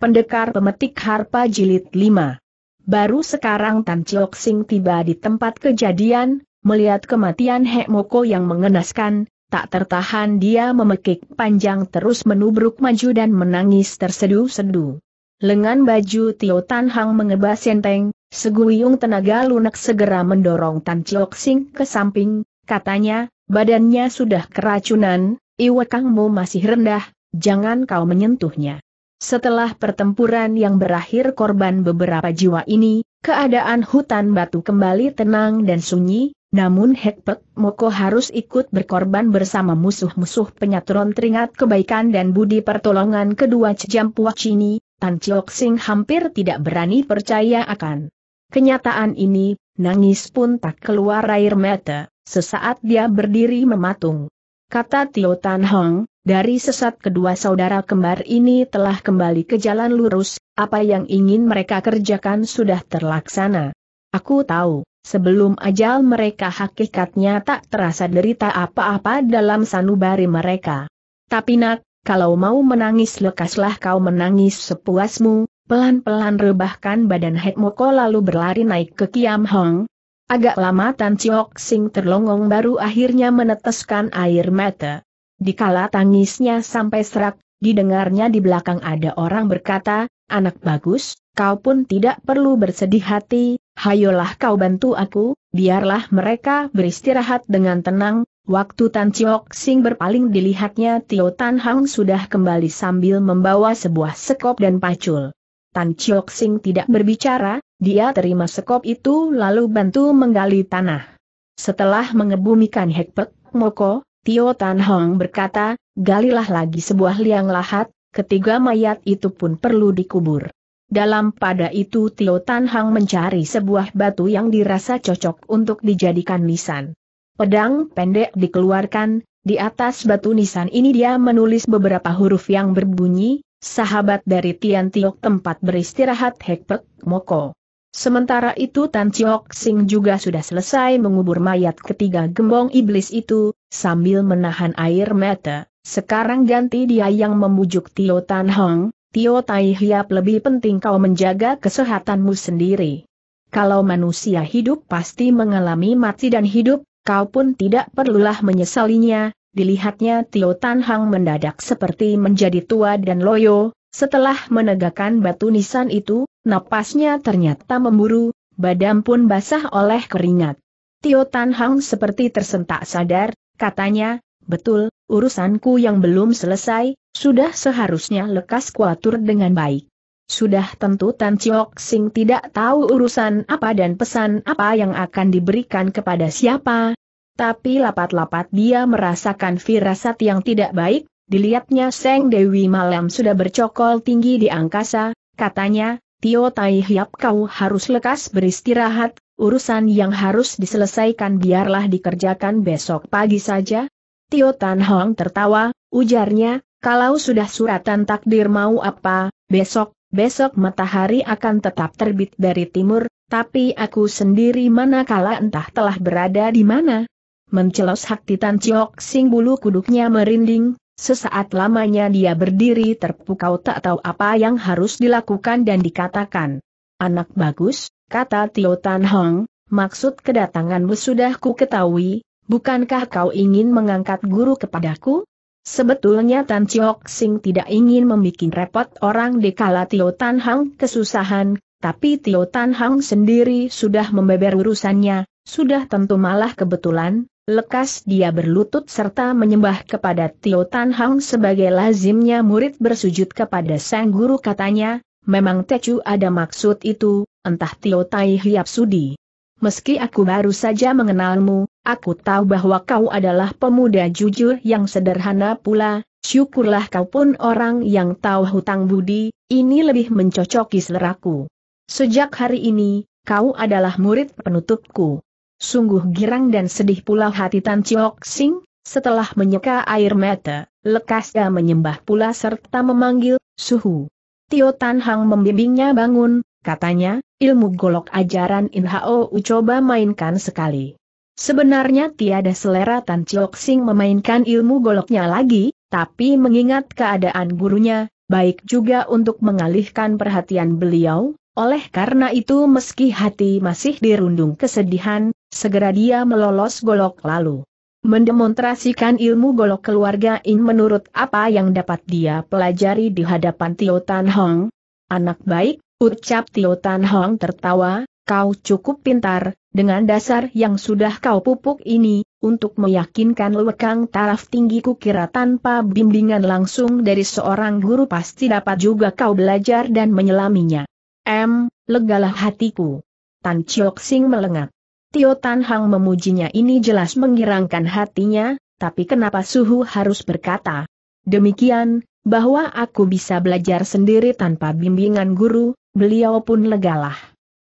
Pendekar Pemetik Harpa Jilid 5 Baru sekarang Tan Chiok Sing tiba di tempat kejadian, melihat kematian Hek Moko yang mengenaskan, tak tertahan dia memekik panjang terus menubruk maju dan menangis tersedu sedu. Lengan baju Tio Tan Hang mengebas senteng, seguyung tenaga lunak segera mendorong Tan Chiok Sing ke samping, katanya, badannya sudah keracunan, kangmu masih rendah, jangan kau menyentuhnya. Setelah pertempuran yang berakhir korban beberapa jiwa ini, keadaan hutan batu kembali tenang dan sunyi, namun Hekpek Moko harus ikut berkorban bersama musuh-musuh penyatron teringat kebaikan dan budi pertolongan kedua Cijampuak Cini. Tan Chiok Sing hampir tidak berani percaya akan. Kenyataan ini, nangis pun tak keluar air mata, sesaat dia berdiri mematung. Kata Tio Tan Hong, dari sesat kedua saudara kembar ini telah kembali ke jalan lurus, apa yang ingin mereka kerjakan sudah terlaksana. Aku tahu, sebelum ajal mereka hakikatnya tak terasa derita apa-apa dalam sanubari mereka. Tapi nak, kalau mau menangis lekaslah kau menangis sepuasmu, pelan-pelan rebahkan badan Hekmoko lalu berlari naik ke Kiam Hong. Agak lama Tan Chiok Sing terlongong baru akhirnya meneteskan air mata. Dikala tangisnya sampai serak, didengarnya di belakang ada orang berkata, anak bagus, kau pun tidak perlu bersedih hati, hayolah kau bantu aku, biarlah mereka beristirahat dengan tenang, waktu Tan Chiok Sing berpaling dilihatnya Tio Tan Hang sudah kembali sambil membawa sebuah sekop dan pacul. Tan Chiok Sing tidak berbicara, dia terima sekop itu lalu bantu menggali tanah. Setelah mengebumikan Hekpek Moko, Tio Tan Hong berkata, galilah lagi sebuah liang lahat, ketiga mayat itu pun perlu dikubur. Dalam pada itu Tio Tan Hong mencari sebuah batu yang dirasa cocok untuk dijadikan nisan. Pedang pendek dikeluarkan, di atas batu nisan ini dia menulis beberapa huruf yang berbunyi, sahabat dari Tian Tiok tempat beristirahat Hekpek Moko. Sementara itu Tan Chiok Sing juga sudah selesai mengubur mayat ketiga gembong iblis itu, sambil menahan air mata, sekarang ganti dia yang memujuk Tio Tan Hong, Tio Tai Hiap lebih penting kau menjaga kesehatanmu sendiri. Kalau manusia hidup pasti mengalami mati dan hidup, kau pun tidak perlulah menyesalinya, dilihatnya Tio Tan Hang mendadak seperti menjadi tua dan loyo, setelah menegakkan batu nisan itu, napasnya ternyata memburu, badan pun basah oleh keringat. Tio Tan Hang seperti tersentak sadar, Katanya, betul, urusanku yang belum selesai, sudah seharusnya lekas kuatur dengan baik. Sudah tentu Tan Chiok Sing tidak tahu urusan apa dan pesan apa yang akan diberikan kepada siapa. Tapi lapat-lapat dia merasakan firasat yang tidak baik, dilihatnya Seng Dewi malam sudah bercokol tinggi di angkasa, katanya, Tio Tai Hiap kau harus lekas beristirahat, urusan yang harus diselesaikan biarlah dikerjakan besok pagi saja. Tio Tan Hong tertawa, ujarnya, kalau sudah suratan takdir mau apa, besok, besok matahari akan tetap terbit dari timur, tapi aku sendiri manakala entah telah berada di mana. Mencelos hak titan Chiok Sing bulu kuduknya merinding, Sesaat lamanya dia berdiri terpukau tak tahu apa yang harus dilakukan dan dikatakan. Anak bagus, kata Tio Tan Hong, maksud kedatanganmu sudah ku ketahui, bukankah kau ingin mengangkat guru kepadaku? Sebetulnya Tan Chiok Sing tidak ingin membuat repot orang dikala Tio Tan Hong kesusahan, tapi Tio Tan Hong sendiri sudah membeber urusannya, sudah tentu malah kebetulan, lekas dia berlutut serta menyembah kepada Tio Tan Hang sebagai lazimnya murid bersujud kepada sang guru katanya, memang Tecu ada maksud itu, entah Tio Tai Hiap Sudi. Meski aku baru saja mengenalmu, aku tahu bahwa kau adalah pemuda jujur yang sederhana pula, syukurlah kau pun orang yang tahu hutang budi, ini lebih mencocoki seleraku. Sejak hari ini, kau adalah murid penutupku. Sungguh girang dan sedih pula hati Tan Chiok Sing, setelah menyeka air mata, lekasnya menyembah pula serta memanggil, suhu. Tio Tan Hang membimbingnya bangun, katanya, ilmu golok ajaran In Hao coba mainkan sekali. Sebenarnya tiada selera Tan Chiok Sing memainkan ilmu goloknya lagi, tapi mengingat keadaan gurunya, baik juga untuk mengalihkan perhatian beliau, oleh karena itu meski hati masih dirundung kesedihan, Segera dia melolos golok lalu mendemonstrasikan ilmu golok keluarga In menurut apa yang dapat dia pelajari di hadapan Tio Tan Hong. Anak baik, ucap Tio Tan Hong tertawa, kau cukup pintar, dengan dasar yang sudah kau pupuk ini, untuk meyakinkan lekang taraf tinggiku kira tanpa bimbingan langsung dari seorang guru pasti dapat juga kau belajar dan menyelaminya. M, legalah hatiku. Tan Chiok Sing melengak. Tio Tan Hang memujinya ini jelas mengirangkan hatinya, tapi kenapa Suhu harus berkata? Demikian, bahwa aku bisa belajar sendiri tanpa bimbingan guru, beliau pun legalah.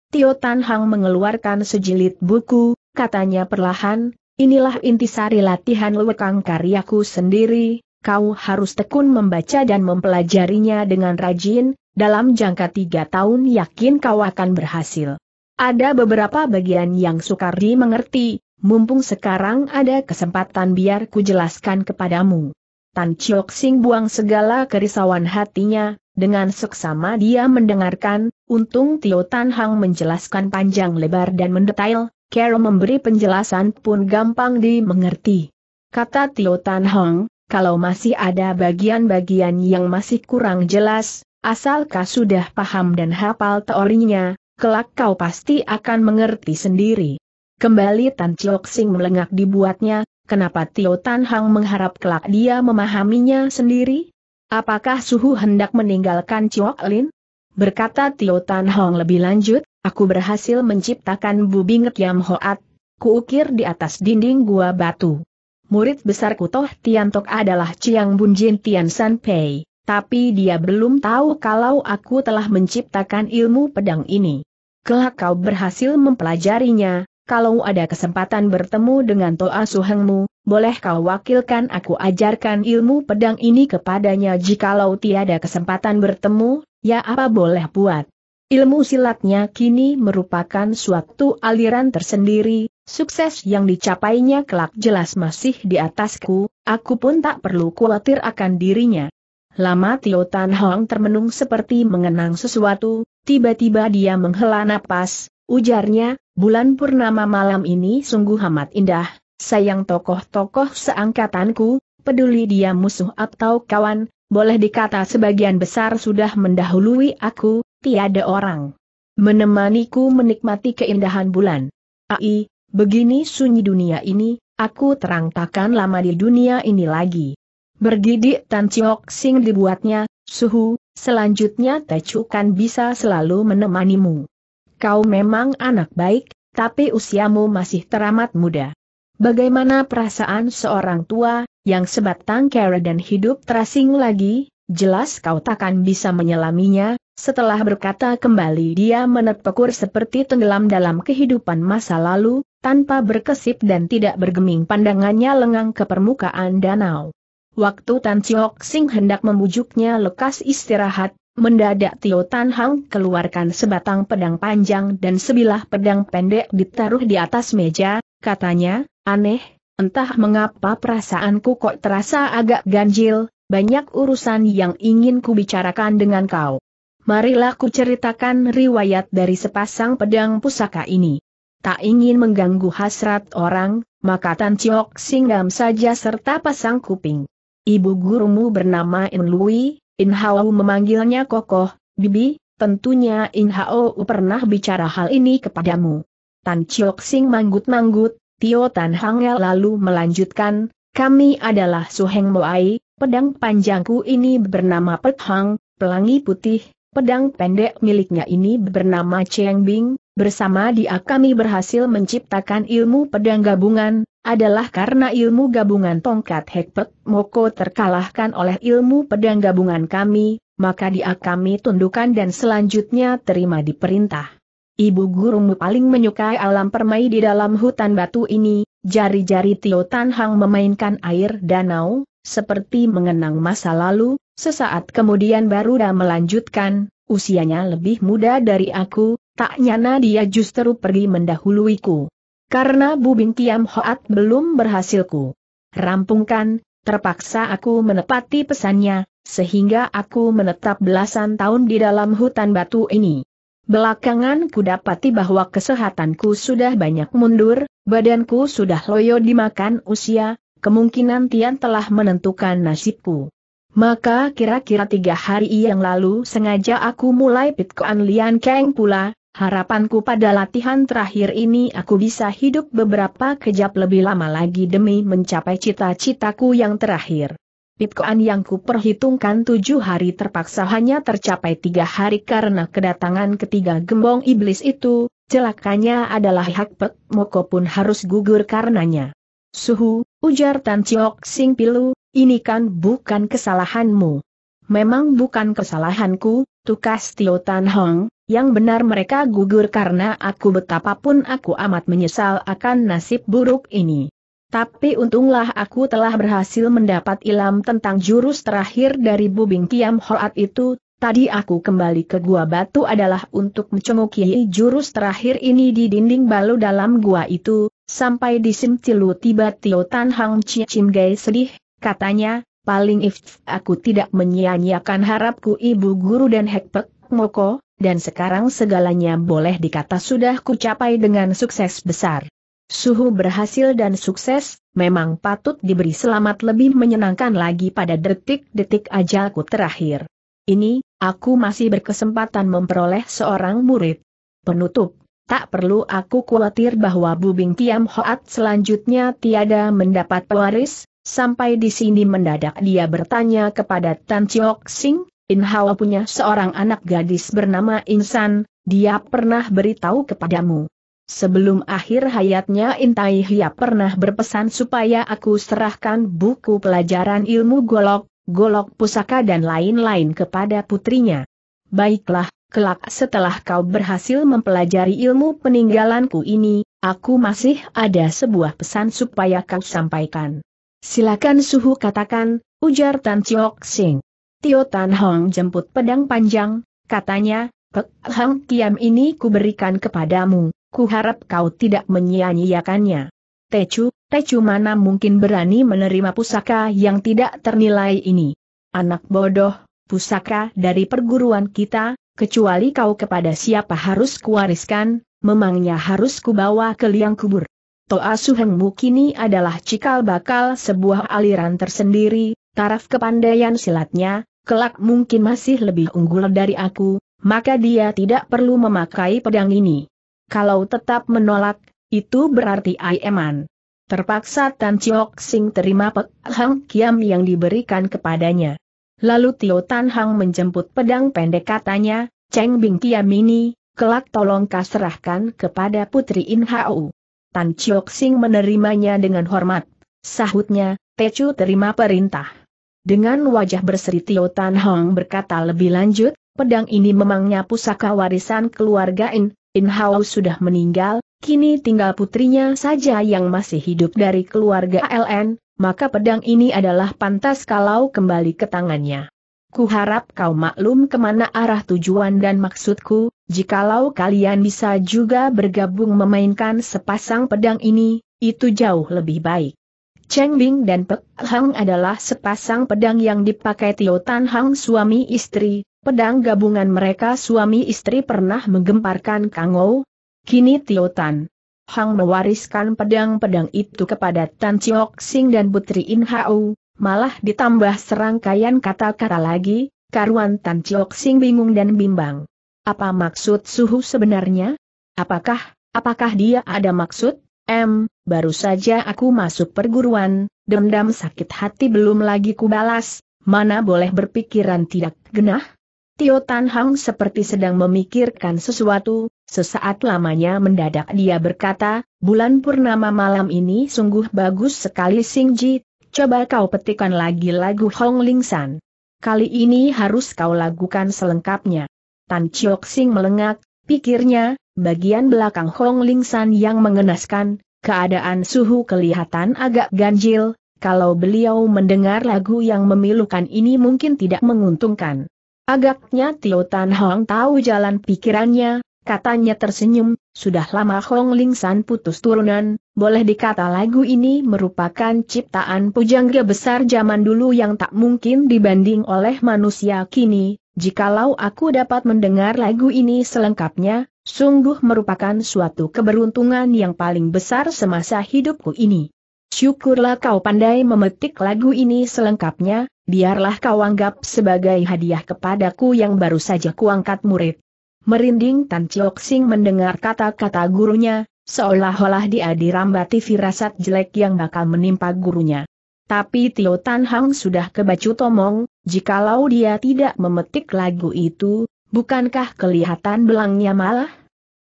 Tio Tan Hang mengeluarkan sejilid buku, katanya perlahan, inilah intisari latihan lewekang karyaku sendiri, kau harus tekun membaca dan mempelajarinya dengan rajin, dalam jangka tiga tahun yakin kau akan berhasil. Ada beberapa bagian yang sukar dimengerti, mumpung sekarang ada kesempatan biar ku jelaskan kepadamu. Tan Chiok Sing buang segala kerisauan hatinya, dengan seksama dia mendengarkan, untung Tio Tan Hang menjelaskan panjang lebar dan mendetail, Carol memberi penjelasan pun gampang dimengerti. Kata Tio Tan Hang, kalau masih ada bagian-bagian yang masih kurang jelas, asalkah sudah paham dan hafal teorinya, kelak kau pasti akan mengerti sendiri. Kembali Tan Chiok Sing melengak dibuatnya, kenapa Tio Tan Hang mengharap kelak dia memahaminya sendiri? Apakah suhu hendak meninggalkan Chiok Lin? Berkata Tio Tan Hang lebih lanjut, aku berhasil menciptakan bubinget Yam Hoat, kuukir di atas dinding gua batu. Murid besarku Toh Tiantok adalah Chiang Jin Tian San Pei. Tapi dia belum tahu kalau aku telah menciptakan ilmu pedang ini. Kelak kau berhasil mempelajarinya, kalau ada kesempatan bertemu dengan Toa Suhengmu, boleh kau wakilkan aku ajarkan ilmu pedang ini kepadanya jikalau tiada kesempatan bertemu, ya apa boleh buat. Ilmu silatnya kini merupakan suatu aliran tersendiri, sukses yang dicapainya kelak jelas masih di atasku, aku pun tak perlu khawatir akan dirinya. Lama Tio Tan Hong termenung seperti mengenang sesuatu, tiba-tiba dia menghela napas, ujarnya, bulan purnama malam ini sungguh amat indah, sayang tokoh-tokoh seangkatanku, peduli dia musuh atau kawan, boleh dikata sebagian besar sudah mendahului aku, tiada orang menemaniku menikmati keindahan bulan. Ai, begini sunyi dunia ini, aku terang takkan lama di dunia ini lagi. Bergidik Tan Chiok Sing dibuatnya, suhu, selanjutnya kan bisa selalu menemanimu. Kau memang anak baik, tapi usiamu masih teramat muda. Bagaimana perasaan seorang tua, yang sebatang kera dan hidup terasing lagi, jelas kau takkan bisa menyelaminya, setelah berkata kembali dia menepukur seperti tenggelam dalam kehidupan masa lalu, tanpa berkesip dan tidak bergeming pandangannya lengang ke permukaan danau. Waktu Tan Chiok Sing hendak membujuknya lekas istirahat, mendadak Tio Tan Hang keluarkan sebatang pedang panjang dan sebilah pedang pendek ditaruh di atas meja, katanya, aneh, entah mengapa perasaanku kok terasa agak ganjil, banyak urusan yang ingin kubicarakan dengan kau. Marilah ku ceritakan riwayat dari sepasang pedang pusaka ini. Tak ingin mengganggu hasrat orang, maka Tan Chiok dam saja serta pasang kuping. Ibu gurumu bernama In Lui, In Hao memanggilnya kokoh, Bibi, tentunya In Hao pernah bicara hal ini kepadamu. Tan Chiok Sing manggut-manggut, Tio Tan Hangel lalu melanjutkan, kami adalah Suheng Moai, pedang panjangku ini bernama Pet Hang, pelangi putih, pedang pendek miliknya ini bernama Cheng Bing, bersama dia kami berhasil menciptakan ilmu pedang gabungan, adalah karena ilmu gabungan tongkat Hekpet Moko terkalahkan oleh ilmu pedang gabungan kami, maka dia kami tundukkan dan selanjutnya terima diperintah. Ibu gurumu paling menyukai alam permai di dalam hutan batu ini, jari-jari Tio Tan Hang memainkan air danau, seperti mengenang masa lalu, sesaat kemudian baru dah melanjutkan, usianya lebih muda dari aku, tak nyana dia justru pergi mendahuluiku. Karena Bubing Kiam Hoat belum berhasilku rampungkan, terpaksa aku menepati pesannya, sehingga aku menetap belasan tahun di dalam hutan batu ini. Belakangan ku dapati bahwa kesehatanku sudah banyak mundur, badanku sudah loyo dimakan usia, kemungkinan Tian telah menentukan nasibku. Maka kira-kira tiga hari yang lalu sengaja aku mulai pitkoan Lian Kang pula, Harapanku pada latihan terakhir ini aku bisa hidup beberapa kejap lebih lama lagi demi mencapai cita-citaku yang terakhir. Pitkoan yang kuperhitungkan tujuh hari terpaksa hanya tercapai tiga hari karena kedatangan ketiga gembong iblis itu, celakanya adalah Hakpek Moko pun harus gugur karenanya. Suhu, ujar Tan Chiok Sing Pilu, ini kan bukan kesalahanmu. Memang bukan kesalahanku, tukas Tio Tan Hong, yang benar mereka gugur karena aku betapapun aku amat menyesal akan nasib buruk ini. Tapi untunglah aku telah berhasil mendapat ilham tentang jurus terakhir dari Bubing Kiam Hoat itu, Tadi aku kembali ke gua batu adalah untuk mencenguki jurus terakhir ini di dinding balu dalam gua itu, sampai di Sim tiba Tio Tan Hang Gai sedih, katanya, paling if aku tidak menyia-nyiakan harapku ibu guru dan Hekpek Moko, dan sekarang segalanya boleh dikata sudah kucapai dengan sukses besar. Suhu berhasil dan sukses, memang patut diberi selamat lebih menyenangkan lagi pada detik-detik ajalku terakhir. Ini, aku masih berkesempatan memperoleh seorang murid. Penutup, tak perlu aku khawatir bahwa Bubing Tiam Hoat selanjutnya tiada mendapat pewaris, sampai di sini mendadak dia bertanya kepada Tan Chiok Sing, In Hao punya seorang anak gadis bernama Insan, dia pernah beritahu kepadamu. Sebelum akhir hayatnya Intai Hia pernah berpesan supaya aku serahkan buku pelajaran ilmu golok, golok pusaka dan lain-lain kepada putrinya. Baiklah, kelak setelah kau berhasil mempelajari ilmu peninggalanku ini, aku masih ada sebuah pesan supaya kau sampaikan. Silakan suhu katakan, ujar Tan Chiok Sing. Tio Tan Hong jemput pedang panjang, katanya, Pek Hang Kiam ini kuberikan kepadamu, ku harap kau tidak menyia-nyiakannya. Tecu, Tecu mana mungkin berani menerima pusaka yang tidak ternilai ini. Anak bodoh, pusaka dari perguruan kita, kecuali kau kepada siapa harus kuwariskan, memangnya harus kubawa ke liang kubur. Toa Suhengmu kini adalah cikal bakal sebuah aliran tersendiri, taraf kepandaian silatnya, kelak mungkin masih lebih unggul dari aku, maka dia tidak perlu memakai pedang ini. Kalau tetap menolak, itu berarti Aiman. Terpaksa Tan Chiok Sing terima Pek Hang Kiam yang diberikan kepadanya. Lalu Tio Tan Hang menjemput pedang pendek katanya, Cheng Bing Kiam ini, kelak tolong kaserahkan kepada Putri In Hau. Tan Chiok Sing menerimanya dengan hormat. Sahutnya, Techu terima perintah. Dengan wajah berseri Tio Tan Hong berkata lebih lanjut, pedang ini memangnya pusaka warisan keluarga In, In Hao sudah meninggal, kini tinggal putrinya saja yang masih hidup dari keluarga LN, maka pedang ini adalah pantas kalau kembali ke tangannya. Ku harap kau maklum kemana arah tujuan dan maksudku, jikalau kalian bisa juga bergabung memainkan sepasang pedang ini, itu jauh lebih baik. Cheng Bing dan Pek Hang adalah sepasang pedang yang dipakai Tio Tan Hang suami istri, pedang gabungan mereka suami istri pernah menggemparkan Kang Ou. Kini Tio Tan Hang mewariskan pedang-pedang itu kepada Tan Chiok Sing dan Putri In Hao, malah ditambah serangkaian kata-kata lagi, karuan Tan Chiok Sing bingung dan bimbang. Apa maksud suhu sebenarnya? Apakah, apakah dia ada maksud? M, baru saja aku masuk perguruan, dendam sakit hati belum lagi kubalas, mana boleh berpikiran tidak genah? Tio Tan Hang seperti sedang memikirkan sesuatu, sesaat lamanya mendadak dia berkata, bulan purnama malam ini sungguh bagus sekali Sing Ji, coba kau petikan lagi lagu Hong Ling San. Kali ini harus kau lagukan selengkapnya. Tan Chiok Sing melengak, Pikirnya, bagian belakang Hong Ling San yang mengenaskan, keadaan suhu kelihatan agak ganjil, kalau beliau mendengar lagu yang memilukan ini mungkin tidak menguntungkan. Agaknya Tio Tan Hong tahu jalan pikirannya, katanya tersenyum, sudah lama Hong Ling San putus turunan, boleh dikata lagu ini merupakan ciptaan pujangga besar zaman dulu yang tak mungkin dibanding oleh manusia kini, Jikalau aku dapat mendengar lagu ini selengkapnya, sungguh merupakan suatu keberuntungan yang paling besar semasa hidupku ini. Syukurlah kau pandai memetik lagu ini selengkapnya, biarlah kau anggap sebagai hadiah kepadaku yang baru saja kuangkat murid. Merinding Tan Chiok Sing mendengar kata-kata gurunya, seolah-olah dia dirambati firasat jelek yang bakal menimpa gurunya. Tapi Tio Tan Hang sudah kebacu tomong, Jikalau dia tidak memetik lagu itu, bukankah kelihatan belangnya malah?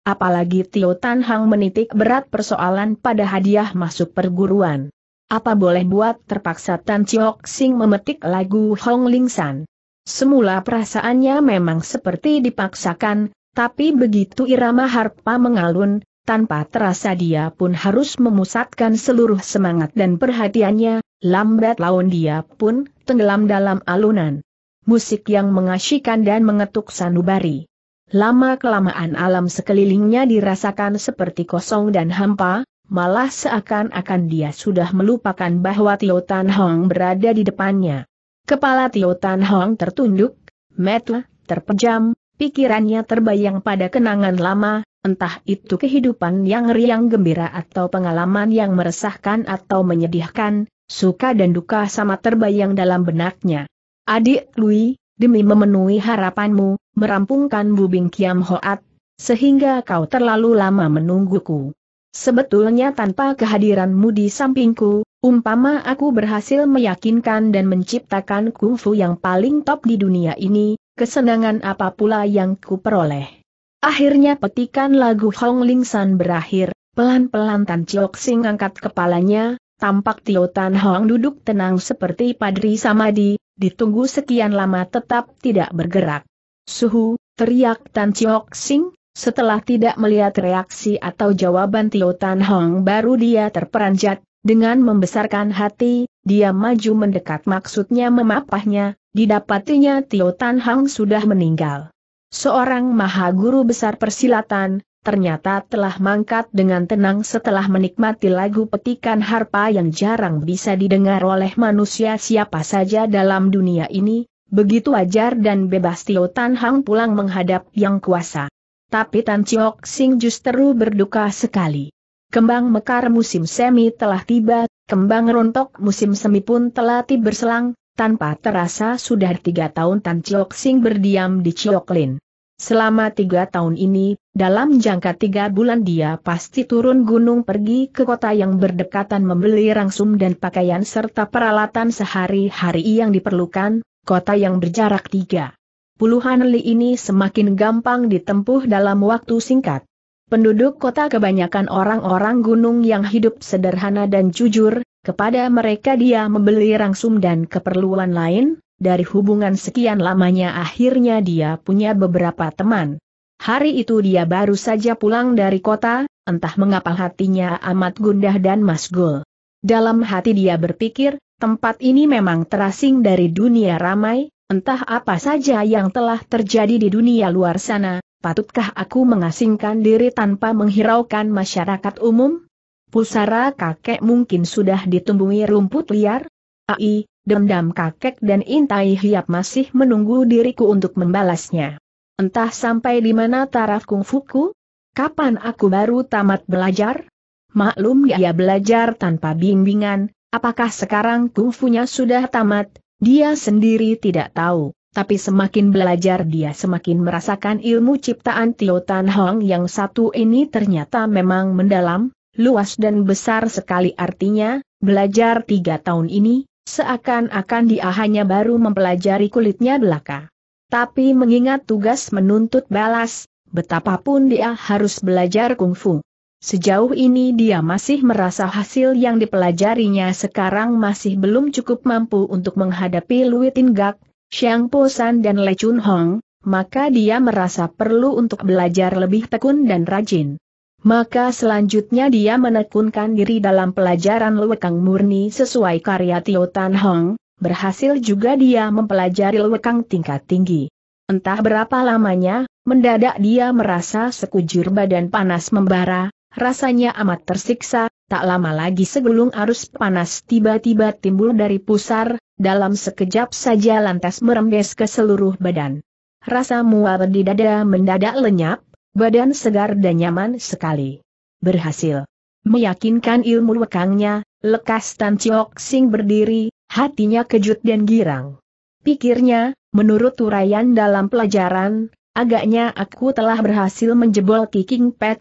Apalagi Tio Tan Hang menitik berat persoalan pada hadiah masuk perguruan. Apa boleh buat terpaksa Tan Chiok Sing memetik lagu Hong Ling San. Semula perasaannya memang seperti dipaksakan, tapi begitu irama harpa mengalun, tanpa terasa dia pun harus memusatkan seluruh semangat dan perhatiannya, lambat laun dia pun tenggelam dalam alunan. Musik yang mengasyikan dan mengetuk sanubari. Lama-kelamaan alam sekelilingnya dirasakan seperti kosong dan hampa, malah seakan-akan dia sudah melupakan bahwa Tio Tan Hong berada di depannya. Kepala Tio Tan Hong tertunduk, mata terpejam, pikirannya terbayang pada kenangan lama, entah itu kehidupan yang riang gembira atau pengalaman yang meresahkan atau menyedihkan, suka dan duka sama terbayang dalam benaknya. Adik Lui, demi memenuhi harapanmu, merampungkan Bubing Kiam Hoat, sehingga kau terlalu lama menungguku. Sebetulnya tanpa kehadiranmu di sampingku, umpama aku berhasil meyakinkan dan menciptakan kungfu yang paling top di dunia ini, kesenangan apa pula yang kuperoleh. Akhirnya petikan lagu Hong Ling berakhir, pelan-pelan Tan Chiok Sing angkat kepalanya, Tampak Tio Tan Hong duduk tenang seperti Padri Samadi, ditunggu sekian lama tetap tidak bergerak. Suhu, teriak Tan Chiok Sing, setelah tidak melihat reaksi atau jawaban Tio Tan Hong baru dia terperanjat, dengan membesarkan hati, dia maju mendekat maksudnya memapahnya, didapatinya Tio Tan Hong sudah meninggal. Seorang maha guru besar persilatan, ternyata telah mangkat dengan tenang setelah menikmati lagu petikan harpa yang jarang bisa didengar oleh manusia siapa saja dalam dunia ini, begitu wajar dan bebas Tio Tan Hang pulang menghadap yang kuasa. Tapi Tan Chiok Sing justru berduka sekali. Kembang mekar musim semi telah tiba, kembang rontok musim semi pun telah tiba berselang, tanpa terasa sudah tiga tahun Tan Chiok Sing berdiam di Chiok Lin. Selama tiga tahun ini, dalam jangka tiga bulan dia pasti turun gunung pergi ke kota yang berdekatan membeli rangsum dan pakaian serta peralatan sehari-hari yang diperlukan, kota yang berjarak tiga. Puluhan li ini semakin gampang ditempuh dalam waktu singkat. Penduduk kota kebanyakan orang-orang gunung yang hidup sederhana dan jujur, kepada mereka dia membeli rangsum dan keperluan lain, dari hubungan sekian lamanya akhirnya dia punya beberapa teman. Hari itu dia baru saja pulang dari kota, entah mengapa hatinya amat gundah dan masgul. Dalam hati dia berpikir, tempat ini memang terasing dari dunia ramai, entah apa saja yang telah terjadi di dunia luar sana, patutkah aku mengasingkan diri tanpa menghiraukan masyarakat umum? Pusara kakek mungkin sudah ditumbuhi rumput liar? Ai, Dendam kakek dan intai hiap masih menunggu diriku untuk membalasnya. Entah sampai di mana taraf kungfuku? Kapan aku baru tamat belajar? Maklum dia belajar tanpa bimbingan, apakah sekarang kungfunya sudah tamat, dia sendiri tidak tahu. Tapi semakin belajar dia semakin merasakan ilmu ciptaan Tio Tan Hong yang satu ini ternyata memang mendalam, luas dan besar sekali artinya, belajar tiga tahun ini, Seakan-akan dia hanya baru mempelajari kulitnya belaka. Tapi mengingat tugas menuntut balas, betapapun dia harus belajar kungfu. Sejauh ini dia masih merasa hasil yang dipelajarinya sekarang masih belum cukup mampu untuk menghadapi Lui Tinggak, Xiang San dan Le Chun Hong, maka dia merasa perlu untuk belajar lebih tekun dan rajin. Maka selanjutnya dia menekunkan diri dalam pelajaran lewekang murni sesuai karya Tio Tan Hong, berhasil juga dia mempelajari lewekang tingkat tinggi. Entah berapa lamanya, mendadak dia merasa sekujur badan panas membara, rasanya amat tersiksa, tak lama lagi segelung arus panas tiba-tiba timbul dari pusar, dalam sekejap saja lantas merembes ke seluruh badan. Rasa mual di dada mendadak lenyap, Badan segar dan nyaman sekali. Berhasil. Meyakinkan ilmu lekangnya, lekas Tan Chiok Sing berdiri, hatinya kejut dan girang. Pikirnya, menurut uraian dalam pelajaran, agaknya aku telah berhasil menjebol Kiking Pet.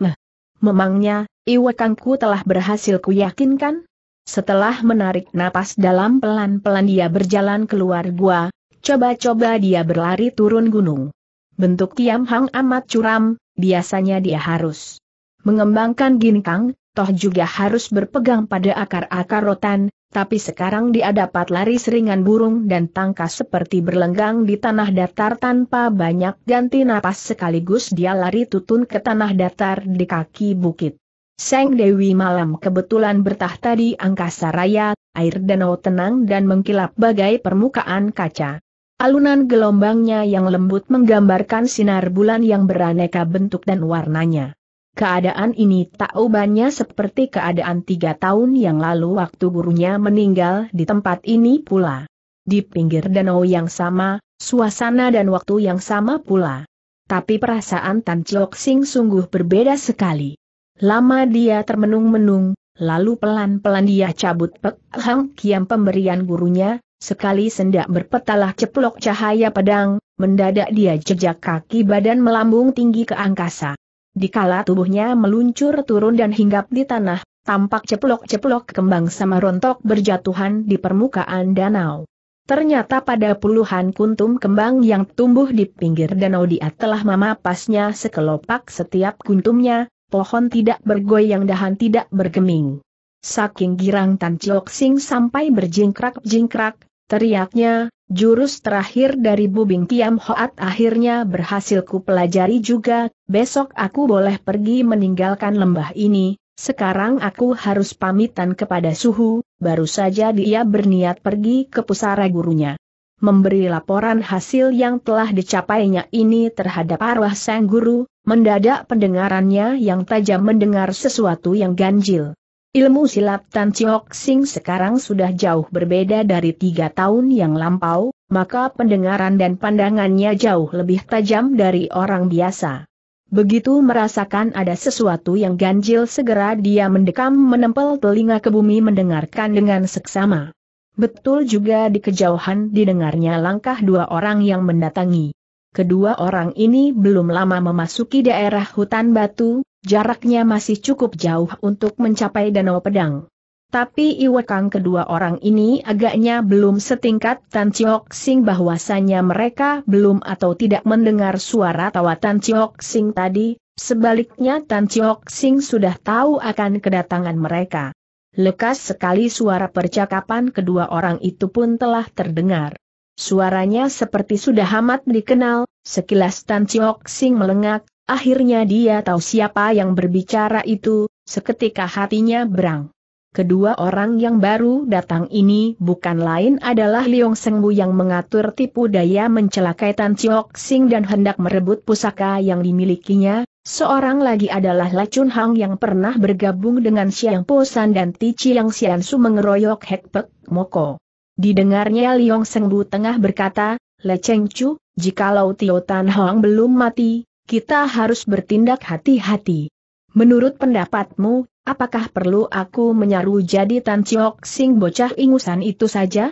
Memangnya, iwekangku telah berhasil kuyakinkan? Setelah menarik napas dalam pelan-pelan dia berjalan keluar gua, coba-coba dia berlari turun gunung. Bentuk Tiam Hang amat curam, Biasanya dia harus mengembangkan ginkang, toh juga harus berpegang pada akar-akar rotan, tapi sekarang dia dapat lari seringan burung dan tangkas seperti berlenggang di tanah datar tanpa banyak ganti napas sekaligus dia lari tutun ke tanah datar di kaki bukit. Seng Dewi malam kebetulan bertahta di angkasa raya, air danau tenang dan mengkilap bagai permukaan kaca. Alunan gelombangnya yang lembut menggambarkan sinar bulan yang beraneka bentuk dan warnanya. Keadaan ini tak ubahnya seperti keadaan tiga tahun yang lalu waktu gurunya meninggal di tempat ini pula. Di pinggir danau yang sama, suasana dan waktu yang sama pula. Tapi perasaan Tan Chok Sing sungguh berbeda sekali. Lama dia termenung-menung, lalu pelan-pelan dia cabut Pek Hang Kiam pemberian gurunya, Sekali sendak berpetalah ceplok cahaya pedang, mendadak dia jejak kaki badan melambung tinggi ke angkasa. Dikala tubuhnya meluncur turun dan hinggap di tanah, tampak ceplok-ceplok kembang sama rontok berjatuhan di permukaan danau. Ternyata pada puluhan kuntum kembang yang tumbuh di pinggir danau dia telah memapasnya sekelopak setiap kuntumnya, pohon tidak bergoyang dahan tidak bergeming. Saking girang Tan Chok Sing sampai berjingkrak-jingkrak, Teriaknya, jurus terakhir dari Bubing Tiam Hoat akhirnya berhasil ku pelajari juga, besok aku boleh pergi meninggalkan lembah ini, sekarang aku harus pamitan kepada Suhu, baru saja dia berniat pergi ke pusara gurunya. Memberi laporan hasil yang telah dicapainya ini terhadap arwah sang guru, mendadak pendengarannya yang tajam mendengar sesuatu yang ganjil. Ilmu silat Tan Chiok Sing sekarang sudah jauh berbeda dari tiga tahun yang lampau, maka pendengaran dan pandangannya jauh lebih tajam dari orang biasa. Begitu merasakan ada sesuatu yang ganjil segera dia mendekam menempel telinga ke bumi mendengarkan dengan seksama. Betul juga di kejauhan didengarnya langkah dua orang yang mendatangi. Kedua orang ini belum lama memasuki daerah hutan batu, Jaraknya masih cukup jauh untuk mencapai Danau Pedang. Tapi Iwekang kedua orang ini agaknya belum setingkat Tan Chiok Sing bahwasanya mereka belum atau tidak mendengar suara tawa Tan Chiok Sing tadi, sebaliknya Tan Chiok Sing sudah tahu akan kedatangan mereka. Lekas sekali suara percakapan kedua orang itu pun telah terdengar. Suaranya seperti sudah amat dikenal, sekilas Tan Chiok Sing melengak, Akhirnya dia tahu siapa yang berbicara itu, seketika hatinya berang. Kedua orang yang baru datang ini bukan lain adalah Liong Sengbu yang mengatur tipu daya mencelakai Tan Chiok Sing dan hendak merebut pusaka yang dimilikinya, seorang lagi adalah La Chun Hang yang pernah bergabung dengan Xiang Po San dan Ti Chiang Sian Su mengeroyok Hek Pek Moko. Didengarnya Liong Sengbu tengah berkata, Le Cheng Chu, jikalau Tio Tan Hong belum mati, kita harus bertindak hati-hati. Menurut pendapatmu, apakah perlu aku menyaru jadi Tan Chiok Sing bocah ingusan itu saja?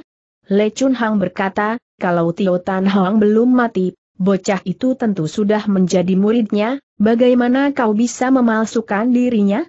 Le Chun Hang berkata, kalau Tio Tan Hong belum mati, bocah itu tentu sudah menjadi muridnya, bagaimana kau bisa memalsukan dirinya?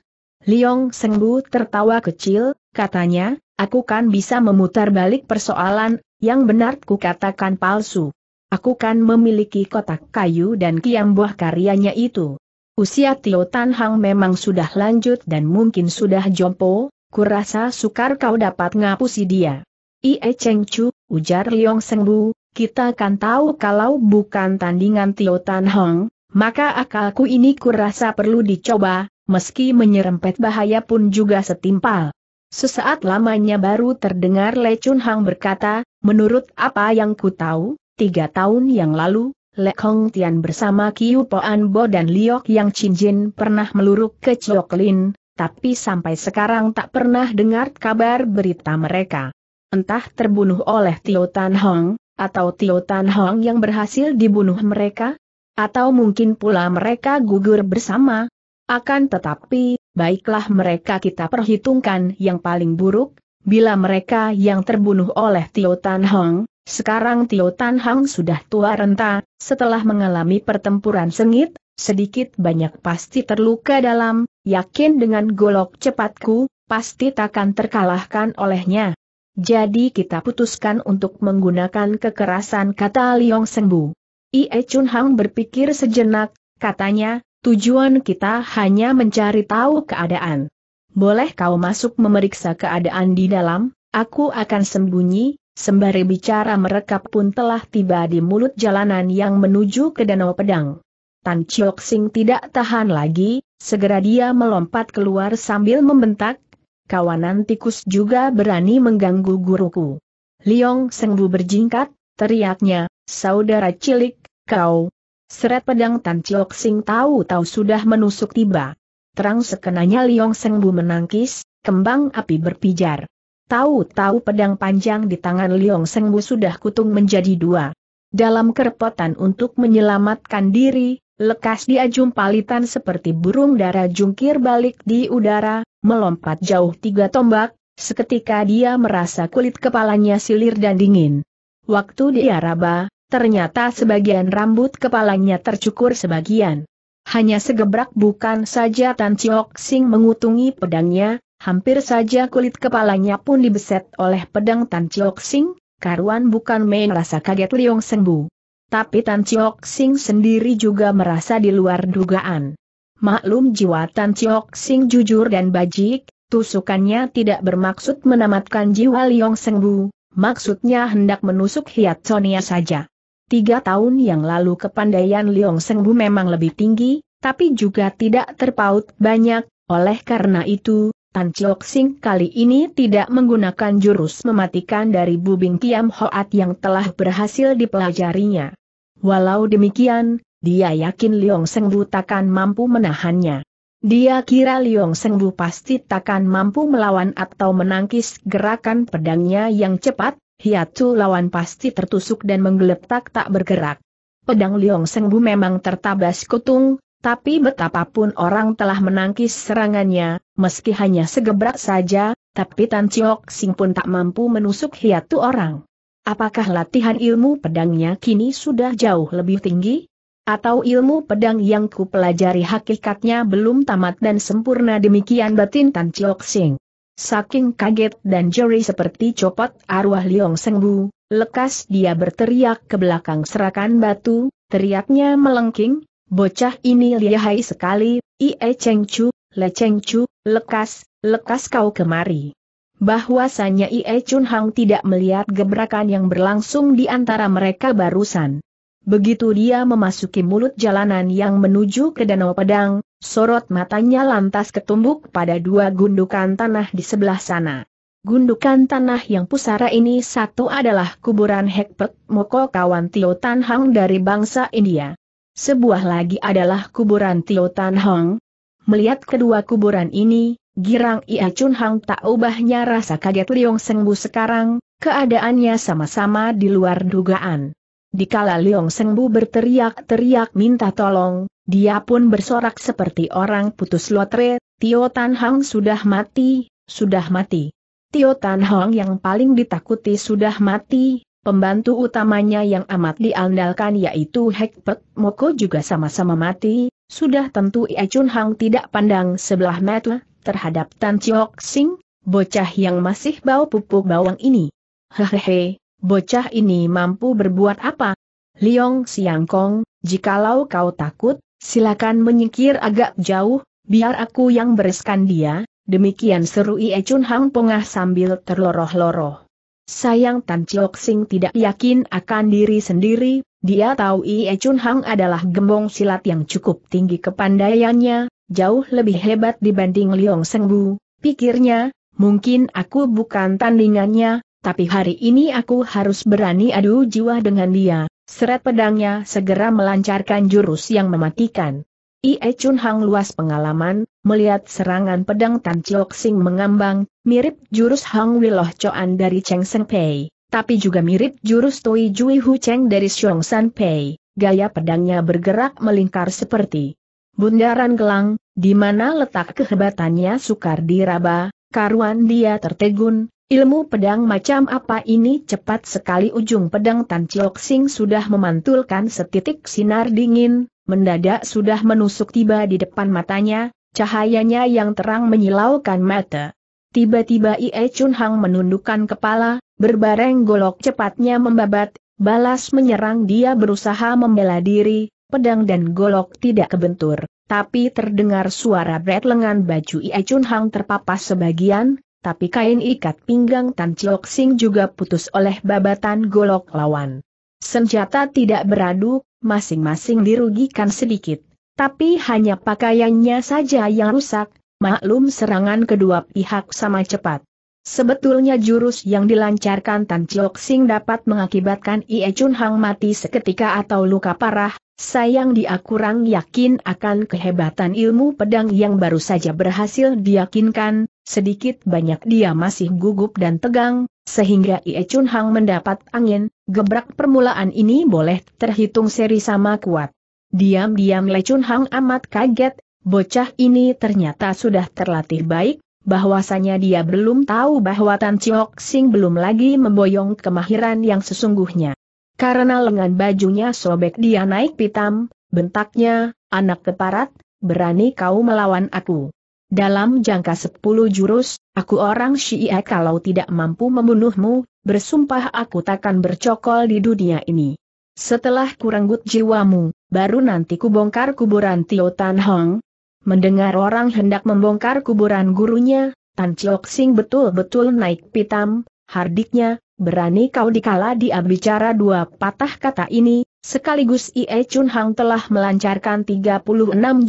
Liong Sengbu tertawa kecil, katanya, aku kan bisa memutar balik persoalan, yang benar ku katakan palsu. Aku kan memiliki kotak kayu dan kiam buah karyanya itu. Usia Tio Tan Hang memang sudah lanjut dan mungkin sudah jompo, kurasa sukar kau dapat ngapusi dia. Ie Cheng Chu, ujar Liong Seng Bu, kita kan tahu kalau bukan tandingan Tio Tan Hang, maka akalku ini kurasa perlu dicoba, meski menyerempet bahaya pun juga setimpal. Sesaat lamanya baru terdengar Le Chun Hang berkata, menurut apa yang ku tahu, Tiga tahun yang lalu, Le Kong Tian bersama Kiu Poan Bo dan Liok Yang Chin Jin pernah meluruk ke Chok Lin, tapi sampai sekarang tak pernah dengar kabar berita mereka. Entah terbunuh oleh Tio Tan Hong, atau Tio Tan Hong yang berhasil dibunuh mereka, atau mungkin pula mereka gugur bersama. Akan tetapi, baiklah mereka kita perhitungkan yang paling buruk, bila mereka yang terbunuh oleh Tio Tan Hong, sekarang Tio Tan Hang sudah tua renta, setelah mengalami pertempuran sengit, sedikit banyak pasti terluka dalam, yakin dengan golok cepatku, pasti takkan terkalahkan olehnya. Jadi kita putuskan untuk menggunakan kekerasan kata Liong Sengbu. Ie Chun Hang berpikir sejenak, katanya, tujuan kita hanya mencari tahu keadaan. Boleh kau masuk memeriksa keadaan di dalam, aku akan sembunyi, Sembari bicara mereka pun telah tiba di mulut jalanan yang menuju ke Danau Pedang. Tan Chiok Sing tidak tahan lagi, segera dia melompat keluar sambil membentak, kawanan tikus juga berani mengganggu guruku. Liong Sengbu berjingkat, teriaknya, saudara cilik, kau. Seret pedang Tan Chiok Sing tahu-tahu sudah menusuk tiba. Terang sekenanya Liong Sengbu menangkis, kembang api berpijar. Tahu-tahu pedang panjang di tangan Liong Sengmu sudah kutung menjadi dua. Dalam kerepotan untuk menyelamatkan diri, lekas dia jumpalitan seperti burung darah jungkir balik di udara, melompat jauh tiga tombak, seketika dia merasa kulit kepalanya silir dan dingin. Waktu dia raba, ternyata sebagian rambut kepalanya tercukur sebagian. Hanya segebrak bukan saja Tan Chiok Sing mengutungi pedangnya, Hampir saja kulit kepalanya pun dibeset oleh pedang Tan Chiok Sing, karuan bukan main rasa kaget Liong Sengbu. Tapi Tan Chiok Sing sendiri juga merasa di luar dugaan. Maklum jiwa Tan Chiok Sing jujur dan bajik, tusukannya tidak bermaksud menamatkan jiwa Liong Sengbu, maksudnya hendak menusuk hiat Sonia saja. Tiga tahun yang lalu kepandaian Liong Sengbu memang lebih tinggi, tapi juga tidak terpaut banyak, oleh karena itu, Tan Chok Sing kali ini tidak menggunakan jurus mematikan dari bubing Kiam Hoat yang telah berhasil dipelajarinya. Walau demikian, dia yakin Liong Seng Bu takkan mampu menahannya. Dia kira Liong Seng Bu pasti takkan mampu melawan atau menangkis gerakan pedangnya yang cepat, Hiatu lawan pasti tertusuk dan menggeletak tak bergerak. Pedang Liong Seng Bu memang tertabas kutung, tapi betapapun orang telah menangkis serangannya, meski hanya segebrak saja, tapi Tan Chiok Sing pun tak mampu menusuk hiatu orang. Apakah latihan ilmu pedangnya kini sudah jauh lebih tinggi? Atau ilmu pedang yang ku pelajari hakikatnya belum tamat dan sempurna demikian batin Tan Chiok Sing. Saking kaget dan jeri seperti copot arwah Liong Sengbu, lekas dia berteriak ke belakang serakan batu, teriaknya melengking, Bocah ini lihai sekali, Ie Cheng Chu, Le Cheng Chu, lekas, lekas kau kemari. Bahwasanya Ie Chun Hang tidak melihat gebrakan yang berlangsung di antara mereka barusan. Begitu dia memasuki mulut jalanan yang menuju ke Danau Pedang, sorot matanya lantas ketumbuk pada dua gundukan tanah di sebelah sana. Gundukan tanah yang pusara ini satu adalah kuburan Hekpet Moko kawan Tio Tan Hang dari bangsa India. Sebuah lagi adalah kuburan Tio Tan Hong. Melihat kedua kuburan ini, Girang Ia Chun Hang tak ubahnya rasa kaget Liong Bu sekarang, keadaannya sama-sama di luar dugaan. Dikala Liong Bu berteriak-teriak minta tolong, dia pun bersorak seperti orang putus lotre, Tio Tan Hong sudah mati, sudah mati. Tio Tan Hong yang paling ditakuti sudah mati, Pembantu utamanya yang amat diandalkan yaitu Hek Pek Moko juga sama-sama mati, sudah tentu Ia Chun Hang tidak pandang sebelah mata terhadap Tan Chiok Sing, bocah yang masih bau pupuk bawang ini. Hehehe, bocah ini mampu berbuat apa? Liong Siang Kong, jikalau kau takut, silakan menyingkir agak jauh, biar aku yang bereskan dia, demikian seru Ie Chun Hang Pongah sambil terloroh-loroh. Sayang Tan Chiok Sing tidak yakin akan diri sendiri, dia tahu Ie Chun Hang adalah gembong silat yang cukup tinggi kepandaiannya, jauh lebih hebat dibanding Liong Seng Bu, pikirnya, mungkin aku bukan tandingannya, tapi hari ini aku harus berani adu jiwa dengan dia, seret pedangnya segera melancarkan jurus yang mematikan. Ie Chun Hang luas pengalaman, Melihat serangan pedang Tan Chiok Sing mengambang, mirip jurus Hang Wiloh Choan dari Cheng Seng Pei, tapi juga mirip jurus Tui Jui Hu Cheng dari Xiong San Pei, gaya pedangnya bergerak melingkar seperti bundaran gelang, di mana letak kehebatannya sukar diraba, karuan dia tertegun, ilmu pedang macam apa ini cepat sekali ujung pedang Tan Chiok Sing sudah memantulkan setitik sinar dingin, mendadak sudah menusuk tiba di depan matanya, Cahayanya yang terang menyilaukan mata. Tiba-tiba Ie Chun Hang menundukkan kepala, berbareng golok cepatnya membabat, balas menyerang dia berusaha membela diri, pedang dan golok tidak kebentur. Tapi terdengar suara bret lengan baju Ie Chun Hang terpapas sebagian, tapi kain ikat pinggang Tan Chiok Sing juga putus oleh babatan golok lawan. Senjata tidak beradu, masing-masing dirugikan sedikit. Tapi hanya pakaiannya saja yang rusak, maklum serangan kedua pihak sama cepat. Sebetulnya jurus yang dilancarkan Tan Chok Sing dapat mengakibatkan Ie Chun Hang mati seketika atau luka parah, sayang dia kurang yakin akan kehebatan ilmu pedang yang baru saja berhasil diyakinkan, sedikit banyak dia masih gugup dan tegang, sehingga Ie Chun Hang mendapat angin, gebrak permulaan ini boleh terhitung seri sama kuat. Diam-diam Lecun Hang amat kaget, bocah ini ternyata sudah terlatih baik, bahwasanya dia belum tahu bahwa Tan Chiok Sing belum lagi memboyong kemahiran yang sesungguhnya. Karena lengan bajunya sobek dia naik pitam, bentaknya, anak keparat, berani kau melawan aku. Dalam jangka sepuluh jurus, aku orang Syiah kalau tidak mampu membunuhmu, bersumpah aku takkan bercokol di dunia ini. Setelah kuranggut jiwamu, baru nanti kubongkar kuburan Tio Tan Hong. Mendengar orang hendak membongkar kuburan gurunya, Tan Chiok Sing betul-betul naik pitam, hardiknya, berani kau dikala dia bicara dua patah kata ini, sekaligus Ie Chun Hang telah melancarkan 36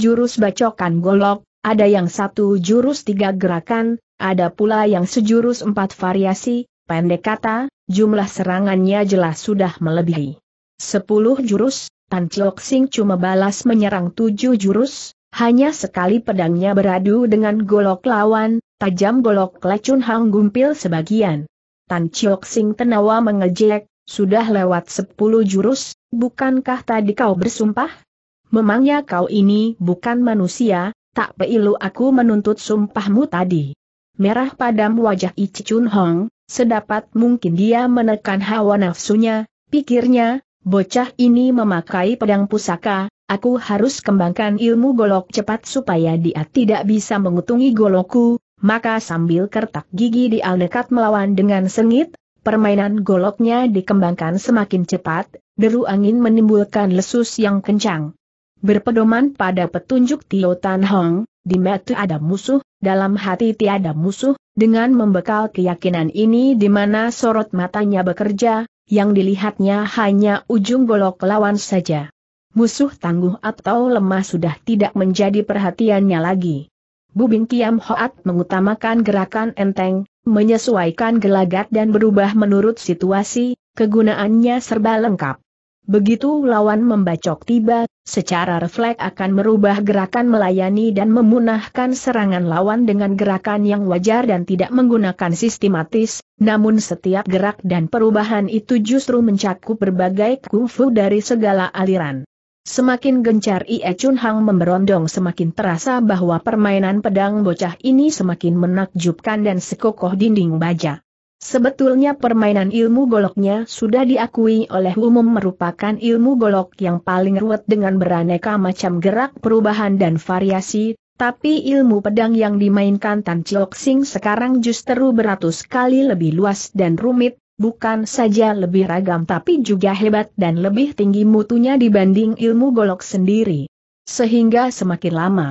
jurus bacokan golok, ada yang satu jurus tiga gerakan, ada pula yang sejurus empat variasi, pendek kata, jumlah serangannya jelas sudah melebihi. Sepuluh jurus, Tan Chok Sing cuma balas menyerang tujuh jurus, hanya sekali pedangnya beradu dengan golok lawan, tajam golok lecun hang gumpil sebagian. Tan Chok Sing tenawa mengejek, sudah lewat sepuluh jurus, bukankah tadi kau bersumpah? Memangnya kau ini bukan manusia, tak perlu aku menuntut sumpahmu tadi. Merah padam wajah Ichi Chun Hong, sedapat mungkin dia menekan hawa nafsunya, pikirnya, Bocah ini memakai pedang pusaka, aku harus kembangkan ilmu golok cepat supaya dia tidak bisa mengutungi goloku. maka sambil kertak gigi di dekat melawan dengan sengit, permainan goloknya dikembangkan semakin cepat, deru angin menimbulkan lesus yang kencang. Berpedoman pada petunjuk Tio Tan Hong, di metu ada musuh, dalam hati tiada musuh, dengan membekal keyakinan ini di mana sorot matanya bekerja, yang dilihatnya hanya ujung golok lawan saja. Musuh tangguh atau lemah sudah tidak menjadi perhatiannya lagi. Bubing Kiam Hoat mengutamakan gerakan enteng, menyesuaikan gelagat dan berubah menurut situasi, kegunaannya serba lengkap. Begitu lawan membacok tiba, secara refleks akan merubah gerakan melayani dan memunahkan serangan lawan dengan gerakan yang wajar dan tidak menggunakan sistematis, namun setiap gerak dan perubahan itu justru mencakup berbagai kungfu dari segala aliran. Semakin gencar Ie Chun Hang memberondong semakin terasa bahwa permainan pedang bocah ini semakin menakjubkan dan sekokoh dinding baja. Sebetulnya permainan ilmu goloknya sudah diakui oleh umum merupakan ilmu golok yang paling ruwet dengan beraneka macam gerak perubahan dan variasi, tapi ilmu pedang yang dimainkan Tan Chiok Sing sekarang justru beratus kali lebih luas dan rumit, bukan saja lebih ragam tapi juga hebat dan lebih tinggi mutunya dibanding ilmu golok sendiri. Sehingga semakin lama,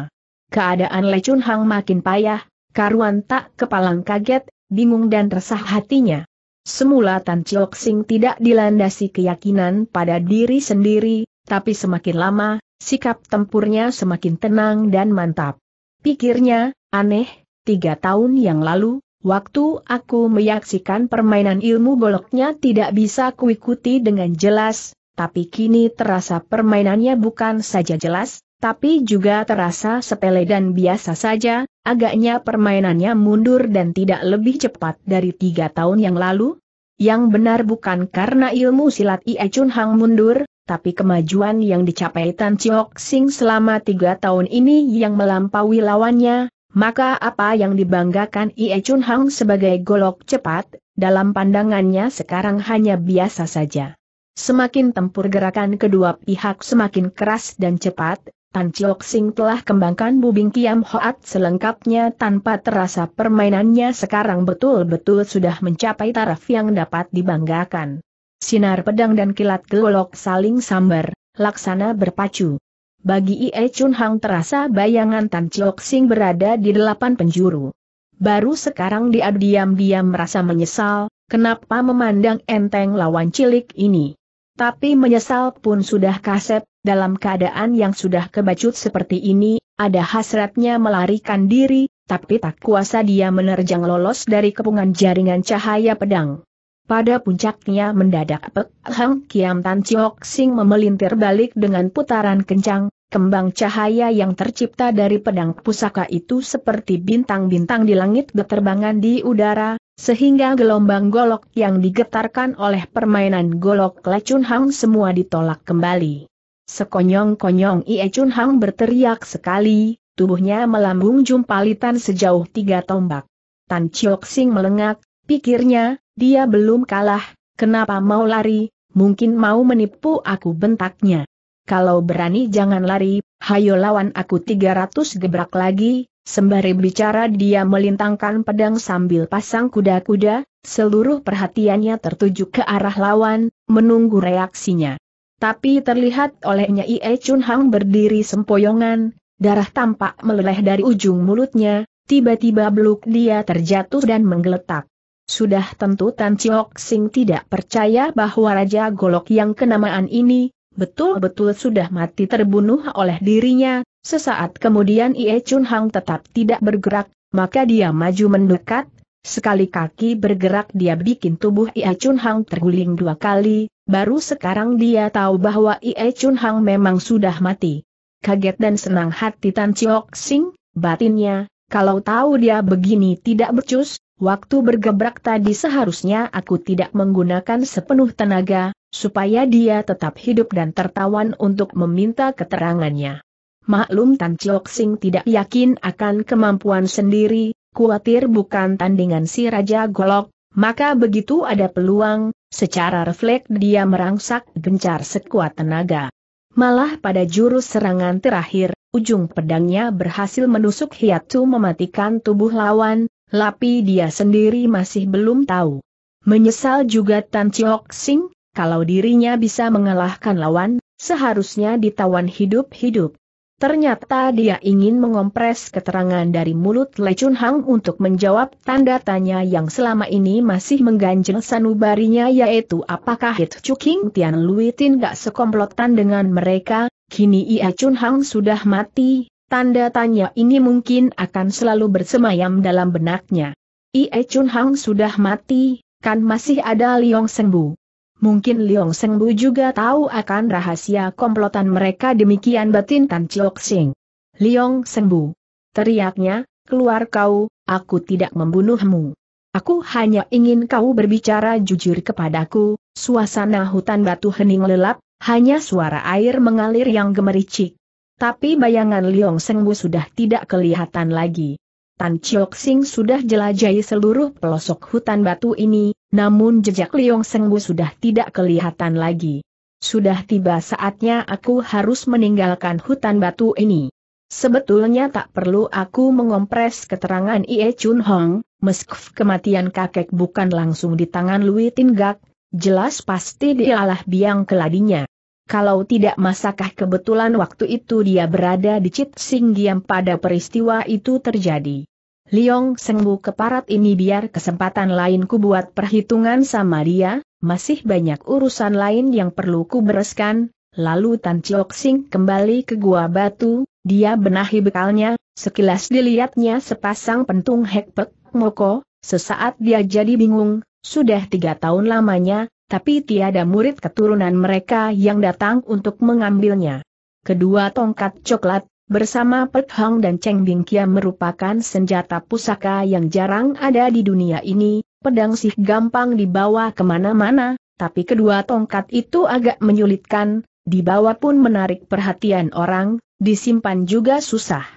keadaan Lecun Hang makin payah, Karuan tak kepalang kaget bingung dan resah hatinya. Semula Tan Chiok Sing tidak dilandasi keyakinan pada diri sendiri, tapi semakin lama, sikap tempurnya semakin tenang dan mantap. Pikirnya, aneh, tiga tahun yang lalu, waktu aku menyaksikan permainan ilmu goloknya tidak bisa kuikuti dengan jelas, tapi kini terasa permainannya bukan saja jelas, tapi juga terasa sepele dan biasa saja, agaknya permainannya mundur dan tidak lebih cepat dari tiga tahun yang lalu. Yang benar bukan karena ilmu silat Ie Chun Hang mundur, tapi kemajuan yang dicapai Tan Chiok Sing selama tiga tahun ini yang melampaui lawannya, maka apa yang dibanggakan Ie Chun Hang sebagai golok cepat, dalam pandangannya sekarang hanya biasa saja. Semakin tempur gerakan kedua pihak semakin keras dan cepat, Tan Chiok Sing telah kembangkan bubing Kiam Hoat selengkapnya tanpa terasa permainannya sekarang betul-betul sudah mencapai taraf yang dapat dibanggakan. Sinar pedang dan kilat gelolok saling sambar, laksana berpacu. Bagi Ie Chun Hang terasa bayangan Tan Chiok Sing berada di delapan penjuru. Baru sekarang dia diam-diam merasa menyesal, kenapa memandang enteng lawan cilik ini. Tapi menyesal pun sudah kasep, dalam keadaan yang sudah kebacut seperti ini, ada hasratnya melarikan diri, tapi tak kuasa dia menerjang lolos dari kepungan jaringan cahaya pedang. Pada puncaknya mendadak Pek Hang Kiam Tan Chiok Sing memelintir balik dengan putaran kencang, kembang cahaya yang tercipta dari pedang pusaka itu seperti bintang-bintang di langit berterbangan di udara, sehingga gelombang golok yang digetarkan oleh permainan golok lecun Hang semua ditolak kembali. Sekonyong-konyong Ie Chun Hang berteriak sekali, tubuhnya melambung jumpalitan sejauh tiga tombak. Tan Chiok Sing melengak, pikirnya, dia belum kalah, kenapa mau lari, mungkin mau menipu aku bentaknya. Kalau berani jangan lari, hayo lawan aku 300 gebrak lagi, sembari bicara dia melintangkan pedang sambil pasang kuda-kuda, seluruh perhatiannya tertuju ke arah lawan, menunggu reaksinya. Tapi terlihat olehnya Ie Chun Hang berdiri sempoyongan, darah tampak meleleh dari ujung mulutnya, tiba-tiba beluk dia terjatuh dan menggeletak. Sudah tentu Tan Chiok Sing tidak percaya bahwa Raja Golok yang kenamaan ini, betul-betul sudah mati terbunuh oleh dirinya, sesaat kemudian Ie Chun Hang tetap tidak bergerak, maka dia maju mendekat, sekali kaki bergerak dia bikin tubuh i.e. Chun Hang terguling dua kali, Baru sekarang dia tahu bahwa Ie Chun Hang memang sudah mati. Kaget dan senang hati Tan Chiok Sing, batinnya, kalau tahu dia begini tidak becus, waktu bergebrak tadi seharusnya aku tidak menggunakan sepenuh tenaga, supaya dia tetap hidup dan tertawan untuk meminta keterangannya. Maklum Tan Chiok Sing tidak yakin akan kemampuan sendiri, khawatir bukan tandingan si Raja Golok, maka begitu ada peluang, Secara refleks dia merangsak gencar sekuat tenaga. Malah pada jurus serangan terakhir, ujung pedangnya berhasil menusuk hiatu mematikan tubuh lawan, lapi dia sendiri masih belum tahu. Menyesal juga Tan Chiok Sing, kalau dirinya bisa mengalahkan lawan, seharusnya ditawan hidup-hidup. Ternyata dia ingin mengompres keterangan dari mulut Le Chun Hang untuk menjawab tanda tanya yang selama ini masih mengganjel sanubarinya yaitu apakah Hit King Tian Lui Tin gak sekomplotan dengan mereka, kini Ia Chun Hang sudah mati, tanda tanya ini mungkin akan selalu bersemayam dalam benaknya. Ia Chun Hang sudah mati, kan masih ada Liong Sengbu. Mungkin Liong Seng Bu juga tahu akan rahasia komplotan mereka demikian batin Tan Chiok Sing. Liong Seng Bu. Teriaknya, keluar kau, aku tidak membunuhmu. Aku hanya ingin kau berbicara jujur kepadaku, suasana hutan batu hening lelap, hanya suara air mengalir yang gemericik. Tapi bayangan Liong Seng Bu sudah tidak kelihatan lagi. Tan Chiok Sing sudah jelajahi seluruh pelosok hutan batu ini, namun jejak Liong Senggu sudah tidak kelihatan lagi. Sudah tiba saatnya aku harus meninggalkan hutan batu ini. Sebetulnya tak perlu aku mengompres keterangan Ie Chun Hong, meski kematian kakek bukan langsung di tangan Lui Tinggak, jelas pasti dialah biang keladinya. Kalau tidak masakah kebetulan waktu itu dia berada di Sing Giam pada peristiwa itu terjadi. Liong sengguh keparat ini biar kesempatan lain ku buat perhitungan sama dia, masih banyak urusan lain yang perlu ku bereskan, lalu Tan Chiok Sing kembali ke gua batu, dia benahi bekalnya, sekilas dilihatnya sepasang pentung hekpek, moko, sesaat dia jadi bingung, sudah tiga tahun lamanya, tapi tiada murid keturunan mereka yang datang untuk mengambilnya. Kedua tongkat coklat bersama Pek Hong dan Cheng Bing Kiam merupakan senjata pusaka yang jarang ada di dunia ini, pedang sih gampang dibawa kemana-mana, tapi kedua tongkat itu agak menyulitkan, dibawa pun menarik perhatian orang, disimpan juga susah.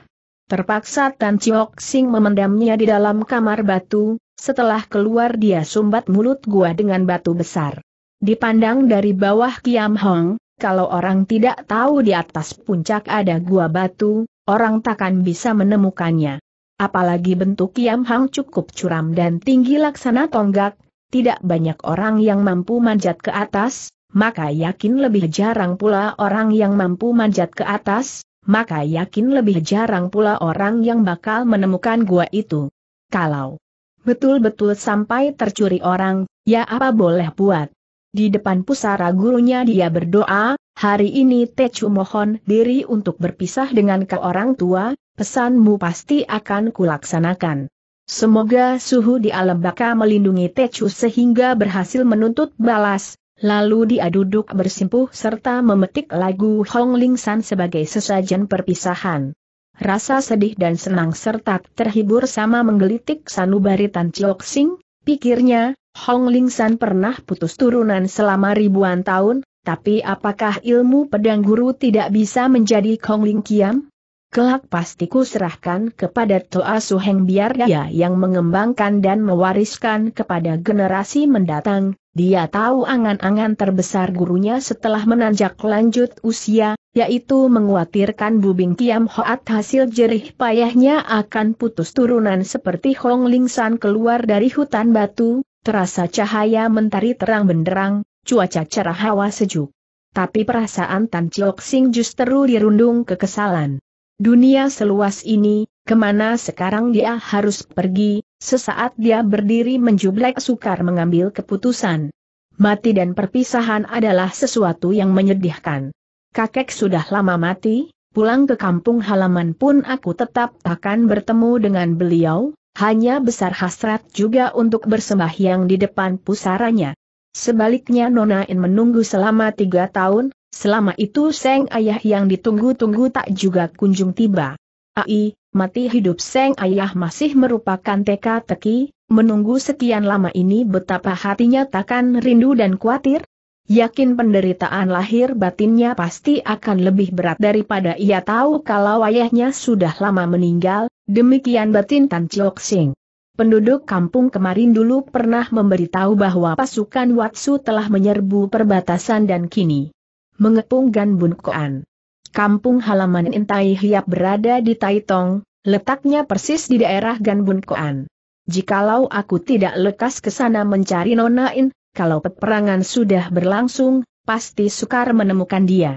Terpaksa Tan Chiok Sing memendamnya di dalam kamar batu, setelah keluar dia sumbat mulut gua dengan batu besar. Dipandang dari bawah Kiam Hong, kalau orang tidak tahu di atas puncak ada gua batu, orang takkan bisa menemukannya. Apalagi bentuk Kiam Hang cukup curam dan tinggi laksana tonggak, tidak banyak orang yang mampu manjat ke atas, maka yakin lebih jarang pula orang yang mampu manjat ke atas, maka yakin lebih jarang pula orang yang bakal menemukan gua itu. Kalau betul-betul sampai tercuri orang, ya apa boleh buat. Di depan pusara gurunya dia berdoa, hari ini Tecu mohon diri untuk berpisah dengan ke orang tua, pesanmu pasti akan kulaksanakan. Semoga suhu di alam baka melindungi Tecu sehingga berhasil menuntut balas, lalu dia duduk bersimpuh serta memetik lagu Hong Ling San sebagai sesajen perpisahan. Rasa sedih dan senang serta terhibur sama menggelitik sanubari Tan Chok Sing, pikirnya, Hong Ling San pernah putus turunan selama ribuan tahun, tapi apakah ilmu pedang guru tidak bisa menjadi Kong Ling Kiam? Kelak pasti serahkan kepada Toa Suheng biar dia yang mengembangkan dan mewariskan kepada generasi mendatang, dia tahu angan-angan terbesar gurunya setelah menanjak lanjut usia, yaitu menguatirkan Bubing Kiam Hoat hasil jerih payahnya akan putus turunan seperti Hong Ling San keluar dari hutan batu, Terasa cahaya mentari terang benderang, cuaca cerah hawa sejuk. Tapi perasaan Tan Chiok Sing justru dirundung kekesalan. Dunia seluas ini, kemana sekarang dia harus pergi, sesaat dia berdiri menjublek sukar mengambil keputusan. Mati dan perpisahan adalah sesuatu yang menyedihkan. Kakek sudah lama mati, pulang ke kampung halaman pun aku tetap akan bertemu dengan beliau, hanya besar hasrat juga untuk bersembahyang di depan pusaranya. Sebaliknya Nona In menunggu selama tiga tahun, selama itu Seng Ayah yang ditunggu-tunggu tak juga kunjung tiba. Ai, mati hidup Seng Ayah masih merupakan teka-teki, menunggu sekian lama ini betapa hatinya takkan rindu dan khawatir, Yakin penderitaan lahir batinnya pasti akan lebih berat daripada ia tahu kalau ayahnya sudah lama meninggal, demikian batin Tan Chok Sing. Penduduk kampung kemarin dulu pernah memberitahu bahwa pasukan Watsu telah menyerbu perbatasan dan kini mengepung Ganbun Koan. Kampung halaman Intai Hiap berada di Taitong, letaknya persis di daerah Ganbun Koan. Jikalau aku tidak lekas ke sana mencari Nona In, kalau peperangan sudah berlangsung, pasti sukar menemukan dia.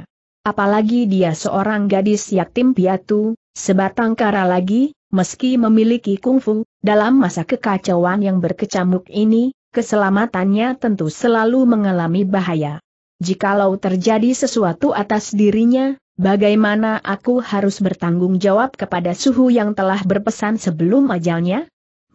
Apalagi dia seorang gadis yatim piatu, sebatang kara lagi, meski memiliki kungfu, dalam masa kekacauan yang berkecamuk ini, keselamatannya tentu selalu mengalami bahaya. Jikalau terjadi sesuatu atas dirinya, bagaimana aku harus bertanggung jawab kepada suhu yang telah berpesan sebelum ajalnya?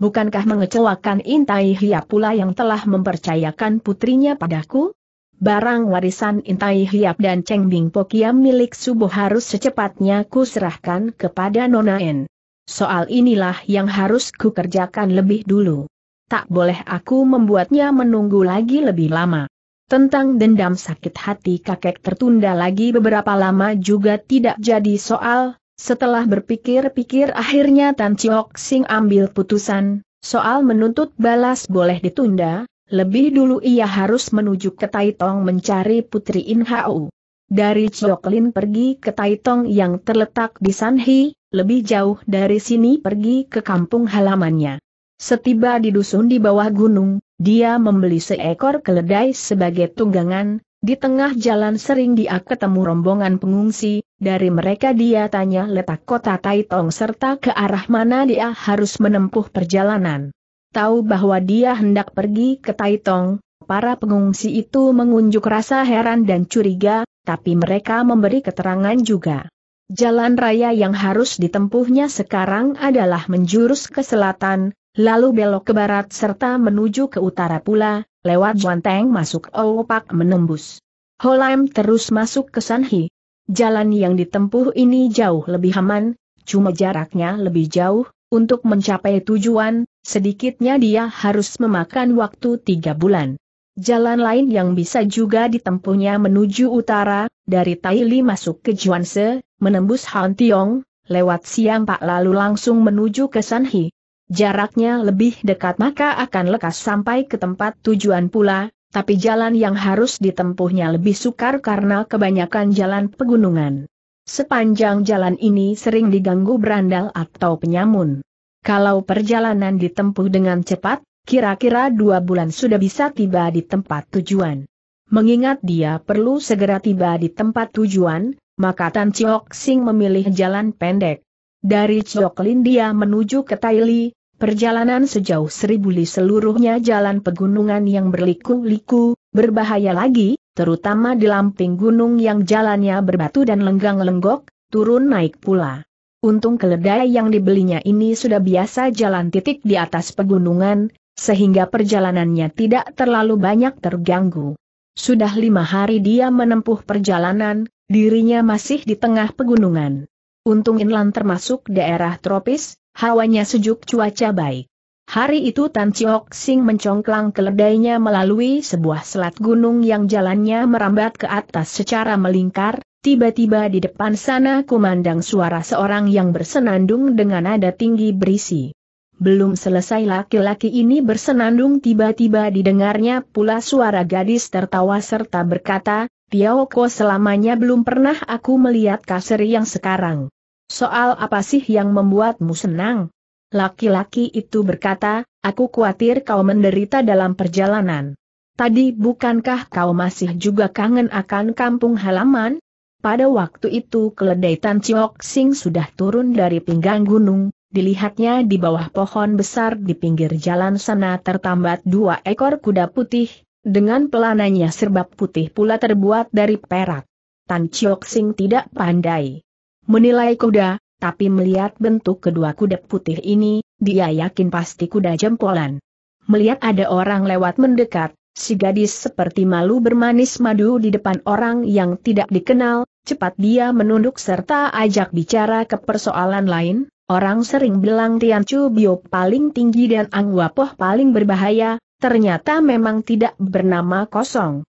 Bukankah mengecewakan Intai Hia pula yang telah mempercayakan putrinya padaku? Barang warisan Intai Hiap dan Cheng Bing Pokiam milik Subuh harus secepatnya kuserahkan kepada Nona En. Soal inilah yang harus kukerjakan lebih dulu. Tak boleh aku membuatnya menunggu lagi lebih lama. Tentang dendam sakit hati kakek tertunda lagi beberapa lama juga tidak jadi soal, setelah berpikir-pikir akhirnya Tan Chiok Sing ambil putusan, soal menuntut balas boleh ditunda, lebih dulu ia harus menuju ke Taitong mencari Putri In Hau. Dari Chiok Lin pergi ke Taitong yang terletak di Sanhi, lebih jauh dari sini pergi ke kampung halamannya. Setiba di dusun di bawah gunung, dia membeli seekor keledai sebagai tunggangan, di tengah jalan sering dia ketemu rombongan pengungsi, dari mereka dia tanya letak kota Taitong serta ke arah mana dia harus menempuh perjalanan. Tahu bahwa dia hendak pergi ke Taitong, para pengungsi itu mengunjuk rasa heran dan curiga, tapi mereka memberi keterangan juga. Jalan raya yang harus ditempuhnya sekarang adalah menjurus ke selatan, lalu belok ke barat serta menuju ke utara pula, lewat Juanteng masuk Opak menembus. Holaim terus masuk ke Sanhi. Jalan yang ditempuh ini jauh lebih aman, cuma jaraknya lebih jauh, untuk mencapai tujuan, sedikitnya dia harus memakan waktu tiga bulan. Jalan lain yang bisa juga ditempuhnya menuju utara, dari Taili masuk ke Juanse, menembus Tiong, lewat Siang Pak lalu langsung menuju ke Sanhi jaraknya lebih dekat maka akan lekas sampai ke tempat tujuan pula, tapi jalan yang harus ditempuhnya lebih sukar karena kebanyakan jalan pegunungan. Sepanjang jalan ini sering diganggu berandal atau penyamun. Kalau perjalanan ditempuh dengan cepat, kira-kira dua bulan sudah bisa tiba di tempat tujuan. Mengingat dia perlu segera tiba di tempat tujuan, maka Tan Chiok Sing memilih jalan pendek. Dari Lin dia menuju ke Taili, Perjalanan sejauh seribu li seluruhnya jalan pegunungan yang berliku-liku, berbahaya lagi, terutama di lamping gunung yang jalannya berbatu dan lenggang-lenggok, turun naik pula. Untung keledai yang dibelinya ini sudah biasa jalan titik di atas pegunungan, sehingga perjalanannya tidak terlalu banyak terganggu. Sudah lima hari dia menempuh perjalanan, dirinya masih di tengah pegunungan. Untung inland termasuk daerah tropis, Hawanya sejuk cuaca baik. Hari itu Tan Chiok Sing mencongklang keledainya melalui sebuah selat gunung yang jalannya merambat ke atas secara melingkar, tiba-tiba di depan sana kumandang suara seorang yang bersenandung dengan nada tinggi berisi. Belum selesai laki-laki ini bersenandung tiba-tiba didengarnya pula suara gadis tertawa serta berkata, Tiaoko selamanya belum pernah aku melihat kaseri yang sekarang. Soal apa sih yang membuatmu senang? Laki-laki itu berkata, aku khawatir kau menderita dalam perjalanan. Tadi bukankah kau masih juga kangen akan kampung halaman? Pada waktu itu keledai Tan Chiok Sing sudah turun dari pinggang gunung, dilihatnya di bawah pohon besar di pinggir jalan sana tertambat dua ekor kuda putih, dengan pelananya serbap putih pula terbuat dari perak. Tan Chiok Sing tidak pandai menilai kuda, tapi melihat bentuk kedua kuda putih ini, dia yakin pasti kuda jempolan. Melihat ada orang lewat mendekat, si gadis seperti malu bermanis madu di depan orang yang tidak dikenal, cepat dia menunduk serta ajak bicara ke persoalan lain, orang sering bilang Tian Chu Bio paling tinggi dan Ang Wapoh paling berbahaya, ternyata memang tidak bernama kosong.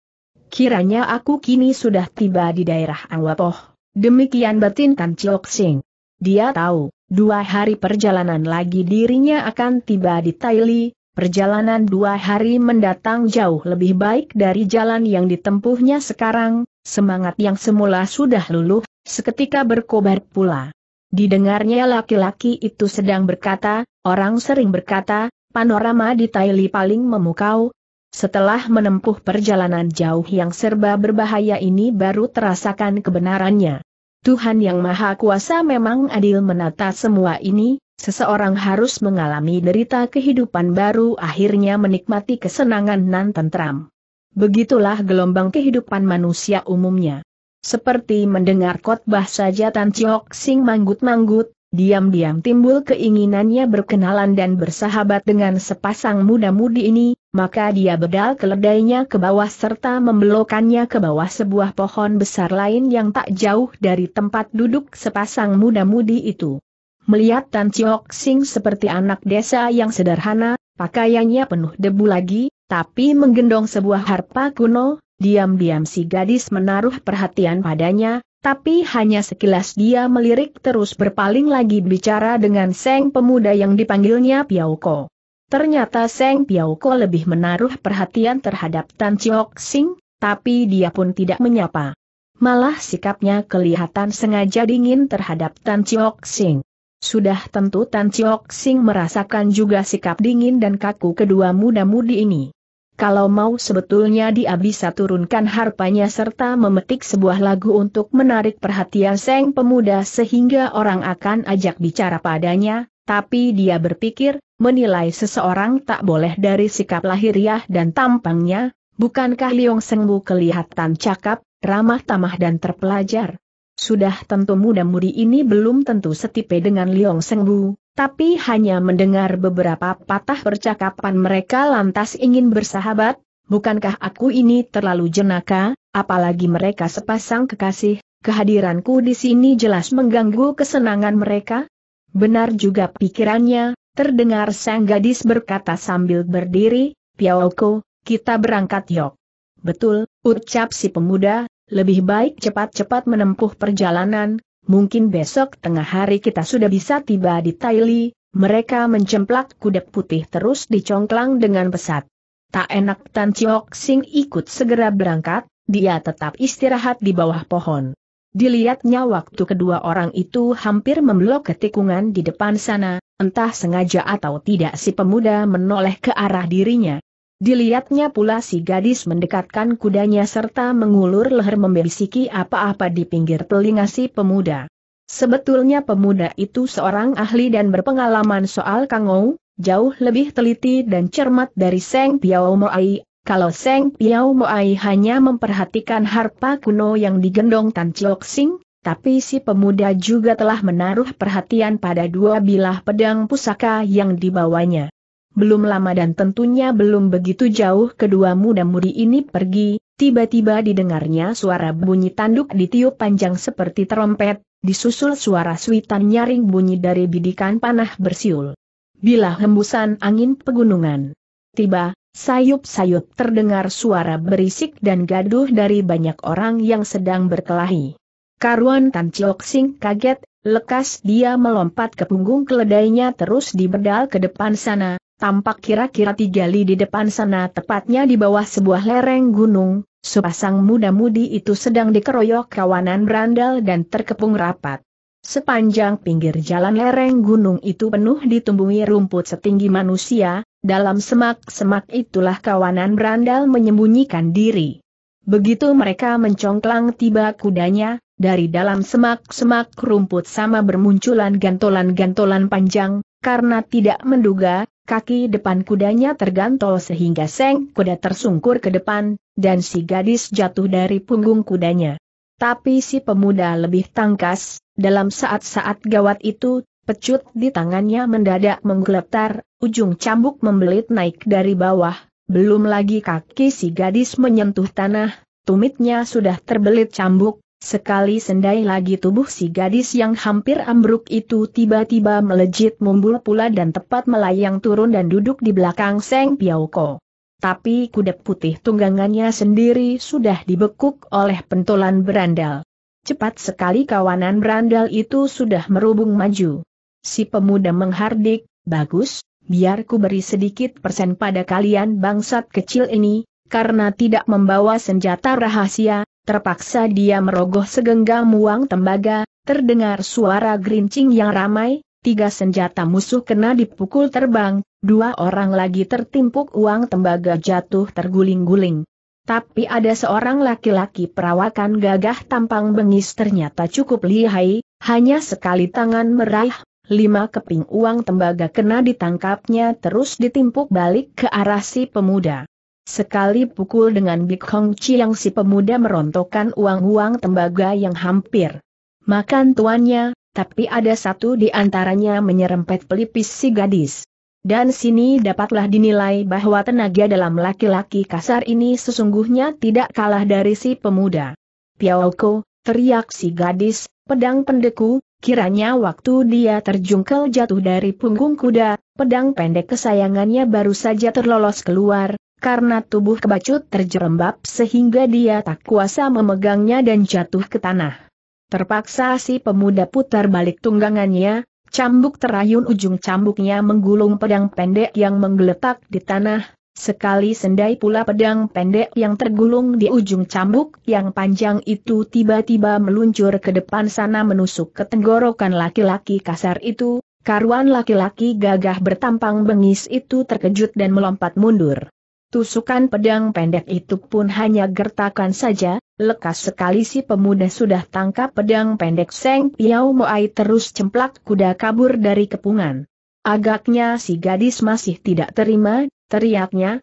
Kiranya aku kini sudah tiba di daerah Ang Wapoh Demikian batin Kan Chok Sing. Dia tahu, dua hari perjalanan lagi dirinya akan tiba di Taili, perjalanan dua hari mendatang jauh lebih baik dari jalan yang ditempuhnya sekarang, semangat yang semula sudah luluh, seketika berkobar pula. Didengarnya laki-laki itu sedang berkata, orang sering berkata, panorama di Taili paling memukau, setelah menempuh perjalanan jauh yang serba berbahaya ini baru terasakan kebenarannya. Tuhan Yang Maha Kuasa memang adil menata semua ini, seseorang harus mengalami derita kehidupan baru akhirnya menikmati kesenangan nan tentram. Begitulah gelombang kehidupan manusia umumnya. Seperti mendengar khotbah saja Tan Chiok Sing manggut-manggut, diam-diam timbul keinginannya berkenalan dan bersahabat dengan sepasang muda-mudi ini, maka dia bedal keledainya ke bawah serta membelokannya ke bawah sebuah pohon besar lain yang tak jauh dari tempat duduk sepasang muda-mudi itu. Melihat Tan Chiok Sing seperti anak desa yang sederhana, pakaiannya penuh debu lagi, tapi menggendong sebuah harpa kuno, diam-diam si gadis menaruh perhatian padanya, tapi hanya sekilas dia melirik terus berpaling lagi bicara dengan seng pemuda yang dipanggilnya Ko. Ternyata Seng Ko lebih menaruh perhatian terhadap Tan Chiok Sing, tapi dia pun tidak menyapa. Malah sikapnya kelihatan sengaja dingin terhadap Tan Chiok Sing. Sudah tentu Tan Chiok Sing merasakan juga sikap dingin dan kaku kedua muda-mudi ini kalau mau sebetulnya dia bisa turunkan harpanya serta memetik sebuah lagu untuk menarik perhatian Seng Pemuda sehingga orang akan ajak bicara padanya, tapi dia berpikir, menilai seseorang tak boleh dari sikap lahiriah dan tampangnya, bukankah Liong Sengbu kelihatan cakap, ramah tamah dan terpelajar? Sudah tentu muda-mudi ini belum tentu setipe dengan Liong Sengbu, tapi hanya mendengar beberapa patah percakapan mereka lantas ingin bersahabat, bukankah aku ini terlalu jenaka, apalagi mereka sepasang kekasih, kehadiranku di sini jelas mengganggu kesenangan mereka? Benar juga pikirannya, terdengar sang gadis berkata sambil berdiri, Piaoko, kita berangkat yok. Betul, ucap si pemuda, lebih baik cepat-cepat menempuh perjalanan, mungkin besok tengah hari kita sudah bisa tiba di Taili, mereka mencemplak kuda putih terus dicongklang dengan pesat. Tak enak Tan Chiok Sing ikut segera berangkat, dia tetap istirahat di bawah pohon. Dilihatnya waktu kedua orang itu hampir memblok ketikungan di depan sana, entah sengaja atau tidak si pemuda menoleh ke arah dirinya, Dilihatnya pula si gadis mendekatkan kudanya serta mengulur leher membisiki apa-apa di pinggir telinga si pemuda. Sebetulnya pemuda itu seorang ahli dan berpengalaman soal kangou, jauh lebih teliti dan cermat dari Seng Piao Moai. Kalau Seng Piao Moai hanya memperhatikan harpa kuno yang digendong Tan Chiok Sing, tapi si pemuda juga telah menaruh perhatian pada dua bilah pedang pusaka yang dibawanya belum lama dan tentunya belum begitu jauh kedua muda mudi ini pergi, tiba-tiba didengarnya suara bunyi tanduk ditiup panjang seperti trompet, disusul suara suitan nyaring bunyi dari bidikan panah bersiul. Bila hembusan angin pegunungan. Tiba, sayup-sayup terdengar suara berisik dan gaduh dari banyak orang yang sedang berkelahi. Karuan Tan Chiok Sing kaget, lekas dia melompat ke punggung keledainya terus diberdal ke depan sana, tampak kira-kira tiga li di depan sana tepatnya di bawah sebuah lereng gunung, sepasang muda-mudi itu sedang dikeroyok kawanan berandal dan terkepung rapat. Sepanjang pinggir jalan lereng gunung itu penuh ditumbuhi rumput setinggi manusia, dalam semak-semak itulah kawanan berandal menyembunyikan diri. Begitu mereka mencongklang tiba kudanya, dari dalam semak-semak rumput sama bermunculan gantolan-gantolan panjang, karena tidak menduga, kaki depan kudanya tergantol sehingga seng kuda tersungkur ke depan, dan si gadis jatuh dari punggung kudanya. Tapi si pemuda lebih tangkas, dalam saat-saat gawat itu, pecut di tangannya mendadak menggeletar, ujung cambuk membelit naik dari bawah, belum lagi kaki si gadis menyentuh tanah, tumitnya sudah terbelit cambuk, Sekali sendai lagi tubuh si gadis yang hampir ambruk itu tiba-tiba melejit mumbul pula dan tepat melayang turun dan duduk di belakang Seng Piauko. Tapi kuda putih tunggangannya sendiri sudah dibekuk oleh pentolan berandal. Cepat sekali kawanan berandal itu sudah merubung maju. Si pemuda menghardik, bagus, biar ku beri sedikit persen pada kalian bangsat kecil ini, karena tidak membawa senjata rahasia, Terpaksa dia merogoh segenggam uang tembaga, terdengar suara gerincing yang ramai, tiga senjata musuh kena dipukul terbang, dua orang lagi tertimpuk uang tembaga jatuh terguling-guling. Tapi ada seorang laki-laki perawakan gagah tampang bengis ternyata cukup lihai, hanya sekali tangan meraih, lima keping uang tembaga kena ditangkapnya terus ditimpuk balik ke arah si pemuda. Sekali pukul dengan Bik Hong Chiang si pemuda merontokkan uang-uang tembaga yang hampir makan tuannya, tapi ada satu di antaranya menyerempet pelipis si gadis. Dan sini dapatlah dinilai bahwa tenaga dalam laki-laki kasar ini sesungguhnya tidak kalah dari si pemuda. Piaoko, teriak si gadis, pedang pendeku, kiranya waktu dia terjungkel jatuh dari punggung kuda, pedang pendek kesayangannya baru saja terlolos keluar, karena tubuh kebacut terjerembab sehingga dia tak kuasa memegangnya dan jatuh ke tanah. Terpaksa si pemuda putar balik tunggangannya, cambuk terayun ujung cambuknya menggulung pedang pendek yang menggeletak di tanah, sekali sendai pula pedang pendek yang tergulung di ujung cambuk yang panjang itu tiba-tiba meluncur ke depan sana menusuk ke tenggorokan laki-laki kasar itu, karuan laki-laki gagah bertampang bengis itu terkejut dan melompat mundur. Tusukan pedang pendek itu pun hanya gertakan saja, lekas sekali si pemuda sudah tangkap pedang pendek Seng Piau Moai terus cemplak kuda kabur dari kepungan. Agaknya si gadis masih tidak terima, teriaknya,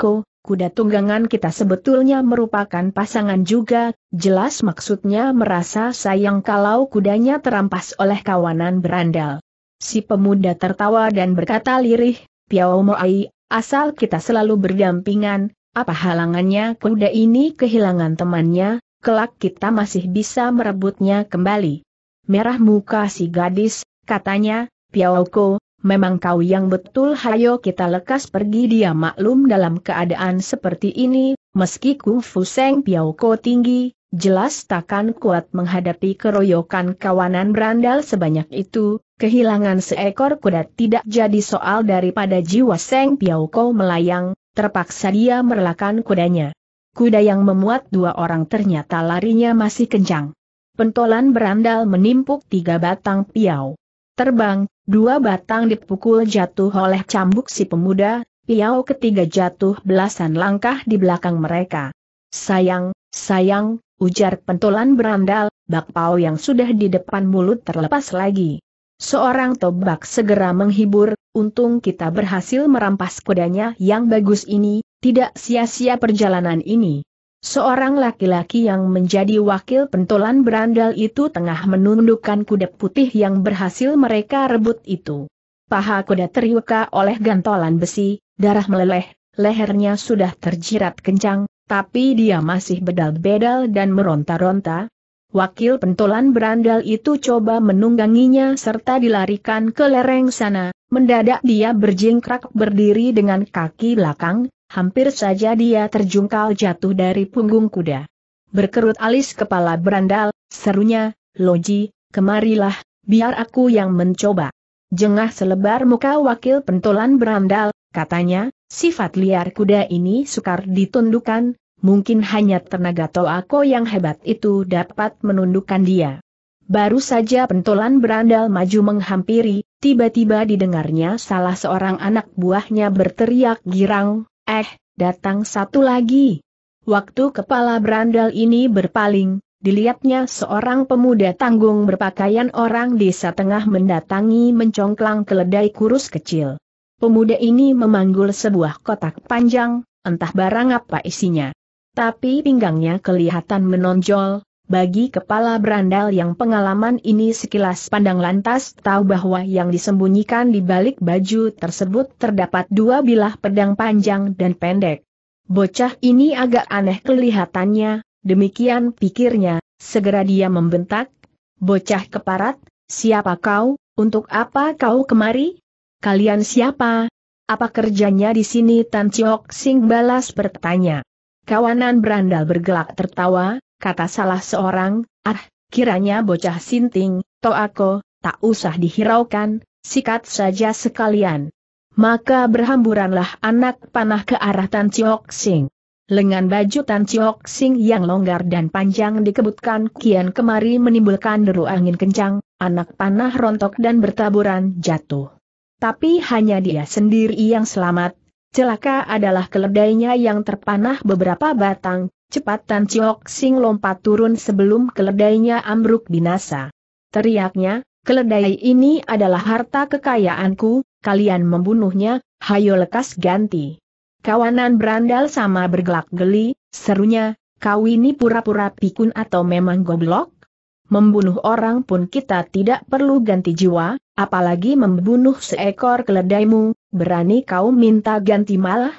ko, kuda tunggangan kita sebetulnya merupakan pasangan juga, jelas maksudnya merasa sayang kalau kudanya terampas oleh kawanan berandal. Si pemuda tertawa dan berkata lirih, Piau Moai, Asal kita selalu berdampingan, apa halangannya kuda ini kehilangan temannya, kelak kita masih bisa merebutnya kembali. Merah muka si gadis, katanya, Piaoko, memang kau yang betul hayo kita lekas pergi dia maklum dalam keadaan seperti ini, meski kung Fu seng Piaoko tinggi, jelas takkan kuat menghadapi keroyokan kawanan berandal sebanyak itu, kehilangan seekor kuda tidak jadi soal daripada jiwa Seng Piauko melayang, terpaksa dia merelakan kudanya. Kuda yang memuat dua orang ternyata larinya masih kencang. Pentolan berandal menimpuk tiga batang piau. Terbang, dua batang dipukul jatuh oleh cambuk si pemuda, piau ketiga jatuh belasan langkah di belakang mereka. Sayang, sayang, ujar pentolan berandal, bakpao yang sudah di depan mulut terlepas lagi. Seorang tobak segera menghibur, untung kita berhasil merampas kudanya yang bagus ini, tidak sia-sia perjalanan ini. Seorang laki-laki yang menjadi wakil pentolan berandal itu tengah menundukkan kuda putih yang berhasil mereka rebut itu. Paha kuda teriuka oleh gantolan besi, darah meleleh, lehernya sudah terjirat kencang, tapi dia masih bedal-bedal dan meronta-ronta. Wakil pentolan berandal itu coba menungganginya serta dilarikan ke lereng sana, mendadak dia berjingkrak berdiri dengan kaki belakang, hampir saja dia terjungkal jatuh dari punggung kuda. Berkerut alis kepala berandal, serunya, Loji, kemarilah, biar aku yang mencoba. Jengah selebar muka wakil pentolan berandal, katanya, Sifat liar kuda ini sukar ditundukkan, mungkin hanya tenaga Toako yang hebat itu dapat menundukkan dia. Baru saja pentolan berandal maju menghampiri, tiba-tiba didengarnya salah seorang anak buahnya berteriak girang, eh, datang satu lagi. Waktu kepala berandal ini berpaling, dilihatnya seorang pemuda tanggung berpakaian orang desa tengah mendatangi mencongklang keledai kurus kecil. Pemuda ini memanggul sebuah kotak panjang, entah barang apa isinya. Tapi pinggangnya kelihatan menonjol, bagi kepala berandal yang pengalaman ini sekilas pandang lantas tahu bahwa yang disembunyikan di balik baju tersebut terdapat dua bilah pedang panjang dan pendek. Bocah ini agak aneh kelihatannya, demikian pikirnya, segera dia membentak, Bocah keparat, siapa kau, untuk apa kau kemari? kalian siapa? Apa kerjanya di sini Tan Chiok Sing balas bertanya. Kawanan berandal bergelak tertawa, kata salah seorang, ah, kiranya bocah sinting, to aku, tak usah dihiraukan, sikat saja sekalian. Maka berhamburanlah anak panah ke arah Tan Chiok Sing. Lengan baju Tan Chiok Sing yang longgar dan panjang dikebutkan kian kemari menimbulkan deru angin kencang, anak panah rontok dan bertaburan jatuh. Tapi hanya dia sendiri yang selamat, celaka adalah keledainya yang terpanah beberapa batang, cepat Tan Chiok Sing lompat turun sebelum keledainya ambruk binasa. Teriaknya, keledai ini adalah harta kekayaanku, kalian membunuhnya, hayo lekas ganti. Kawanan berandal sama bergelak geli, serunya, kau ini pura-pura pikun atau memang goblok? Membunuh orang pun kita tidak perlu ganti jiwa, apalagi membunuh seekor keledaimu, berani kau minta ganti malah?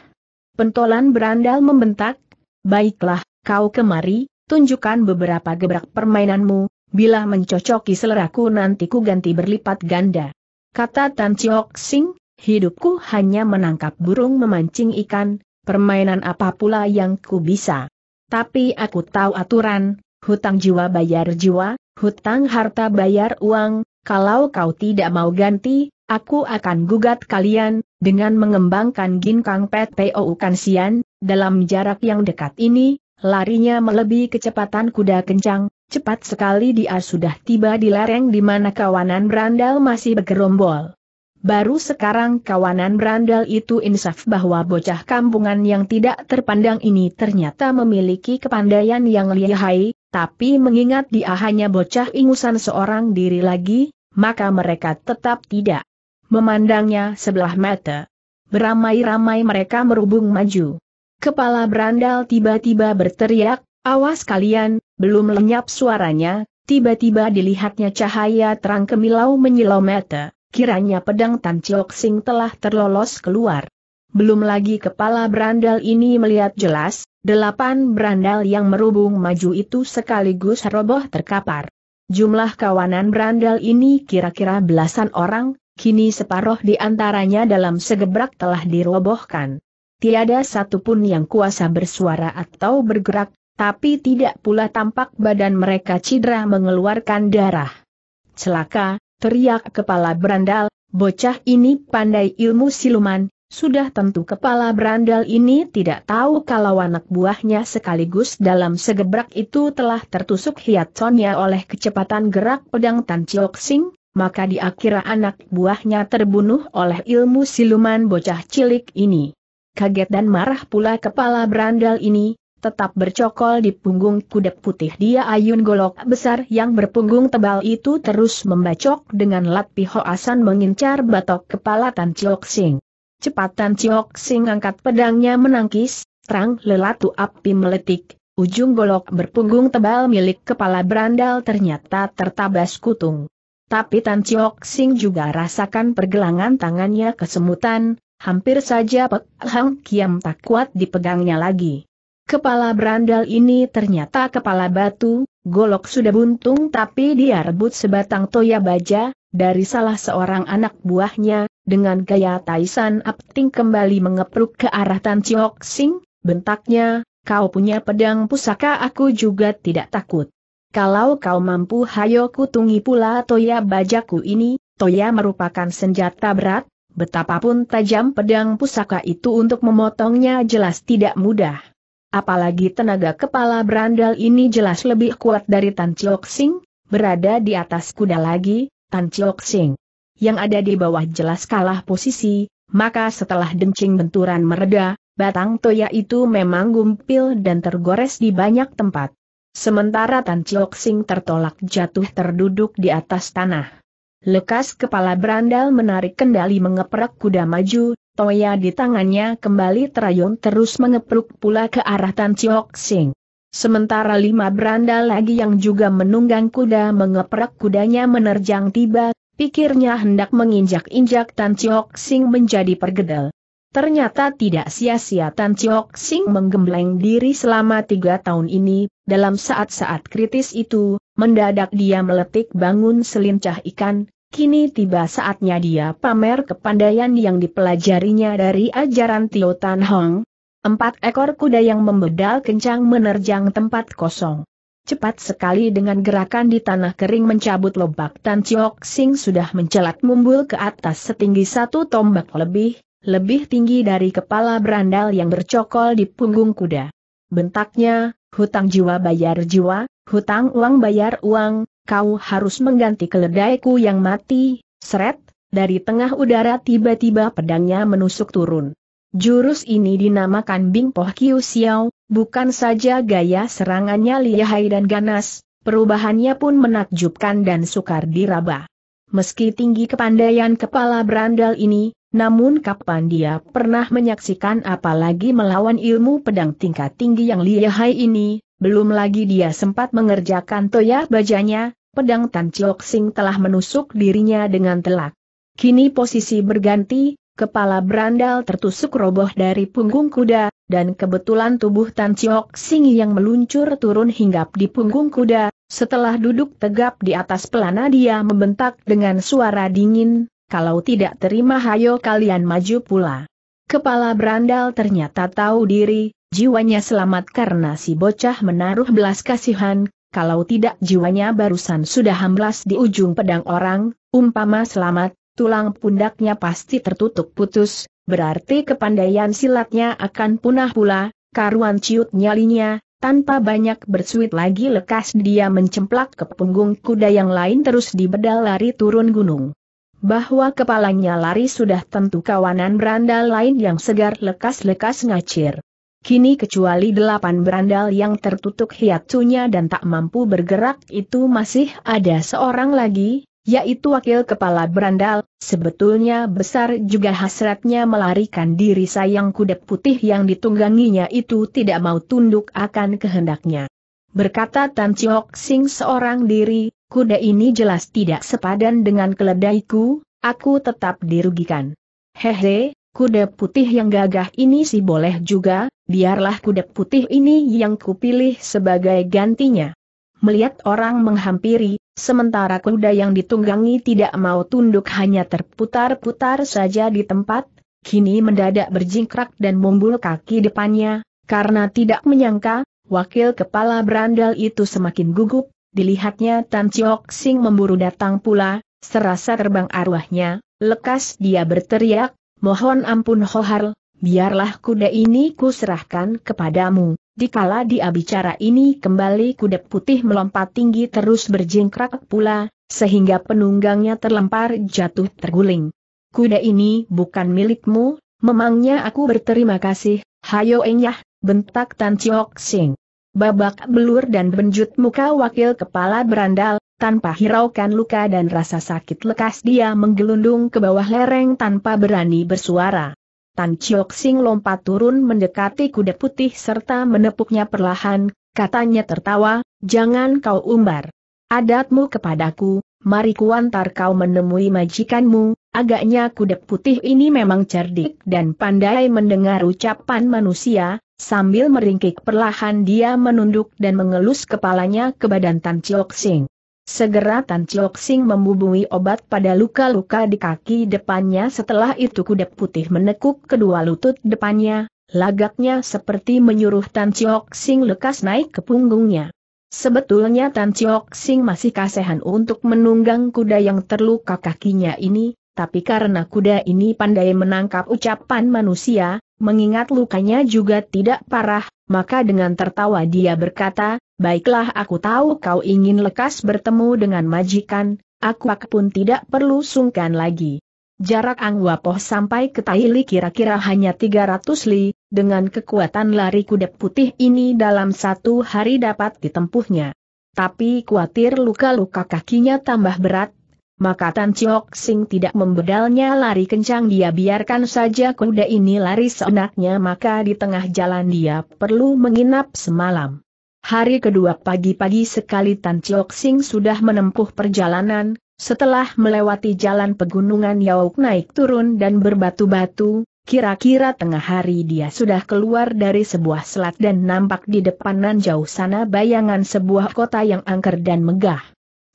Pentolan berandal membentak, baiklah, kau kemari, tunjukkan beberapa gebrak permainanmu, bila mencocoki seleraku nanti ku ganti berlipat ganda. Kata Tan Chiok Sing, hidupku hanya menangkap burung memancing ikan, permainan apa pula yang ku bisa. Tapi aku tahu aturan, hutang jiwa bayar jiwa, hutang harta bayar uang, kalau kau tidak mau ganti, aku akan gugat kalian, dengan mengembangkan ginkang PTO Kansian, dalam jarak yang dekat ini, larinya melebihi kecepatan kuda kencang, cepat sekali dia sudah tiba di lereng di mana kawanan berandal masih bergerombol. Baru sekarang kawanan berandal itu insaf bahwa bocah kampungan yang tidak terpandang ini ternyata memiliki kepandaian yang lihai, tapi mengingat dia hanya bocah ingusan seorang diri lagi, maka mereka tetap tidak memandangnya sebelah mata. Beramai-ramai mereka merubung maju. Kepala berandal tiba-tiba berteriak, awas kalian, belum lenyap suaranya, tiba-tiba dilihatnya cahaya terang kemilau menyilau mata, kiranya pedang Tan Chiok Sing telah terlolos keluar. Belum lagi kepala berandal ini melihat jelas, Delapan berandal yang merubung maju itu sekaligus roboh terkapar. Jumlah kawanan berandal ini kira-kira belasan orang, kini separoh di antaranya dalam segebrak telah dirobohkan. Tiada satupun yang kuasa bersuara atau bergerak, tapi tidak pula tampak badan mereka cedera mengeluarkan darah. Celaka, teriak kepala berandal, bocah ini pandai ilmu siluman, sudah tentu kepala berandal ini tidak tahu kalau anak buahnya sekaligus dalam segebrak itu telah tertusuk hiatsonya oleh kecepatan gerak pedang Tan Chiok Sing, maka anak buahnya terbunuh oleh ilmu siluman bocah cilik ini. Kaget dan marah pula kepala berandal ini, tetap bercokol di punggung kuda putih dia ayun golok besar yang berpunggung tebal itu terus membacok dengan lat hoasan mengincar batok kepala Tan Chiok Sing. Cepatan Ciok Sing angkat pedangnya menangkis, terang lelatu api meletik, ujung golok berpunggung tebal milik kepala berandal ternyata tertabas kutung. Tapi Tan Ciok Sing juga rasakan pergelangan tangannya kesemutan, hampir saja Pek Hang Kiam tak kuat dipegangnya lagi. Kepala berandal ini ternyata kepala batu, golok sudah buntung tapi dia rebut sebatang toya baja, dari salah seorang anak buahnya, dengan gaya Taisan Apting kembali mengepruk ke arah Tan Chiok Sing, bentaknya, kau punya pedang pusaka aku juga tidak takut. Kalau kau mampu hayo kutungi pula toya bajaku ini, toya merupakan senjata berat, betapapun tajam pedang pusaka itu untuk memotongnya jelas tidak mudah. Apalagi tenaga kepala berandal ini jelas lebih kuat dari Tan Chiok Sing, berada di atas kuda lagi, Tan Chiok Sing yang ada di bawah jelas kalah posisi, maka setelah dencing benturan mereda, batang toya itu memang gumpil dan tergores di banyak tempat. Sementara Tan Chiok Sing tertolak jatuh terduduk di atas tanah. Lekas kepala berandal menarik kendali mengeprek kuda maju, toya di tangannya kembali terayun terus mengepruk pula ke arah Tan Chiok Sing. Sementara lima berandal lagi yang juga menunggang kuda mengeprek kudanya menerjang tiba pikirnya hendak menginjak-injak Tan Chiok Sing menjadi pergedel. Ternyata tidak sia-sia Tan Chiok Sing menggembleng diri selama tiga tahun ini, dalam saat-saat kritis itu, mendadak dia meletik bangun selincah ikan, kini tiba saatnya dia pamer kepandaian yang dipelajarinya dari ajaran Tio Tan Hong. Empat ekor kuda yang membedal kencang menerjang tempat kosong. Cepat sekali dengan gerakan di tanah kering mencabut lobak Tan Chiok Sing sudah mencelat mumbul ke atas setinggi satu tombak lebih, lebih tinggi dari kepala berandal yang bercokol di punggung kuda. Bentaknya, hutang jiwa bayar jiwa, hutang uang bayar uang, kau harus mengganti keledaiku yang mati, seret, dari tengah udara tiba-tiba pedangnya menusuk turun. Jurus ini dinamakan Bing Poh Kiu Xiao, Bukan saja gaya serangannya lihai dan ganas, perubahannya pun menakjubkan dan sukar diraba. Meski tinggi kepandaian kepala berandal ini, namun kapan dia pernah menyaksikan apalagi melawan ilmu pedang tingkat tinggi yang lihai ini, belum lagi dia sempat mengerjakan toya bajanya, pedang Tan Chiok Sing telah menusuk dirinya dengan telak. Kini posisi berganti, kepala berandal tertusuk roboh dari punggung kuda, dan kebetulan tubuh Tan Chiok Sing yang meluncur turun hinggap di punggung kuda, setelah duduk tegap di atas pelana dia membentak dengan suara dingin, kalau tidak terima hayo kalian maju pula. Kepala berandal ternyata tahu diri, jiwanya selamat karena si bocah menaruh belas kasihan, kalau tidak jiwanya barusan sudah hamblas di ujung pedang orang, umpama selamat, tulang pundaknya pasti tertutup putus, berarti kepandaian silatnya akan punah pula, karuan ciut nyalinya, tanpa banyak bersuit lagi lekas dia mencemplak ke punggung kuda yang lain terus dibedal lari turun gunung. Bahwa kepalanya lari sudah tentu kawanan berandal lain yang segar lekas-lekas ngacir. Kini kecuali delapan berandal yang tertutup hiatunya dan tak mampu bergerak itu masih ada seorang lagi, yaitu wakil kepala berandal, sebetulnya besar juga hasratnya melarikan diri sayang kuda putih yang ditungganginya itu tidak mau tunduk akan kehendaknya. Berkata Tan Chiok Sing seorang diri, kuda ini jelas tidak sepadan dengan keledaiku, aku tetap dirugikan. Hehe, kuda putih yang gagah ini sih boleh juga, biarlah kuda putih ini yang kupilih sebagai gantinya melihat orang menghampiri, sementara kuda yang ditunggangi tidak mau tunduk hanya terputar-putar saja di tempat, kini mendadak berjingkrak dan mumbul kaki depannya, karena tidak menyangka, wakil kepala berandal itu semakin gugup, dilihatnya Tan Chiok Sing memburu datang pula, serasa terbang arwahnya, lekas dia berteriak, mohon ampun Hohar, biarlah kuda ini kuserahkan kepadamu. Dikala dia bicara ini kembali kuda putih melompat tinggi terus berjingkrak pula, sehingga penunggangnya terlempar jatuh terguling. Kuda ini bukan milikmu, memangnya aku berterima kasih, hayo enyah, bentak Tan Chiok Sing. Babak belur dan benjut muka wakil kepala berandal, tanpa hiraukan luka dan rasa sakit lekas dia menggelundung ke bawah lereng tanpa berani bersuara. Tan Chiok Sing lompat turun mendekati kuda putih serta menepuknya perlahan, katanya tertawa, jangan kau umbar. Adatmu kepadaku, mari kuantar kau menemui majikanmu, agaknya kuda putih ini memang cerdik dan pandai mendengar ucapan manusia, sambil meringkik perlahan dia menunduk dan mengelus kepalanya ke badan Tan Chiok Sing. Segera Tan Chok Sing membubui obat pada luka-luka di kaki depannya setelah itu kuda putih menekuk kedua lutut depannya, lagaknya seperti menyuruh Tan Chok Sing lekas naik ke punggungnya. Sebetulnya Tan Chok Sing masih kasehan untuk menunggang kuda yang terluka kakinya ini, tapi karena kuda ini pandai menangkap ucapan manusia, mengingat lukanya juga tidak parah, maka dengan tertawa dia berkata, Baiklah aku tahu kau ingin lekas bertemu dengan majikan, aku pun tidak perlu sungkan lagi. Jarak Angwapoh sampai ke Taili kira-kira hanya 300 li, dengan kekuatan lari kuda putih ini dalam satu hari dapat ditempuhnya. Tapi khawatir luka-luka kakinya tambah berat, maka Tan Chiok Sing tidak membedalnya lari kencang dia biarkan saja kuda ini lari seenaknya maka di tengah jalan dia perlu menginap semalam. Hari kedua pagi-pagi sekali Tan Chiok Sing sudah menempuh perjalanan, setelah melewati jalan pegunungan Yauk naik turun dan berbatu-batu, Kira-kira tengah hari dia sudah keluar dari sebuah selat dan nampak di depanan jauh sana bayangan sebuah kota yang angker dan megah.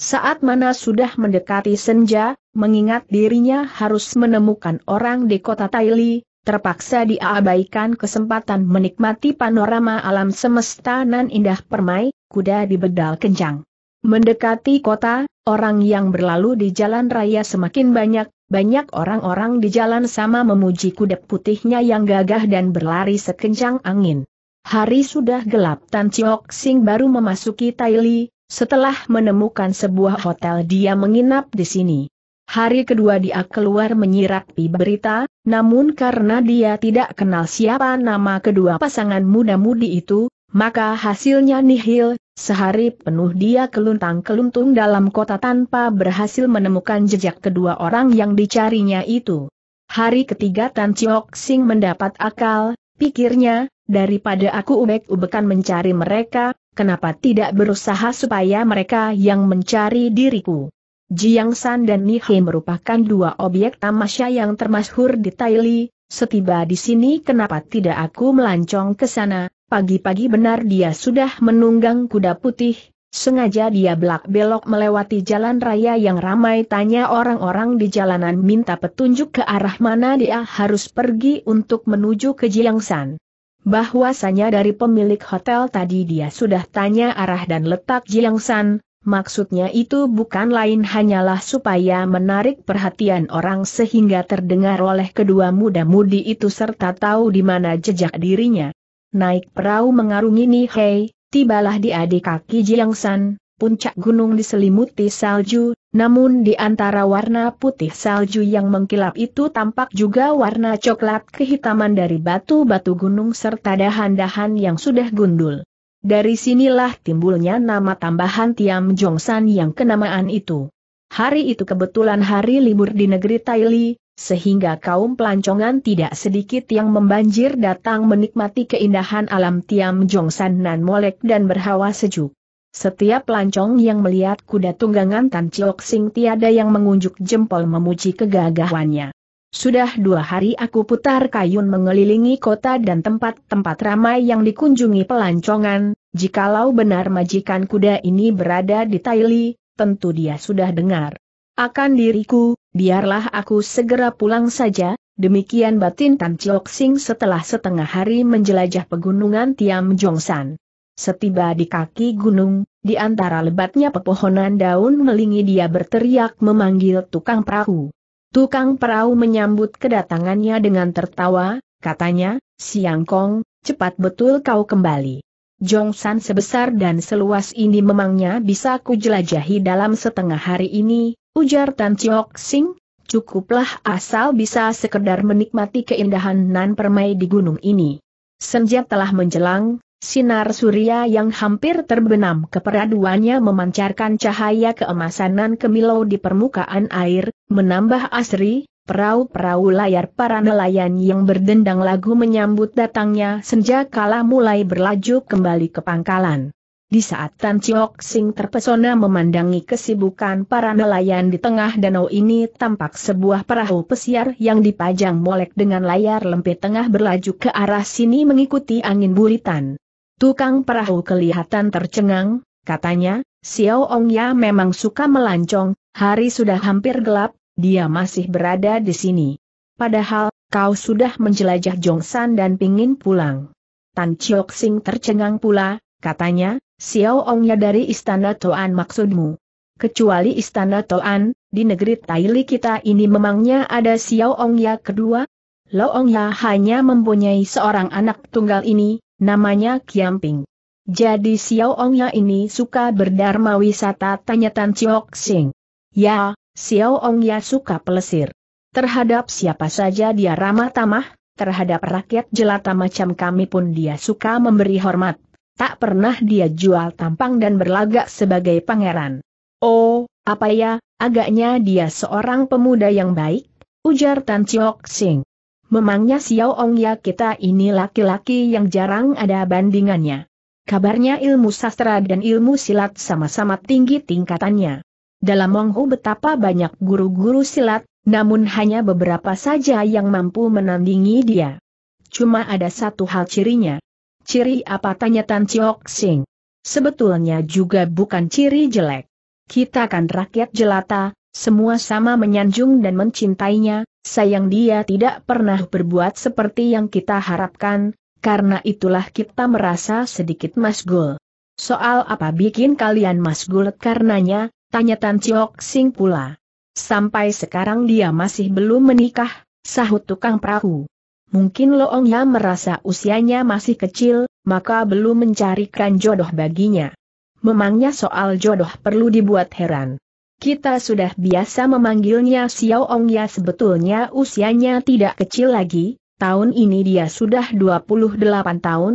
Saat mana sudah mendekati senja, mengingat dirinya harus menemukan orang di kota Taili, terpaksa diabaikan kesempatan menikmati panorama alam semesta nan indah permai, kuda dibedal kencang. Mendekati kota, orang yang berlalu di jalan raya semakin banyak, banyak orang-orang di jalan sama memuji kuda putihnya yang gagah dan berlari sekencang angin. Hari sudah gelap Tan Chiok Sing baru memasuki Taili, setelah menemukan sebuah hotel dia menginap di sini. Hari kedua dia keluar menyirapi berita, namun karena dia tidak kenal siapa nama kedua pasangan muda-mudi itu, maka hasilnya nihil, sehari penuh dia keluntang-keluntung dalam kota tanpa berhasil menemukan jejak kedua orang yang dicarinya itu. Hari ketiga Tan Chiok Sing mendapat akal, pikirnya, daripada aku ubek-ubekan mencari mereka, kenapa tidak berusaha supaya mereka yang mencari diriku? Jiang San dan Nihe merupakan dua objek tamasya yang termasyhur di Taili, setiba di sini kenapa tidak aku melancong ke sana, pagi-pagi benar dia sudah menunggang kuda putih, sengaja dia belak-belok melewati jalan raya yang ramai tanya orang-orang di jalanan minta petunjuk ke arah mana dia harus pergi untuk menuju ke Jiang San bahwasanya dari pemilik hotel tadi dia sudah tanya arah dan letak Jiang San, maksudnya itu bukan lain hanyalah supaya menarik perhatian orang sehingga terdengar oleh kedua muda-mudi itu serta tahu di mana jejak dirinya. Naik perahu mengarungi Nihei, tibalah di adik kaki Jiang San, puncak gunung diselimuti salju, namun di antara warna putih salju yang mengkilap itu tampak juga warna coklat kehitaman dari batu-batu gunung serta dahan-dahan yang sudah gundul. Dari sinilah timbulnya nama tambahan Tiam Jongsan yang kenamaan itu. Hari itu kebetulan hari libur di negeri Taili, sehingga kaum pelancongan tidak sedikit yang membanjir datang menikmati keindahan alam Tiam Jongsan Nan Molek dan berhawa sejuk. Setiap pelancong yang melihat kuda tunggangan Tan Chiok Sing tiada yang mengunjuk jempol memuji kegagahannya. Sudah dua hari aku putar kayun mengelilingi kota dan tempat-tempat ramai yang dikunjungi pelancongan, jikalau benar majikan kuda ini berada di Taili, tentu dia sudah dengar. Akan diriku, biarlah aku segera pulang saja, demikian batin Tan Chiok Sing setelah setengah hari menjelajah pegunungan Tiam Jongsan. Setiba di kaki gunung, di antara lebatnya pepohonan daun melingi dia berteriak memanggil tukang perahu. Tukang perahu menyambut kedatangannya dengan tertawa, katanya, Siang Kong, cepat betul kau kembali. Jong San sebesar dan seluas ini memangnya bisa kujelajahi dalam setengah hari ini, ujar Tan Chiok Sing, cukuplah asal bisa sekedar menikmati keindahan nan permai di gunung ini. Senja telah menjelang, Sinar surya yang hampir terbenam keperaduannya memancarkan cahaya keemasanan kemilau di permukaan air, menambah asri, perahu-perahu layar para nelayan yang berdendang lagu menyambut datangnya senja kala mulai berlaju kembali ke pangkalan. Di saat Tan Chiok Sing terpesona memandangi kesibukan para nelayan di tengah danau ini tampak sebuah perahu pesiar yang dipajang molek dengan layar lempit tengah berlaju ke arah sini mengikuti angin buritan. Tukang perahu kelihatan tercengang, katanya, Xiao Ongya memang suka melancong, hari sudah hampir gelap, dia masih berada di sini. Padahal, kau sudah menjelajah Jongsan dan pingin pulang. Tan Chiok Sing tercengang pula, katanya, Xiao Ongya dari istana Toan maksudmu. Kecuali istana Toan, di negeri Taili kita ini memangnya ada Xiao Ongya kedua? Lo Ongya hanya mempunyai seorang anak tunggal ini, namanya Kiamping. Jadi Xiao Ongnya ini suka berdharma wisata tanya Tan Chiok Sing. Ya, Xiao Ongnya suka pelesir. Terhadap siapa saja dia ramah tamah, terhadap rakyat jelata macam kami pun dia suka memberi hormat. Tak pernah dia jual tampang dan berlagak sebagai pangeran. Oh, apa ya, agaknya dia seorang pemuda yang baik, ujar Tan Chiok Sing memangnya Xiao Ong ya kita ini laki-laki yang jarang ada bandingannya. Kabarnya ilmu sastra dan ilmu silat sama-sama tinggi tingkatannya. Dalam Monghu betapa banyak guru-guru silat, namun hanya beberapa saja yang mampu menandingi dia. Cuma ada satu hal cirinya. Ciri apa tanya Tan Chiok Sing? Sebetulnya juga bukan ciri jelek. Kita kan rakyat jelata, semua sama menyanjung dan mencintainya, sayang dia tidak pernah berbuat seperti yang kita harapkan, karena itulah kita merasa sedikit masgul. Soal apa bikin kalian masgul karenanya, tanya Tan Chiok Sing pula. Sampai sekarang dia masih belum menikah, sahut tukang perahu. Mungkin Loongnya merasa usianya masih kecil, maka belum mencarikan jodoh baginya. Memangnya soal jodoh perlu dibuat heran kita sudah biasa memanggilnya Xiao Ong ya sebetulnya usianya tidak kecil lagi, tahun ini dia sudah 28 tahun.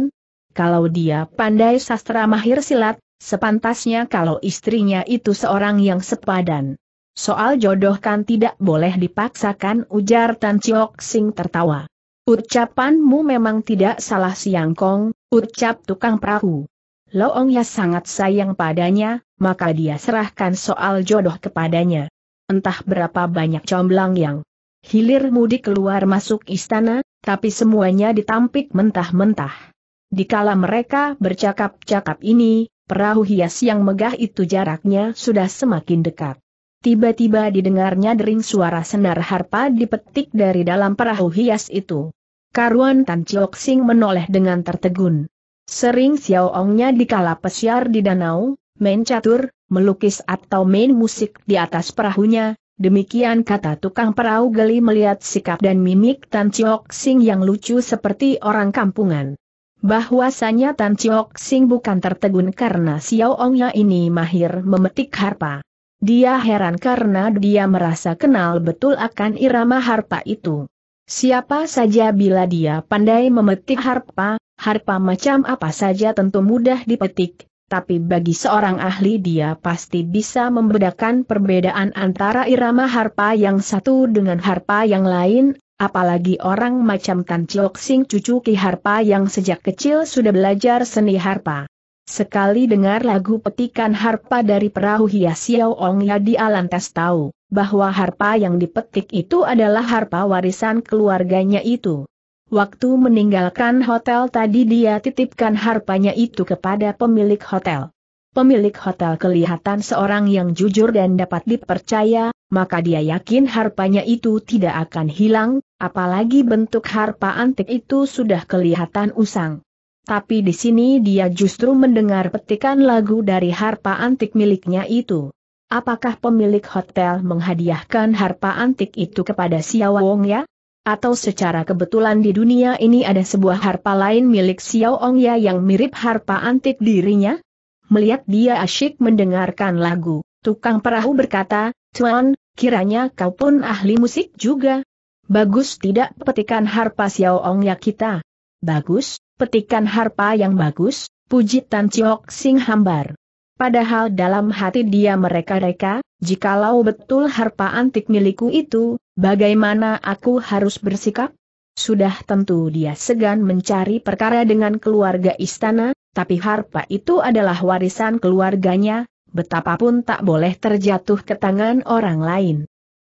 Kalau dia pandai sastra mahir silat, sepantasnya kalau istrinya itu seorang yang sepadan. Soal jodoh kan tidak boleh dipaksakan ujar Tan Chiok Sing tertawa. Ucapanmu memang tidak salah siang kong, ucap tukang perahu. Loongnya sangat sayang padanya, maka dia serahkan soal jodoh kepadanya. Entah berapa banyak comblang yang hilir mudik keluar masuk istana, tapi semuanya ditampik mentah-mentah. Dikala mereka bercakap-cakap ini, perahu hias yang megah itu jaraknya sudah semakin dekat. Tiba-tiba didengarnya dering suara senar harpa dipetik dari dalam perahu hias itu. Karuan Tan Chiok Sing menoleh dengan tertegun. Sering Xiaoongnya dikala pesiar di danau, main catur, melukis atau main musik di atas perahunya, demikian kata tukang perahu geli melihat sikap dan mimik Tan Chiok Sing yang lucu seperti orang kampungan. Bahwasanya Tan Chiok Sing bukan tertegun karena Xiaoongnya ini mahir memetik harpa. Dia heran karena dia merasa kenal betul akan irama harpa itu. Siapa saja bila dia pandai memetik harpa, harpa macam apa saja tentu mudah dipetik, tapi bagi seorang ahli dia pasti bisa membedakan perbedaan antara irama harpa yang satu dengan harpa yang lain, apalagi orang macam Tan Chok Sing cucu Ki Harpa yang sejak kecil sudah belajar seni harpa. Sekali dengar lagu petikan harpa dari perahu hias Xiao Ong ya di alantas tahu, bahwa harpa yang dipetik itu adalah harpa warisan keluarganya itu. Waktu meninggalkan hotel tadi dia titipkan harpanya itu kepada pemilik hotel. Pemilik hotel kelihatan seorang yang jujur dan dapat dipercaya, maka dia yakin harpanya itu tidak akan hilang, apalagi bentuk harpa antik itu sudah kelihatan usang tapi di sini dia justru mendengar petikan lagu dari harpa antik miliknya itu. Apakah pemilik hotel menghadiahkan harpa antik itu kepada Xiao Wong ya? Atau secara kebetulan di dunia ini ada sebuah harpa lain milik Xiao Ong ya yang mirip harpa antik dirinya? Melihat dia asyik mendengarkan lagu, tukang perahu berkata, Tuan, kiranya kau pun ahli musik juga. Bagus tidak petikan harpa Xiao Ong ya kita? Bagus, petikan harpa yang bagus, puji Tan Chiok Sing hambar. Padahal dalam hati dia mereka-reka, jikalau betul harpa antik milikku itu, bagaimana aku harus bersikap? Sudah tentu dia segan mencari perkara dengan keluarga istana, tapi harpa itu adalah warisan keluarganya, betapapun tak boleh terjatuh ke tangan orang lain.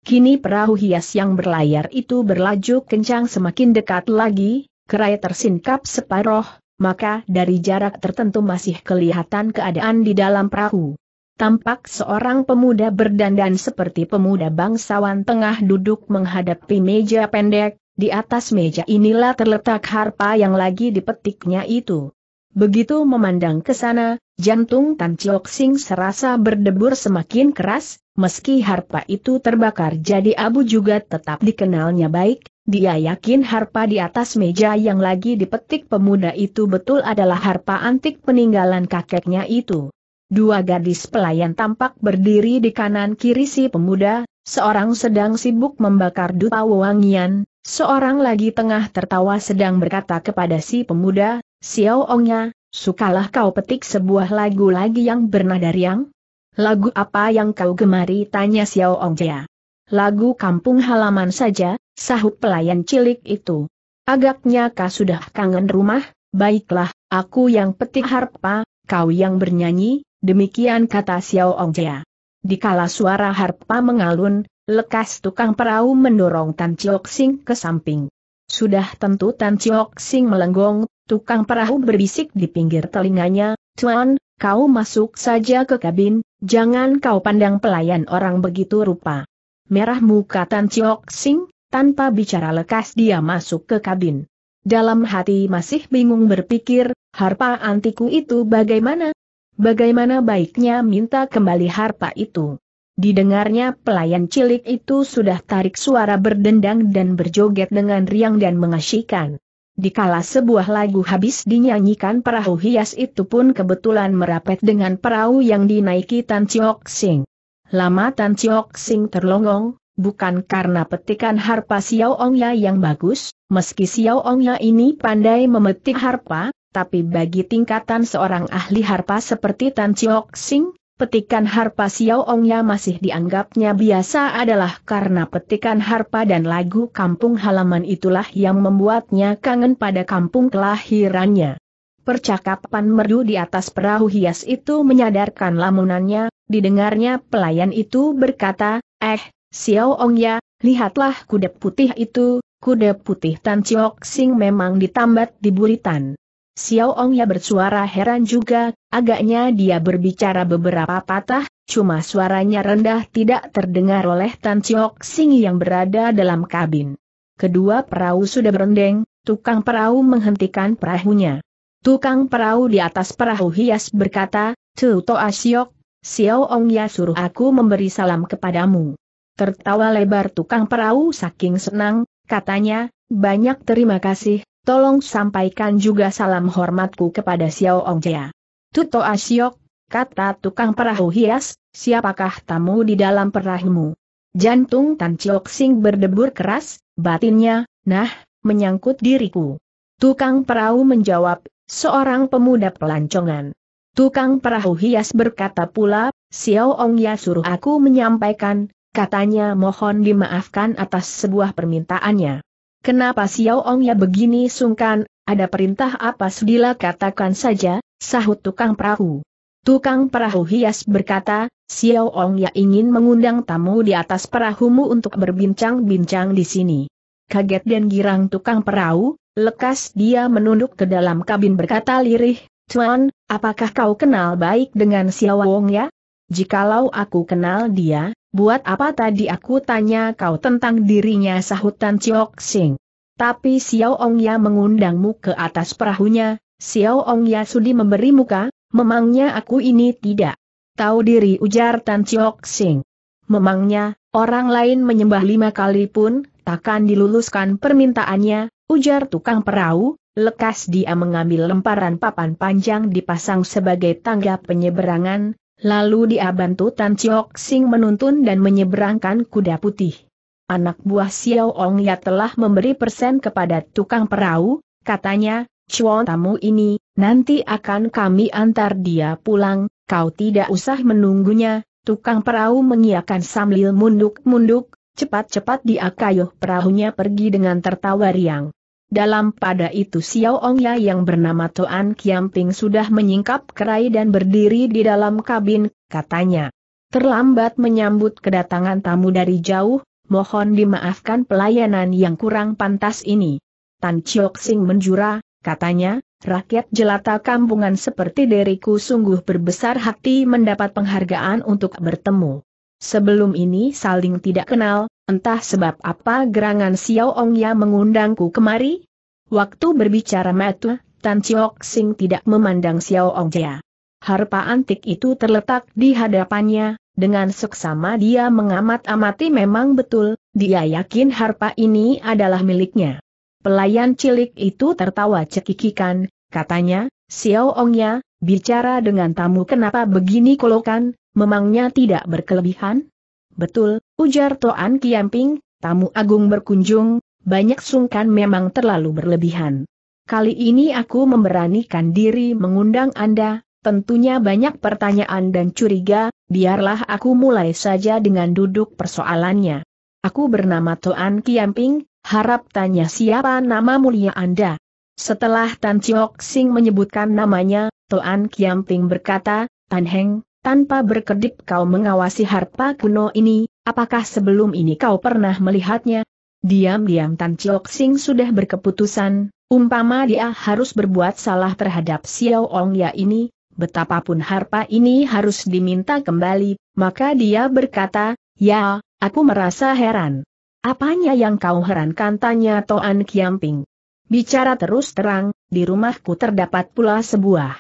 Kini perahu hias yang berlayar itu berlaju kencang semakin dekat lagi, Kerai tersingkap separoh, maka dari jarak tertentu masih kelihatan keadaan di dalam perahu. Tampak seorang pemuda berdandan seperti pemuda bangsawan tengah duduk menghadapi meja pendek, di atas meja inilah terletak harpa yang lagi dipetiknya itu. Begitu memandang ke sana, jantung Tan Chiok Sing serasa berdebur semakin keras, meski harpa itu terbakar jadi abu juga tetap dikenalnya baik, dia yakin harpa di atas meja yang lagi dipetik pemuda itu betul adalah harpa antik peninggalan kakeknya itu. Dua gadis pelayan tampak berdiri di kanan kiri si pemuda, Seorang sedang sibuk membakar dupa wangian, seorang lagi tengah tertawa sedang berkata kepada si pemuda, Xiao Ongnya, sukalah kau petik sebuah lagu lagi yang bernada riang? Lagu apa yang kau gemari tanya Xiao Ongjia. Lagu kampung halaman saja, sahut pelayan cilik itu. Agaknya kau sudah kangen rumah, baiklah, aku yang petik harpa, kau yang bernyanyi, demikian kata Xiao Ongjia. Dikala suara harpa mengalun, lekas tukang perahu mendorong Tan Chiok Sing ke samping. Sudah tentu Tan Chiok Sing melenggong, tukang perahu berbisik di pinggir telinganya, Tuan, kau masuk saja ke kabin, jangan kau pandang pelayan orang begitu rupa. Merah muka Tan Chiok Sing, tanpa bicara lekas dia masuk ke kabin. Dalam hati masih bingung berpikir, harpa antiku itu bagaimana, Bagaimana baiknya minta kembali harpa itu? Didengarnya pelayan cilik itu sudah tarik suara berdendang dan berjoget dengan riang dan mengasyikan. Dikala sebuah lagu habis dinyanyikan perahu hias itu pun kebetulan merapet dengan perahu yang dinaiki Tan Chiok Sing. Lama Tan Chiok Sing terlongong, bukan karena petikan harpa Xiao Ya yang bagus, meski Xiao Ya ini pandai memetik harpa, tapi bagi tingkatan seorang ahli harpa seperti Tan Chiok Sing, Petikan harpa Xiao Ong Ya masih dianggapnya biasa adalah karena petikan harpa dan lagu kampung halaman itulah yang membuatnya kangen pada kampung kelahirannya. Percakapan merdu di atas perahu hias itu menyadarkan lamunannya, didengarnya pelayan itu berkata, Eh, Xiao Ong Ya, lihatlah kuda putih itu, kuda putih Tan Chiok Sing memang ditambat di buritan. Xiao ya bersuara heran juga, agaknya dia berbicara beberapa patah, cuma suaranya rendah tidak terdengar oleh Tan Chiok Sing yang berada dalam kabin. Kedua perahu sudah berendeng, tukang perahu menghentikan perahunya. Tukang perahu di atas perahu hias berkata, Tu Toa Siok, Xiao ya suruh aku memberi salam kepadamu. Tertawa lebar tukang perahu saking senang, katanya, banyak terima kasih, tolong sampaikan juga salam hormatku kepada Xiao Ong Jia. Tuto Asyok, kata tukang perahu hias, siapakah tamu di dalam perahumu? Jantung Tan Chiok Sing berdebur keras, batinnya, nah, menyangkut diriku. Tukang perahu menjawab, seorang pemuda pelancongan. Tukang perahu hias berkata pula, Xiao Ong Ya suruh aku menyampaikan, katanya mohon dimaafkan atas sebuah permintaannya. Kenapa Xiao Ong ya begini sungkan, ada perintah apa Sudila katakan saja, sahut tukang perahu. Tukang perahu hias berkata, Xiao Ong ya ingin mengundang tamu di atas perahumu untuk berbincang-bincang di sini. Kaget dan girang tukang perahu, lekas dia menunduk ke dalam kabin berkata lirih, Tuan, apakah kau kenal baik dengan Xiao Ong ya? Jikalau aku kenal dia, buat apa tadi aku tanya kau tentang dirinya sahut Tan Chiok Sing. Tapi Xiao Ong Ya mengundangmu ke atas perahunya, Xiao Ong Ya sudi memberi muka, memangnya aku ini tidak. Tahu diri ujar Tan Chiok Sing. Memangnya, orang lain menyembah lima kali pun, takkan diluluskan permintaannya, ujar tukang perahu, lekas dia mengambil lemparan papan panjang dipasang sebagai tangga penyeberangan, Lalu dia bantu Tan Chiok Sing menuntun dan menyeberangkan kuda putih. Anak buah Xiao Ong Ya telah memberi persen kepada tukang perahu, katanya, Cuan tamu ini, nanti akan kami antar dia pulang, kau tidak usah menunggunya, tukang perahu mengiakan sambil munduk-munduk, cepat-cepat dia kayuh perahunya pergi dengan tertawa riang. Dalam pada itu Xiao Ongya yang bernama Toan Kiamping sudah menyingkap kerai dan berdiri di dalam kabin, katanya. Terlambat menyambut kedatangan tamu dari jauh, mohon dimaafkan pelayanan yang kurang pantas ini. Tan Chiok Sing menjura, katanya, rakyat jelata kampungan seperti diriku sungguh berbesar hati mendapat penghargaan untuk bertemu. Sebelum ini saling tidak kenal, Entah sebab apa gerangan Xiao Ong ya mengundangku kemari? Waktu berbicara Matu, Tan Chiok Sing tidak memandang Xiao Ong Ongya. Harpa antik itu terletak di hadapannya, dengan seksama dia mengamat-amati memang betul, dia yakin harpa ini adalah miliknya. Pelayan cilik itu tertawa cekikikan, katanya, Xiao Ong ya, bicara dengan tamu kenapa begini kolokan, memangnya tidak berkelebihan? Betul, Ujar Toan Kiamping, tamu agung berkunjung, banyak sungkan memang terlalu berlebihan. Kali ini aku memberanikan diri mengundang Anda, tentunya banyak pertanyaan dan curiga, biarlah aku mulai saja dengan duduk persoalannya. Aku bernama Toan Kiamping, harap tanya siapa nama mulia Anda. Setelah Tan Chiok Sing menyebutkan namanya, Toan Kiamping berkata, Tan Heng, tanpa berkedip kau mengawasi harpa kuno ini, apakah sebelum ini kau pernah melihatnya? Diam-diam Tan Chiok Sing sudah berkeputusan, umpama dia harus berbuat salah terhadap Xiao Ong Ya ini, betapapun harpa ini harus diminta kembali, maka dia berkata, ya, aku merasa heran. Apanya yang kau herankan tanya Toan Kiamping. Bicara terus terang, di rumahku terdapat pula sebuah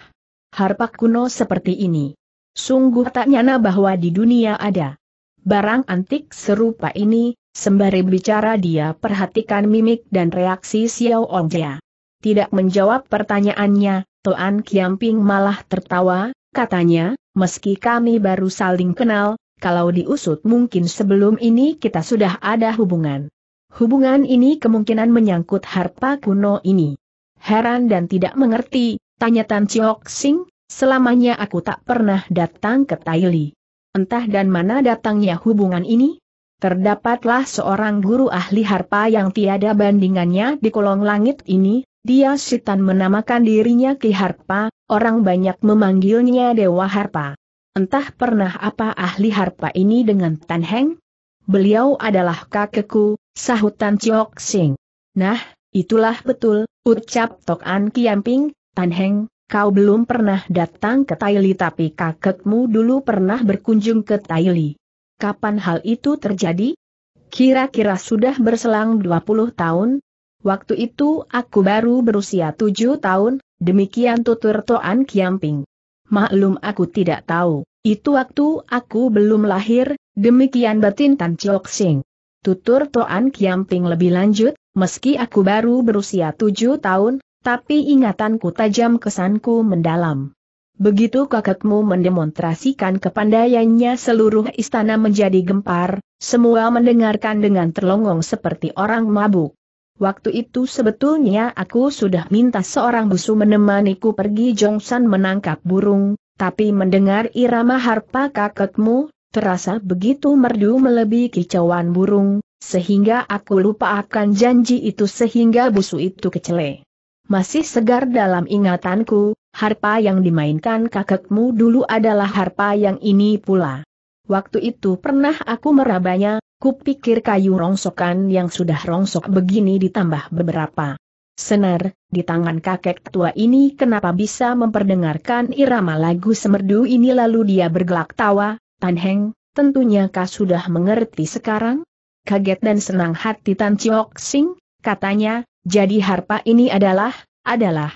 harpa kuno seperti ini. Sungguh tak nyana bahwa di dunia ada barang antik serupa ini, sembari bicara dia perhatikan mimik dan reaksi Xiao Ongjia. Tidak menjawab pertanyaannya, Toan Kiamping malah tertawa, katanya, meski kami baru saling kenal, kalau diusut mungkin sebelum ini kita sudah ada hubungan. Hubungan ini kemungkinan menyangkut harta kuno ini. Heran dan tidak mengerti, tanya Tan Chiok Sing, Selamanya aku tak pernah datang ke Taili. Entah dan mana datangnya hubungan ini? Terdapatlah seorang guru ahli harpa yang tiada bandingannya di kolong langit ini, dia Sitan menamakan dirinya Ki Harpa, orang banyak memanggilnya Dewa Harpa. Entah pernah apa ahli harpa ini dengan Tan Heng? Beliau adalah kakekku, sahut Tan Chiok Sing. Nah, itulah betul, ucap Tok An Kiamping, Tan Heng, Kau belum pernah datang ke Taili tapi kakekmu dulu pernah berkunjung ke Taili. Kapan hal itu terjadi? Kira-kira sudah berselang 20 tahun? Waktu itu aku baru berusia 7 tahun, demikian tutur Toan Kiamping. Maklum aku tidak tahu, itu waktu aku belum lahir, demikian batin Tan Chok Sing. Tutur Toan Kiamping lebih lanjut, meski aku baru berusia 7 tahun, tapi ingatanku tajam kesanku mendalam. Begitu kakakmu mendemonstrasikan kepandaiannya seluruh istana menjadi gempar, semua mendengarkan dengan terlongong seperti orang mabuk. Waktu itu sebetulnya aku sudah minta seorang busu menemaniku pergi Jongsan menangkap burung, tapi mendengar irama harpa kakakmu terasa begitu merdu melebihi kicauan burung, sehingga aku lupa akan janji itu sehingga busu itu kecele masih segar dalam ingatanku, harpa yang dimainkan kakekmu dulu adalah harpa yang ini pula. Waktu itu pernah aku merabanya, kupikir kayu rongsokan yang sudah rongsok begini ditambah beberapa. Senar, di tangan kakek tua ini kenapa bisa memperdengarkan irama lagu semerdu ini lalu dia bergelak tawa, Tan Heng, tentunya kau sudah mengerti sekarang? Kaget dan senang hati Tan Chiok Sing, katanya, jadi harpa ini adalah, adalah.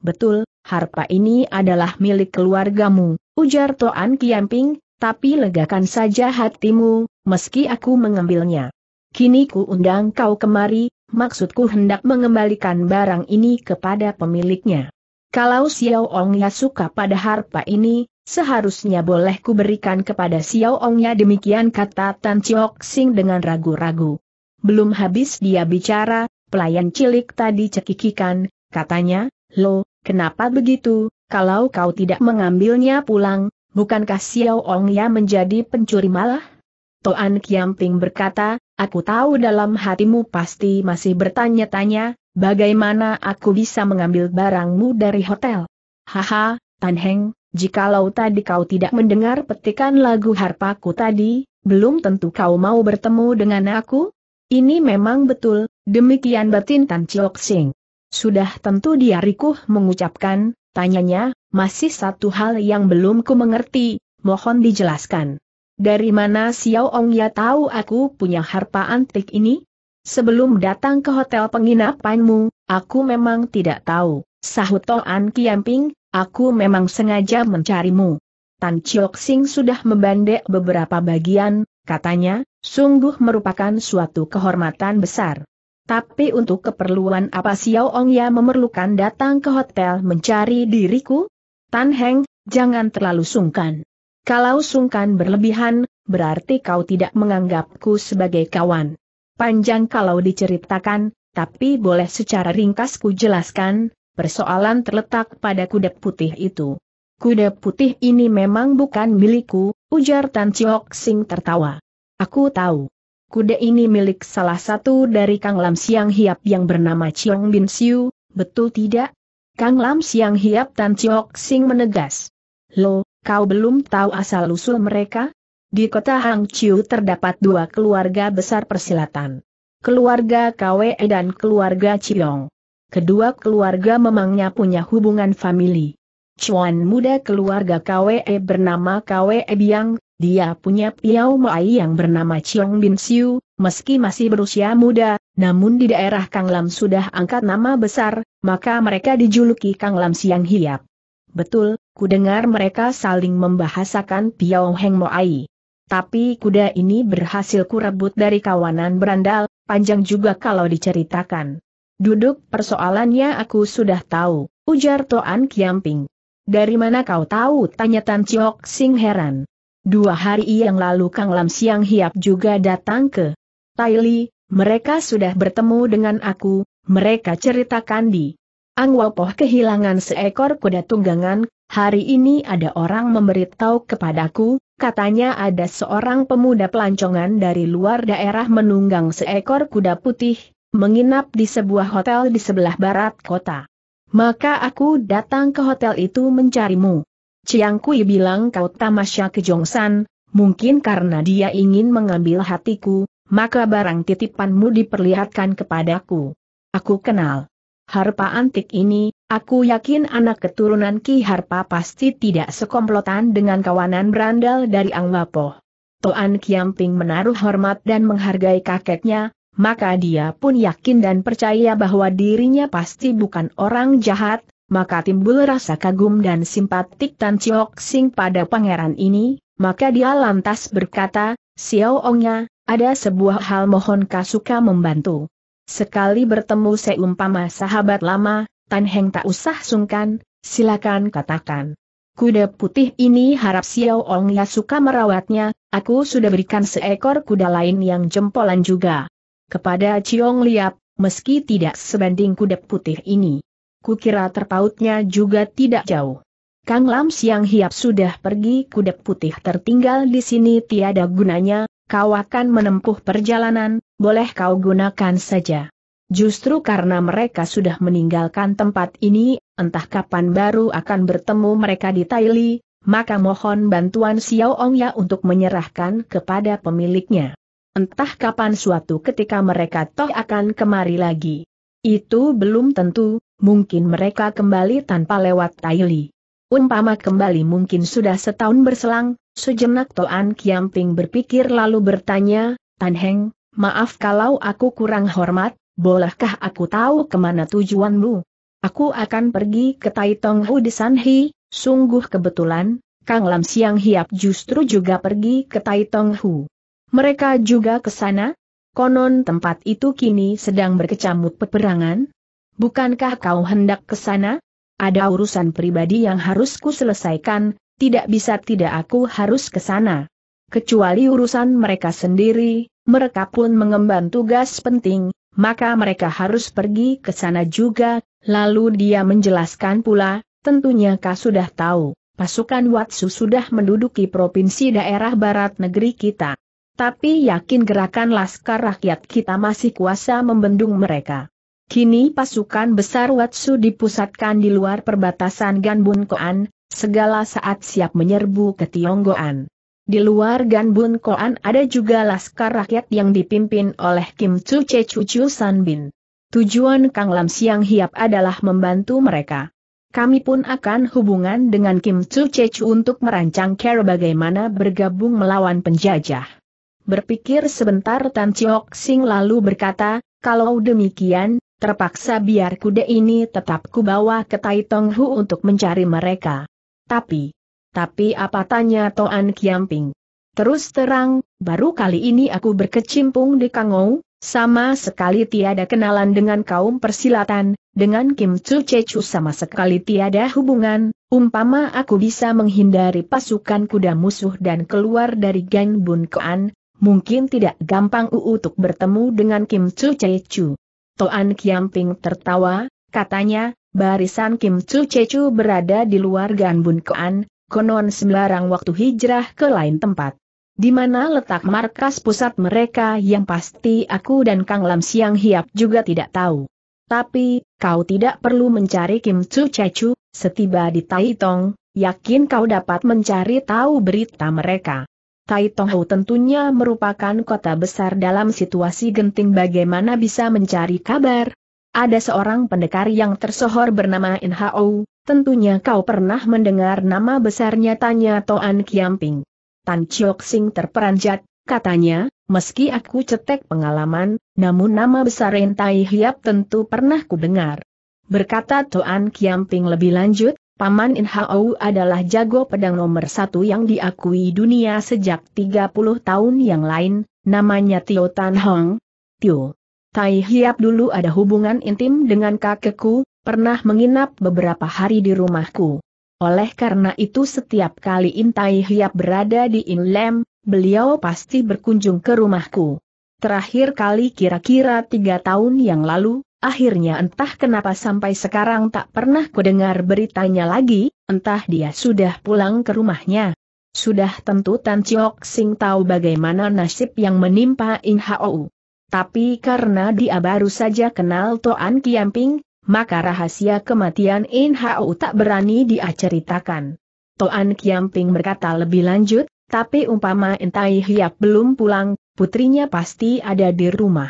Betul, harpa ini adalah milik keluargamu, ujar Toan Kiamping, tapi legakan saja hatimu, meski aku mengambilnya. Kini ku undang kau kemari, maksudku hendak mengembalikan barang ini kepada pemiliknya. Kalau Xiao Ongnya suka pada harpa ini, seharusnya boleh kuberikan kepada Xiao Ongnya demikian kata Tan Chiok Sing dengan ragu-ragu. Belum habis dia bicara, Pelayan cilik tadi cekikikan, katanya, Lo, kenapa begitu, kalau kau tidak mengambilnya pulang, bukankah Xiao Ong ya menjadi pencuri malah? Toan Kiamping berkata, aku tahu dalam hatimu pasti masih bertanya-tanya, bagaimana aku bisa mengambil barangmu dari hotel? Haha, Tan Heng, jikalau tadi kau tidak mendengar petikan lagu harpaku tadi, belum tentu kau mau bertemu dengan aku? Ini memang betul, demikian batin Tan Chiok Sing. Sudah tentu dia rikuh mengucapkan, tanyanya, masih satu hal yang belum ku mengerti, mohon dijelaskan. Dari mana Xiao Ong ya tahu aku punya harpa antik ini? Sebelum datang ke hotel penginapanmu, aku memang tidak tahu, sahut Toan Kiamping, aku memang sengaja mencarimu. Tan Chiok Sing sudah membandek beberapa bagian, katanya, sungguh merupakan suatu kehormatan besar. Tapi untuk keperluan apa Xiao Ongya memerlukan datang ke hotel mencari diriku? Tan Heng, jangan terlalu sungkan. Kalau sungkan berlebihan, berarti kau tidak menganggapku sebagai kawan. Panjang kalau diceritakan, tapi boleh secara ringkas ku jelaskan, persoalan terletak pada kuda putih itu. Kuda putih ini memang bukan milikku, Ujar Tan Chiok Sing tertawa. Aku tahu. Kuda ini milik salah satu dari Kang Lam Siang Hiap yang bernama Chiong Bin Siu, betul tidak? Kang Lam Siang Hiap Tan Chiok Sing menegas. Lo, kau belum tahu asal-usul mereka? Di kota Hang Chiu terdapat dua keluarga besar persilatan. Keluarga KWE dan keluarga Chiong. Kedua keluarga memangnya punya hubungan famili. Cuan muda keluarga KWE bernama KWE Biang, dia punya Piau Mai yang bernama Chiong Bin Siu, meski masih berusia muda, namun di daerah Kang Lam sudah angkat nama besar, maka mereka dijuluki Kang Lam Siang Hiap. Betul, ku dengar mereka saling membahasakan Piau Heng Moai. Tapi kuda ini berhasil kurebut dari kawanan berandal, panjang juga kalau diceritakan. Duduk persoalannya aku sudah tahu, ujar Toan Kiamping. Dari mana kau tahu? Tanya Tan Chiok Sing heran. Dua hari yang lalu Kang Lam Siang Hiap juga datang ke Li, mereka sudah bertemu dengan aku, mereka ceritakan di Ang Wapoh kehilangan seekor kuda tunggangan, hari ini ada orang memberitahu kepadaku, katanya ada seorang pemuda pelancongan dari luar daerah menunggang seekor kuda putih, menginap di sebuah hotel di sebelah barat kota. Maka aku datang ke hotel itu mencarimu. Chiang Kui bilang kau tamasya ke Jongsan, mungkin karena dia ingin mengambil hatiku, maka barang titipanmu diperlihatkan kepadaku. Aku kenal. Harpa antik ini, aku yakin anak keturunan Ki Harpa pasti tidak sekomplotan dengan kawanan berandal dari Angwapo. Toan Kiamping menaruh hormat dan menghargai kakeknya, maka dia pun yakin dan percaya bahwa dirinya pasti bukan orang jahat, maka timbul rasa kagum dan simpatik Tan Chiok Sing pada pangeran ini, maka dia lantas berkata, Xiao Ongnya, ada sebuah hal mohon Kasuka membantu. Sekali bertemu seumpama sahabat lama, Tan Heng tak usah sungkan, silakan katakan. Kuda putih ini harap Xiao Ongnya suka merawatnya, aku sudah berikan seekor kuda lain yang jempolan juga kepada Ciong Liap, meski tidak sebanding kuda putih ini. Kukira terpautnya juga tidak jauh. Kang Lam Siang Hiap sudah pergi kuda putih tertinggal di sini tiada gunanya, kau akan menempuh perjalanan, boleh kau gunakan saja. Justru karena mereka sudah meninggalkan tempat ini, entah kapan baru akan bertemu mereka di Taili, maka mohon bantuan Xiao Ong Ya untuk menyerahkan kepada pemiliknya entah kapan suatu ketika mereka toh akan kemari lagi. Itu belum tentu, mungkin mereka kembali tanpa lewat Taili. Umpama kembali mungkin sudah setahun berselang, sejenak Toan Kiamping berpikir lalu bertanya, Tan Heng, maaf kalau aku kurang hormat, bolehkah aku tahu kemana tujuanmu? Aku akan pergi ke Tai Tong Hu di Sanhi, sungguh kebetulan, Kang Lam Siang Hiap justru juga pergi ke Tai Tong Hu. Mereka juga ke sana? Konon tempat itu kini sedang berkecamuk peperangan? Bukankah kau hendak ke sana? Ada urusan pribadi yang harus ku selesaikan, tidak bisa tidak aku harus ke sana. Kecuali urusan mereka sendiri, mereka pun mengemban tugas penting, maka mereka harus pergi ke sana juga, lalu dia menjelaskan pula, tentunya kau sudah tahu, pasukan Watsu sudah menduduki provinsi daerah barat negeri kita. Tapi yakin gerakan laskar rakyat kita masih kuasa membendung mereka. Kini pasukan besar Watsu dipusatkan di luar perbatasan Ganbun Koan, segala saat siap menyerbu ke Tionggoan. Di luar Ganbun Koan ada juga laskar rakyat yang dipimpin oleh Kim Chu Che Chu Sanbin. Tujuan Kang Lam Siang Hiap adalah membantu mereka. Kami pun akan hubungan dengan Kim Chu Che Chu untuk merancang cara bagaimana bergabung melawan penjajah. Berpikir sebentar Tan Chiok Sing lalu berkata, kalau demikian, terpaksa biar kuda ini tetap kubawa ke Tai Tong Hu untuk mencari mereka. Tapi, tapi apa tanya Toan Kiamping? Terus terang, baru kali ini aku berkecimpung di Kangou, sama sekali tiada kenalan dengan kaum persilatan, dengan Kim Chu Chechu sama sekali tiada hubungan, umpama aku bisa menghindari pasukan kuda musuh dan keluar dari Gang Bun Mungkin tidak gampang Uu untuk bertemu dengan Kim Chu Chu. Toan Kiamping tertawa, katanya, barisan Kim Chu Chu berada di luar Ganbun Koan, konon sembarang waktu hijrah ke lain tempat. Di mana letak markas pusat mereka yang pasti aku dan Kang Lam Siang Hiap juga tidak tahu. Tapi, kau tidak perlu mencari Kim Chu Chu, setiba di Taitong, yakin kau dapat mencari tahu berita mereka. Tai Tonghu tentunya merupakan kota besar dalam situasi genting bagaimana bisa mencari kabar. Ada seorang pendekar yang tersohor bernama In Hao, tentunya kau pernah mendengar nama besarnya tanya Toan Kiamping. Tan Chiok Sing terperanjat, katanya, meski aku cetek pengalaman, namun nama besar Tai Hiap tentu pernah kudengar. Berkata Toan Kiamping lebih lanjut, Paman in Hao adalah jago pedang nomor satu yang diakui dunia sejak 30 tahun yang lain, namanya Tio Tan Hong. Tio Tai Hiap dulu ada hubungan intim dengan kakekku, pernah menginap beberapa hari di rumahku. Oleh karena itu setiap kali In Tai Hiap berada di In Inlem, beliau pasti berkunjung ke rumahku. Terakhir kali kira-kira tiga tahun yang lalu, Akhirnya entah kenapa sampai sekarang tak pernah kudengar beritanya lagi, entah dia sudah pulang ke rumahnya. Sudah tentu Tan Chiok Sing tahu bagaimana nasib yang menimpa In Hao. Tapi karena dia baru saja kenal Toan Kiamping, maka rahasia kematian In Hao tak berani dia ceritakan. Toan Kiamping berkata lebih lanjut, tapi umpama Entai Hiap belum pulang, putrinya pasti ada di rumah.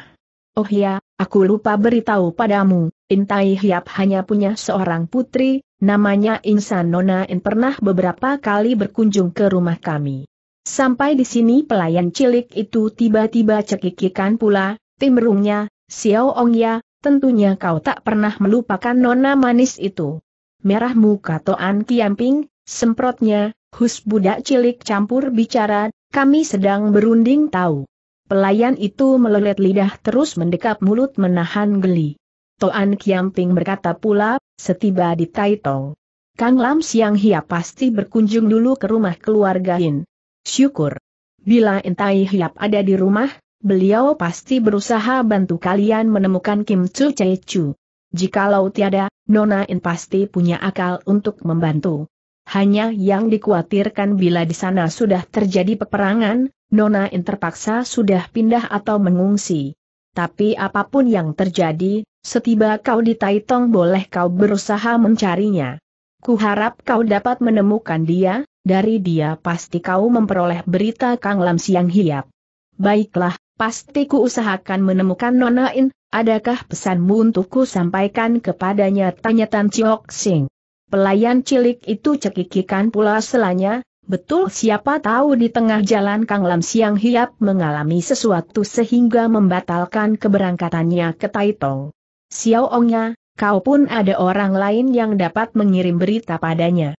Oh ya, Aku lupa beritahu padamu, Intai Hiap hanya punya seorang putri, namanya Insan Nona In pernah beberapa kali berkunjung ke rumah kami. Sampai di sini pelayan cilik itu tiba-tiba cekikikan pula, timrungnya, Xiao Ong Ya, tentunya kau tak pernah melupakan Nona manis itu. Merah muka Toan Kiamping, semprotnya, hus budak cilik campur bicara, kami sedang berunding tahu. Pelayan itu melelet lidah terus mendekap mulut menahan geli. Toan Kiamping berkata pula, setiba di Taitong. Kang Lam Siang Hia pasti berkunjung dulu ke rumah keluarga Hin. Syukur. Bila Entai Hiap ada di rumah, beliau pasti berusaha bantu kalian menemukan Kim Chu Chu. Jikalau tiada, Nona In pasti punya akal untuk membantu. Hanya yang dikhawatirkan bila di sana sudah terjadi peperangan, Nona In terpaksa sudah pindah atau mengungsi. Tapi apapun yang terjadi, setiba kau di Taitong boleh kau berusaha mencarinya. Kuharap kau dapat menemukan dia, dari dia pasti kau memperoleh berita Kang Lam Siang Hiap. Baiklah, pasti ku usahakan menemukan Nona In, adakah pesanmu untukku sampaikan kepadanya tanya Tan Chiok Sing. Pelayan cilik itu cekikikan pula selanya, Betul siapa tahu di tengah jalan Kang Lam Siang Hiap mengalami sesuatu sehingga membatalkan keberangkatannya ke Taitong. Xiao Ongnya, kau pun ada orang lain yang dapat mengirim berita padanya.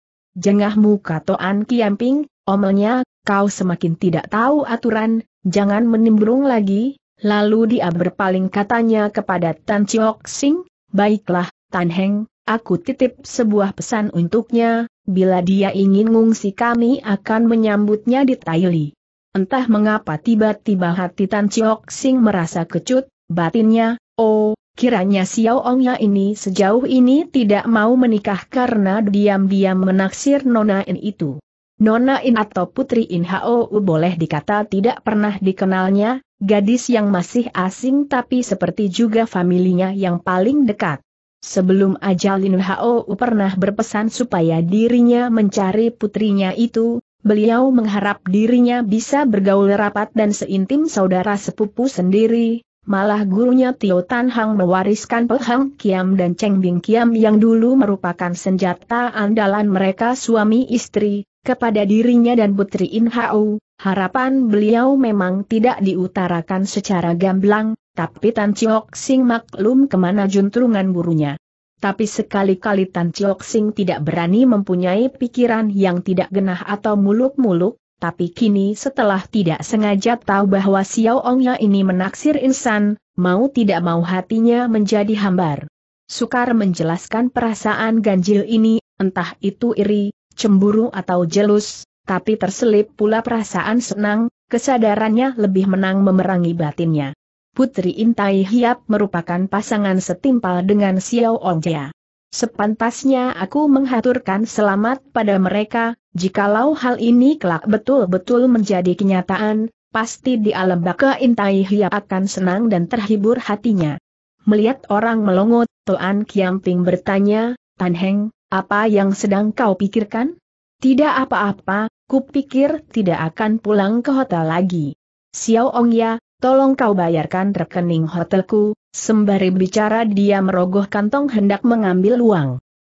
muka, Toan Kiamping, omelnya, kau semakin tidak tahu aturan, jangan menimbrung lagi, lalu dia berpaling katanya kepada Tan Chiok Sing, baiklah, Tan Heng, aku titip sebuah pesan untuknya, Bila dia ingin mengungsi kami akan menyambutnya di Taili. Entah mengapa tiba-tiba hati Tan Chiok Sing merasa kecut, batinnya, oh, kiranya Xiao Ong Ongnya ini sejauh ini tidak mau menikah karena diam-diam menaksir Nona In itu. Nona In atau Putri In u boleh dikata tidak pernah dikenalnya, gadis yang masih asing tapi seperti juga familinya yang paling dekat. Sebelum ajal Lin Hao pernah berpesan supaya dirinya mencari putrinya itu, beliau mengharap dirinya bisa bergaul rapat dan seintim saudara sepupu sendiri, malah gurunya Tio Tan Hang mewariskan Pe Kiam dan Cheng Bing Kiam yang dulu merupakan senjata andalan mereka suami istri, kepada dirinya dan putri In Hao, harapan beliau memang tidak diutarakan secara gamblang, tapi Tan Chiok Sing maklum kemana juntrungan burunya. Tapi sekali-kali Tan Chiok Sing tidak berani mempunyai pikiran yang tidak genah atau muluk-muluk, tapi kini setelah tidak sengaja tahu bahwa Xiao Ongnya ini menaksir insan, mau tidak mau hatinya menjadi hambar. Sukar menjelaskan perasaan ganjil ini, entah itu iri, cemburu atau jelus, tapi terselip pula perasaan senang, kesadarannya lebih menang memerangi batinnya. Putri Intai Hiap merupakan pasangan setimpal dengan Xiao Ongjia. Sepantasnya aku menghaturkan selamat pada mereka, jikalau hal ini kelak betul-betul menjadi kenyataan, pasti di alam baka Intai Hiap akan senang dan terhibur hatinya. Melihat orang melongo, Tuan Kiamping bertanya, Tan Heng, apa yang sedang kau pikirkan? Tidak apa-apa, kupikir tidak akan pulang ke hotel lagi. Xiao Ongya, tolong kau bayarkan rekening hotelku, sembari bicara dia merogoh kantong hendak mengambil uang.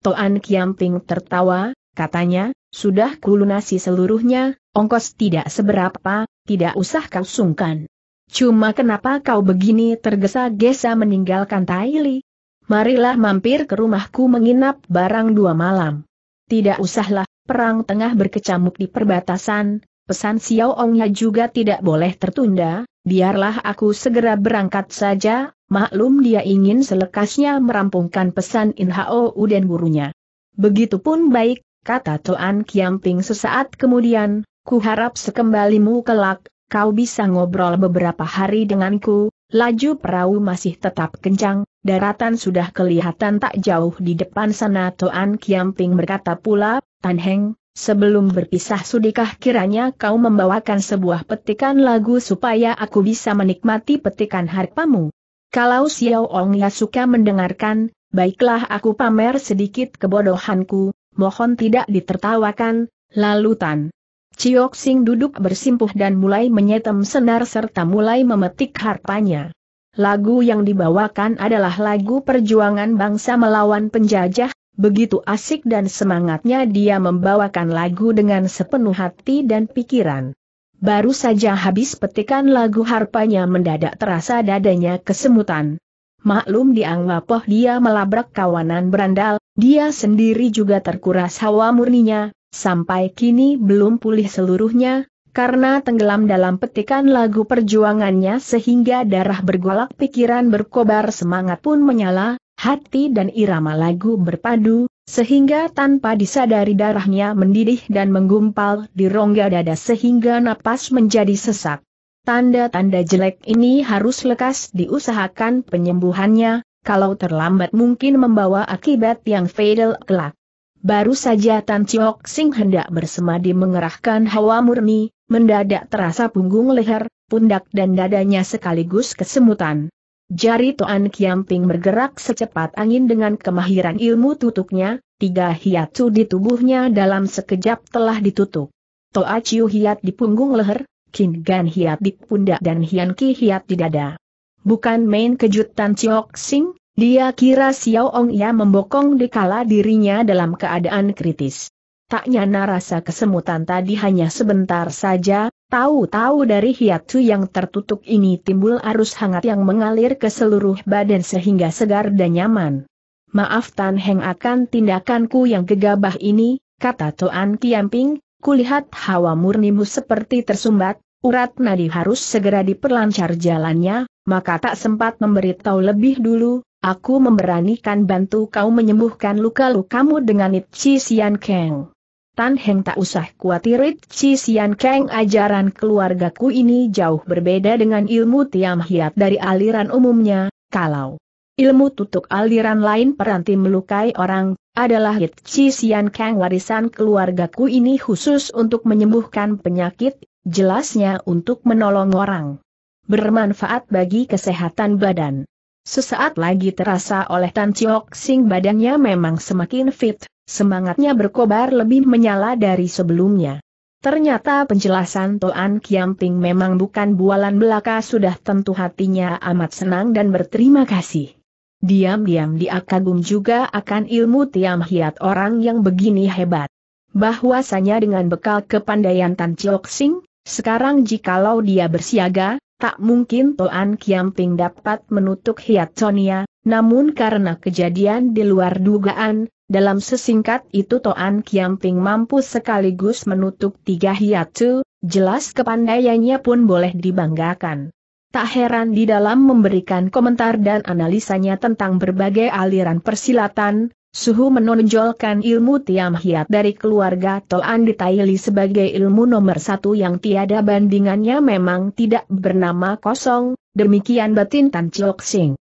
Toan Kiamping tertawa, katanya, sudah kulunasi seluruhnya, ongkos tidak seberapa, tidak usah kau sungkan. Cuma kenapa kau begini tergesa-gesa meninggalkan Taili? Marilah mampir ke rumahku menginap barang dua malam. Tidak usahlah, perang tengah berkecamuk di perbatasan, Pesan Xiao Ongnya juga tidak boleh tertunda, biarlah aku segera berangkat saja, maklum dia ingin selekasnya merampungkan pesan In Hao dan gurunya. Begitupun baik, kata Tuan Kiamping sesaat kemudian, ku harap sekembalimu kelak, kau bisa ngobrol beberapa hari denganku, laju perahu masih tetap kencang, daratan sudah kelihatan tak jauh di depan sana Toan Kiamping berkata pula, Tan Heng, Sebelum berpisah sudikah kiranya kau membawakan sebuah petikan lagu supaya aku bisa menikmati petikan harpamu? Kalau Xiao Ong ya suka mendengarkan, baiklah aku pamer sedikit kebodohanku, mohon tidak ditertawakan, lalu Tan. Sing duduk bersimpuh dan mulai menyetem senar serta mulai memetik harpanya. Lagu yang dibawakan adalah lagu perjuangan bangsa melawan penjajah, Begitu asik dan semangatnya dia membawakan lagu dengan sepenuh hati dan pikiran. Baru saja habis petikan lagu harpanya mendadak terasa dadanya kesemutan. Maklum dianggapoh dia melabrak kawanan berandal, dia sendiri juga terkuras hawa murninya, sampai kini belum pulih seluruhnya, karena tenggelam dalam petikan lagu perjuangannya sehingga darah bergolak pikiran berkobar semangat pun menyala, hati dan irama lagu berpadu, sehingga tanpa disadari darahnya mendidih dan menggumpal di rongga dada sehingga napas menjadi sesak. Tanda-tanda jelek ini harus lekas diusahakan penyembuhannya, kalau terlambat mungkin membawa akibat yang fatal kelak. Baru saja Tan Chiok Sing hendak bersemadi mengerahkan hawa murni, mendadak terasa punggung leher, pundak dan dadanya sekaligus kesemutan. Jari Toan Kiamping bergerak secepat angin dengan kemahiran ilmu tutupnya. tiga hiatu di tubuhnya dalam sekejap telah ditutup. Toa Chiu hiat di punggung leher, Kin Gan hiat di pundak dan Hian Ki hiat di dada. Bukan main kejutan Chiok Sing, dia kira Xiao Ong Ya membokong dikala dirinya dalam keadaan kritis. Taknya nyana kesemutan tadi hanya sebentar saja, Tahu-tahu dari hiatsu yang tertutup ini timbul arus hangat yang mengalir ke seluruh badan sehingga segar dan nyaman. Maaf Tan Heng akan tindakanku yang gegabah ini, kata Toan Kiamping, kulihat hawa murnimu seperti tersumbat, urat nadi harus segera diperlancar jalannya, maka tak sempat memberitahu lebih dulu, aku memberanikan bantu kau menyembuhkan luka-lukamu dengan Ipchi Sian Keng. Tan Heng tak usah khawatir Ci Sian Kang ajaran keluargaku ini jauh berbeda dengan ilmu Tiam Hiat dari aliran umumnya, kalau ilmu tutup aliran lain peranti melukai orang, adalah Hit Ci Sian Kang warisan keluargaku ini khusus untuk menyembuhkan penyakit, jelasnya untuk menolong orang. Bermanfaat bagi kesehatan badan. Sesaat lagi terasa oleh Tan Chiok Sing badannya memang semakin fit, Semangatnya berkobar lebih menyala dari sebelumnya. Ternyata penjelasan Toan Kiamping memang bukan bualan belaka sudah tentu hatinya amat senang dan berterima kasih. Diam-diam dia kagum juga akan ilmu Tiam Hiat orang yang begini hebat. Bahwasanya dengan bekal kepandaian Tan Chiok Sing, sekarang jikalau dia bersiaga, tak mungkin Toan Kiamping dapat menutup Hiat Sonia, namun karena kejadian di luar dugaan, dalam sesingkat itu Toan Kiamping mampu sekaligus menutup tiga hiatu, jelas kepandaiannya pun boleh dibanggakan. Tak heran di dalam memberikan komentar dan analisanya tentang berbagai aliran persilatan, Suhu menonjolkan ilmu Tiam Hiat dari keluarga Toan di Taili sebagai ilmu nomor satu yang tiada bandingannya memang tidak bernama kosong, demikian batin Tan Chok Sing.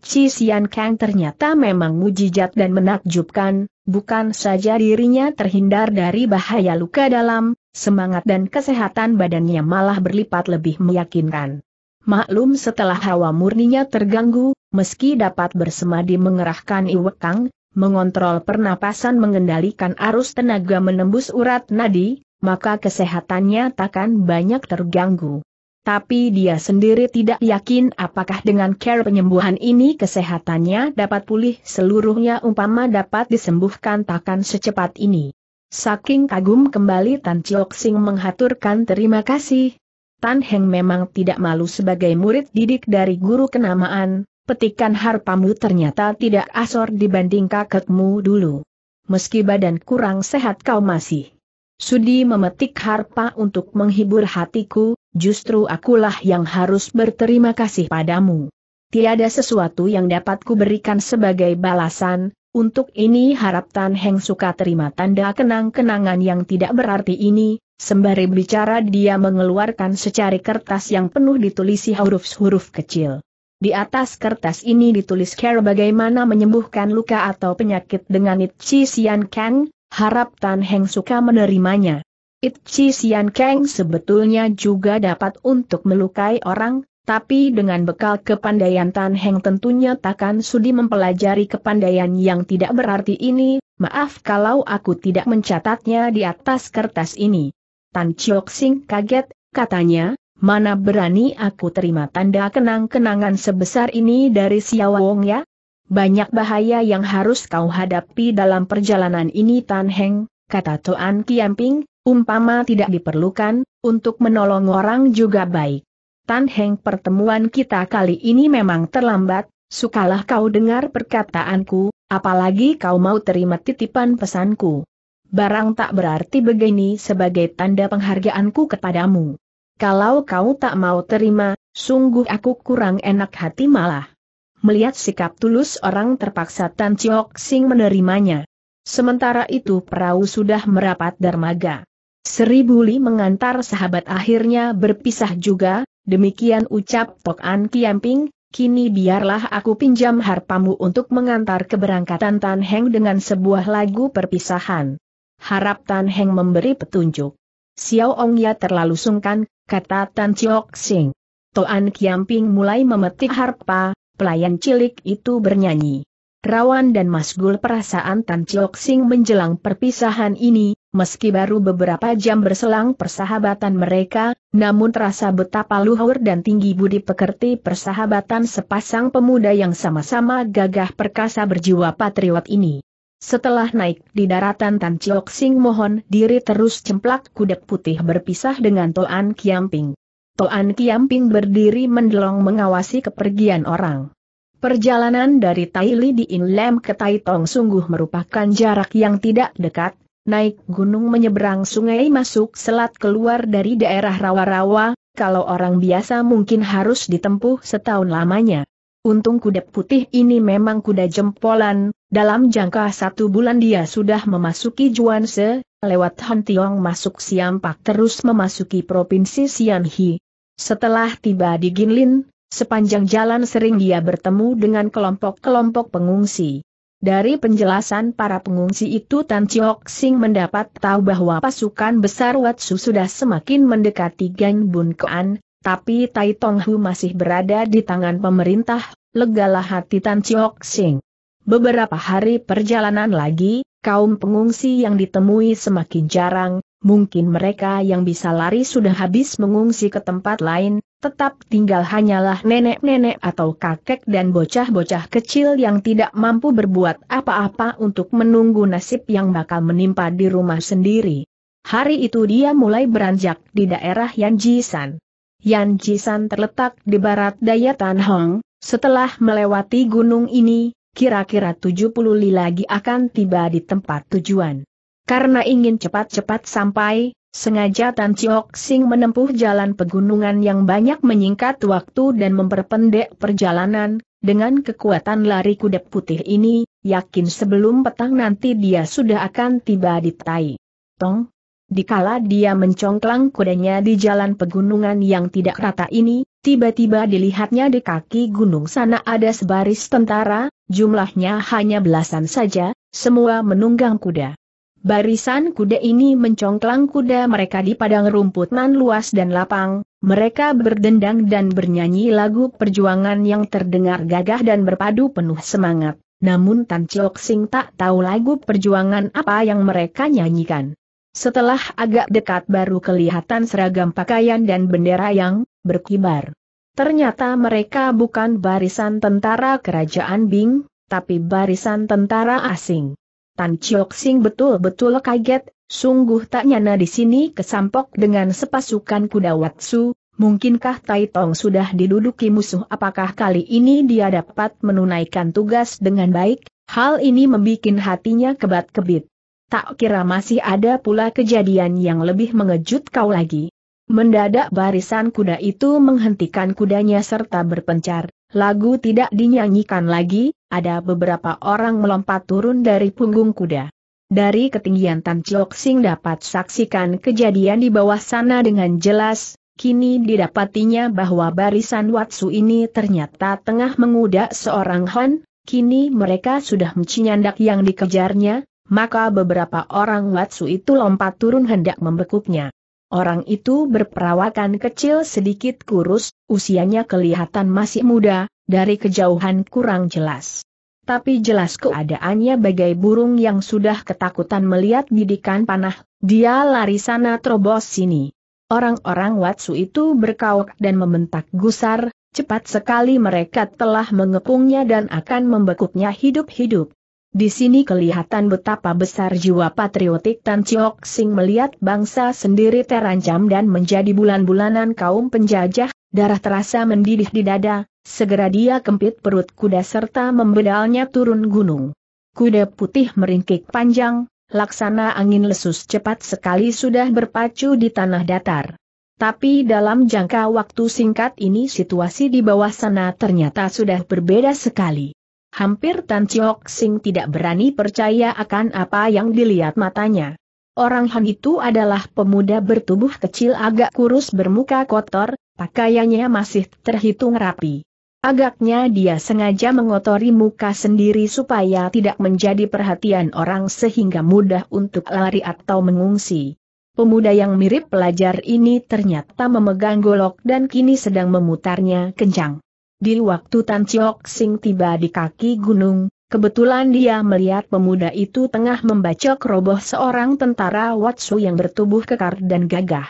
Chi Sian Kang ternyata memang mujizat dan menakjubkan, bukan saja dirinya terhindar dari bahaya luka dalam, semangat dan kesehatan badannya malah berlipat lebih meyakinkan. Maklum setelah hawa murninya terganggu, meski dapat bersemadi mengerahkan iwekang, mengontrol pernapasan mengendalikan arus tenaga menembus urat nadi, maka kesehatannya takkan banyak terganggu tapi dia sendiri tidak yakin apakah dengan care penyembuhan ini kesehatannya dapat pulih seluruhnya umpama dapat disembuhkan takkan secepat ini. Saking kagum kembali Tan Chiok Sing menghaturkan terima kasih. Tan Heng memang tidak malu sebagai murid didik dari guru kenamaan, petikan harpamu ternyata tidak asor dibanding kakekmu dulu. Meski badan kurang sehat kau masih sudi memetik harpa untuk menghibur hatiku, justru akulah yang harus berterima kasih padamu. Tiada sesuatu yang dapat kuberikan sebagai balasan, untuk ini harap Tan Heng suka terima tanda kenang-kenangan yang tidak berarti ini, sembari bicara dia mengeluarkan secari kertas yang penuh ditulisi huruf-huruf kecil. Di atas kertas ini ditulis care bagaimana menyembuhkan luka atau penyakit dengan Itchi Sian Kang, harap Tan Heng suka menerimanya. Itchi Sian Kang sebetulnya juga dapat untuk melukai orang, tapi dengan bekal kepandaian Tan Heng tentunya takkan sudi mempelajari kepandaian yang tidak berarti ini, maaf kalau aku tidak mencatatnya di atas kertas ini. Tan Chiok Sing kaget, katanya, mana berani aku terima tanda kenang-kenangan sebesar ini dari Xiao ya? Banyak bahaya yang harus kau hadapi dalam perjalanan ini Tan Heng, kata Toan Kiamping, umpama tidak diperlukan, untuk menolong orang juga baik. Tan Heng pertemuan kita kali ini memang terlambat, sukalah kau dengar perkataanku, apalagi kau mau terima titipan pesanku. Barang tak berarti begini sebagai tanda penghargaanku kepadamu. Kalau kau tak mau terima, sungguh aku kurang enak hati malah. Melihat sikap tulus orang terpaksa Tan Chiok Sing menerimanya. Sementara itu perahu sudah merapat dermaga. Seribu Li mengantar sahabat akhirnya berpisah juga, demikian ucap Tok An Kiamping, kini biarlah aku pinjam harpamu untuk mengantar keberangkatan Tan Heng dengan sebuah lagu perpisahan. Harap Tan Heng memberi petunjuk. Xiao Ong Ya terlalu sungkan, kata Tan Chiok Sing. Toan Kiamping mulai memetik harpa, pelayan cilik itu bernyanyi. Rawan dan masgul perasaan Tan Chiok Sing menjelang perpisahan ini, meski baru beberapa jam berselang persahabatan mereka, namun terasa betapa luhur dan tinggi budi pekerti persahabatan sepasang pemuda yang sama-sama gagah perkasa berjiwa patriot ini. Setelah naik di daratan Tan Chiok Sing Mohon diri terus cemplak kuda putih berpisah dengan Toan Kiamping. Toan Kiamping berdiri mendelong mengawasi kepergian orang. Perjalanan dari Tai Li di Inlem ke Tai Tong sungguh merupakan jarak yang tidak dekat, naik gunung menyeberang sungai masuk selat keluar dari daerah rawa-rawa, kalau orang biasa mungkin harus ditempuh setahun lamanya. Untung kuda putih ini memang kuda jempolan, dalam jangka satu bulan dia sudah memasuki Juanse, lewat Hantiong masuk Siampak terus memasuki provinsi Sianhi. Setelah tiba di Ginlin, sepanjang jalan sering dia bertemu dengan kelompok-kelompok pengungsi. Dari penjelasan para pengungsi itu Tan Chiok Sing mendapat tahu bahwa pasukan besar Watsu sudah semakin mendekati Gang Bun Koan, tapi Tai Tong Hu masih berada di tangan pemerintah, legalah hati Tan Chiok Sing. Beberapa hari perjalanan lagi, kaum pengungsi yang ditemui semakin jarang, mungkin mereka yang bisa lari sudah habis mengungsi ke tempat lain, tetap tinggal hanyalah nenek-nenek atau kakek dan bocah-bocah kecil yang tidak mampu berbuat apa-apa untuk menunggu nasib yang bakal menimpa di rumah sendiri. Hari itu dia mulai beranjak di daerah Yanjisan. Yanjisan terletak di barat daya Tanhong, setelah melewati gunung ini, kira-kira 70 li lagi akan tiba di tempat tujuan. Karena ingin cepat-cepat sampai, Sengaja Tan Chiok Sing menempuh jalan pegunungan yang banyak menyingkat waktu dan memperpendek perjalanan, dengan kekuatan lari kuda putih ini, yakin sebelum petang nanti dia sudah akan tiba di Tai. Tong. Dikala dia mencongklang kudanya di jalan pegunungan yang tidak rata ini, tiba-tiba dilihatnya di kaki gunung sana ada sebaris tentara, jumlahnya hanya belasan saja, semua menunggang kuda. Barisan kuda ini mencongklang kuda mereka di padang rumput nan luas dan lapang, mereka berdendang dan bernyanyi lagu perjuangan yang terdengar gagah dan berpadu penuh semangat. Namun Tan Chok Sing tak tahu lagu perjuangan apa yang mereka nyanyikan. Setelah agak dekat baru kelihatan seragam pakaian dan bendera yang berkibar. Ternyata mereka bukan barisan tentara kerajaan Bing, tapi barisan tentara asing. Tan Chiok Sing betul-betul kaget, sungguh tak nyana di sini kesampok dengan sepasukan kuda Watsu, mungkinkah Tai Tong sudah diduduki musuh apakah kali ini dia dapat menunaikan tugas dengan baik, hal ini membuat hatinya kebat-kebit. Tak kira masih ada pula kejadian yang lebih mengejut kau lagi. Mendadak barisan kuda itu menghentikan kudanya serta berpencar. Lagu tidak dinyanyikan lagi, ada beberapa orang melompat turun dari punggung kuda. Dari ketinggian Tan Chok Sing dapat saksikan kejadian di bawah sana dengan jelas, kini didapatinya bahwa barisan Watsu ini ternyata tengah mengudak seorang Han, kini mereka sudah mencinyandak yang dikejarnya, maka beberapa orang Watsu itu lompat turun hendak membekuknya. Orang itu berperawakan kecil sedikit kurus, usianya kelihatan masih muda, dari kejauhan kurang jelas. Tapi jelas keadaannya bagai burung yang sudah ketakutan melihat bidikan panah, dia lari sana terobos sini. Orang-orang Watsu itu berkauk dan membentak gusar, cepat sekali mereka telah mengepungnya dan akan membekuknya hidup-hidup. Di sini kelihatan betapa besar jiwa patriotik Tan Chiok Sing melihat bangsa sendiri terancam dan menjadi bulan-bulanan kaum penjajah, darah terasa mendidih di dada, segera dia kempit perut kuda serta membedalnya turun gunung. Kuda putih meringkik panjang, laksana angin lesus cepat sekali sudah berpacu di tanah datar. Tapi dalam jangka waktu singkat ini situasi di bawah sana ternyata sudah berbeda sekali. Hampir Tan Chiok Sing tidak berani percaya akan apa yang dilihat matanya. Orang Han itu adalah pemuda bertubuh kecil agak kurus bermuka kotor, pakaiannya masih terhitung rapi. Agaknya dia sengaja mengotori muka sendiri supaya tidak menjadi perhatian orang sehingga mudah untuk lari atau mengungsi. Pemuda yang mirip pelajar ini ternyata memegang golok dan kini sedang memutarnya kencang. Di waktu Tan Chiok Sing tiba di kaki gunung, kebetulan dia melihat pemuda itu tengah membacok roboh seorang tentara Watsu yang bertubuh kekar dan gagah.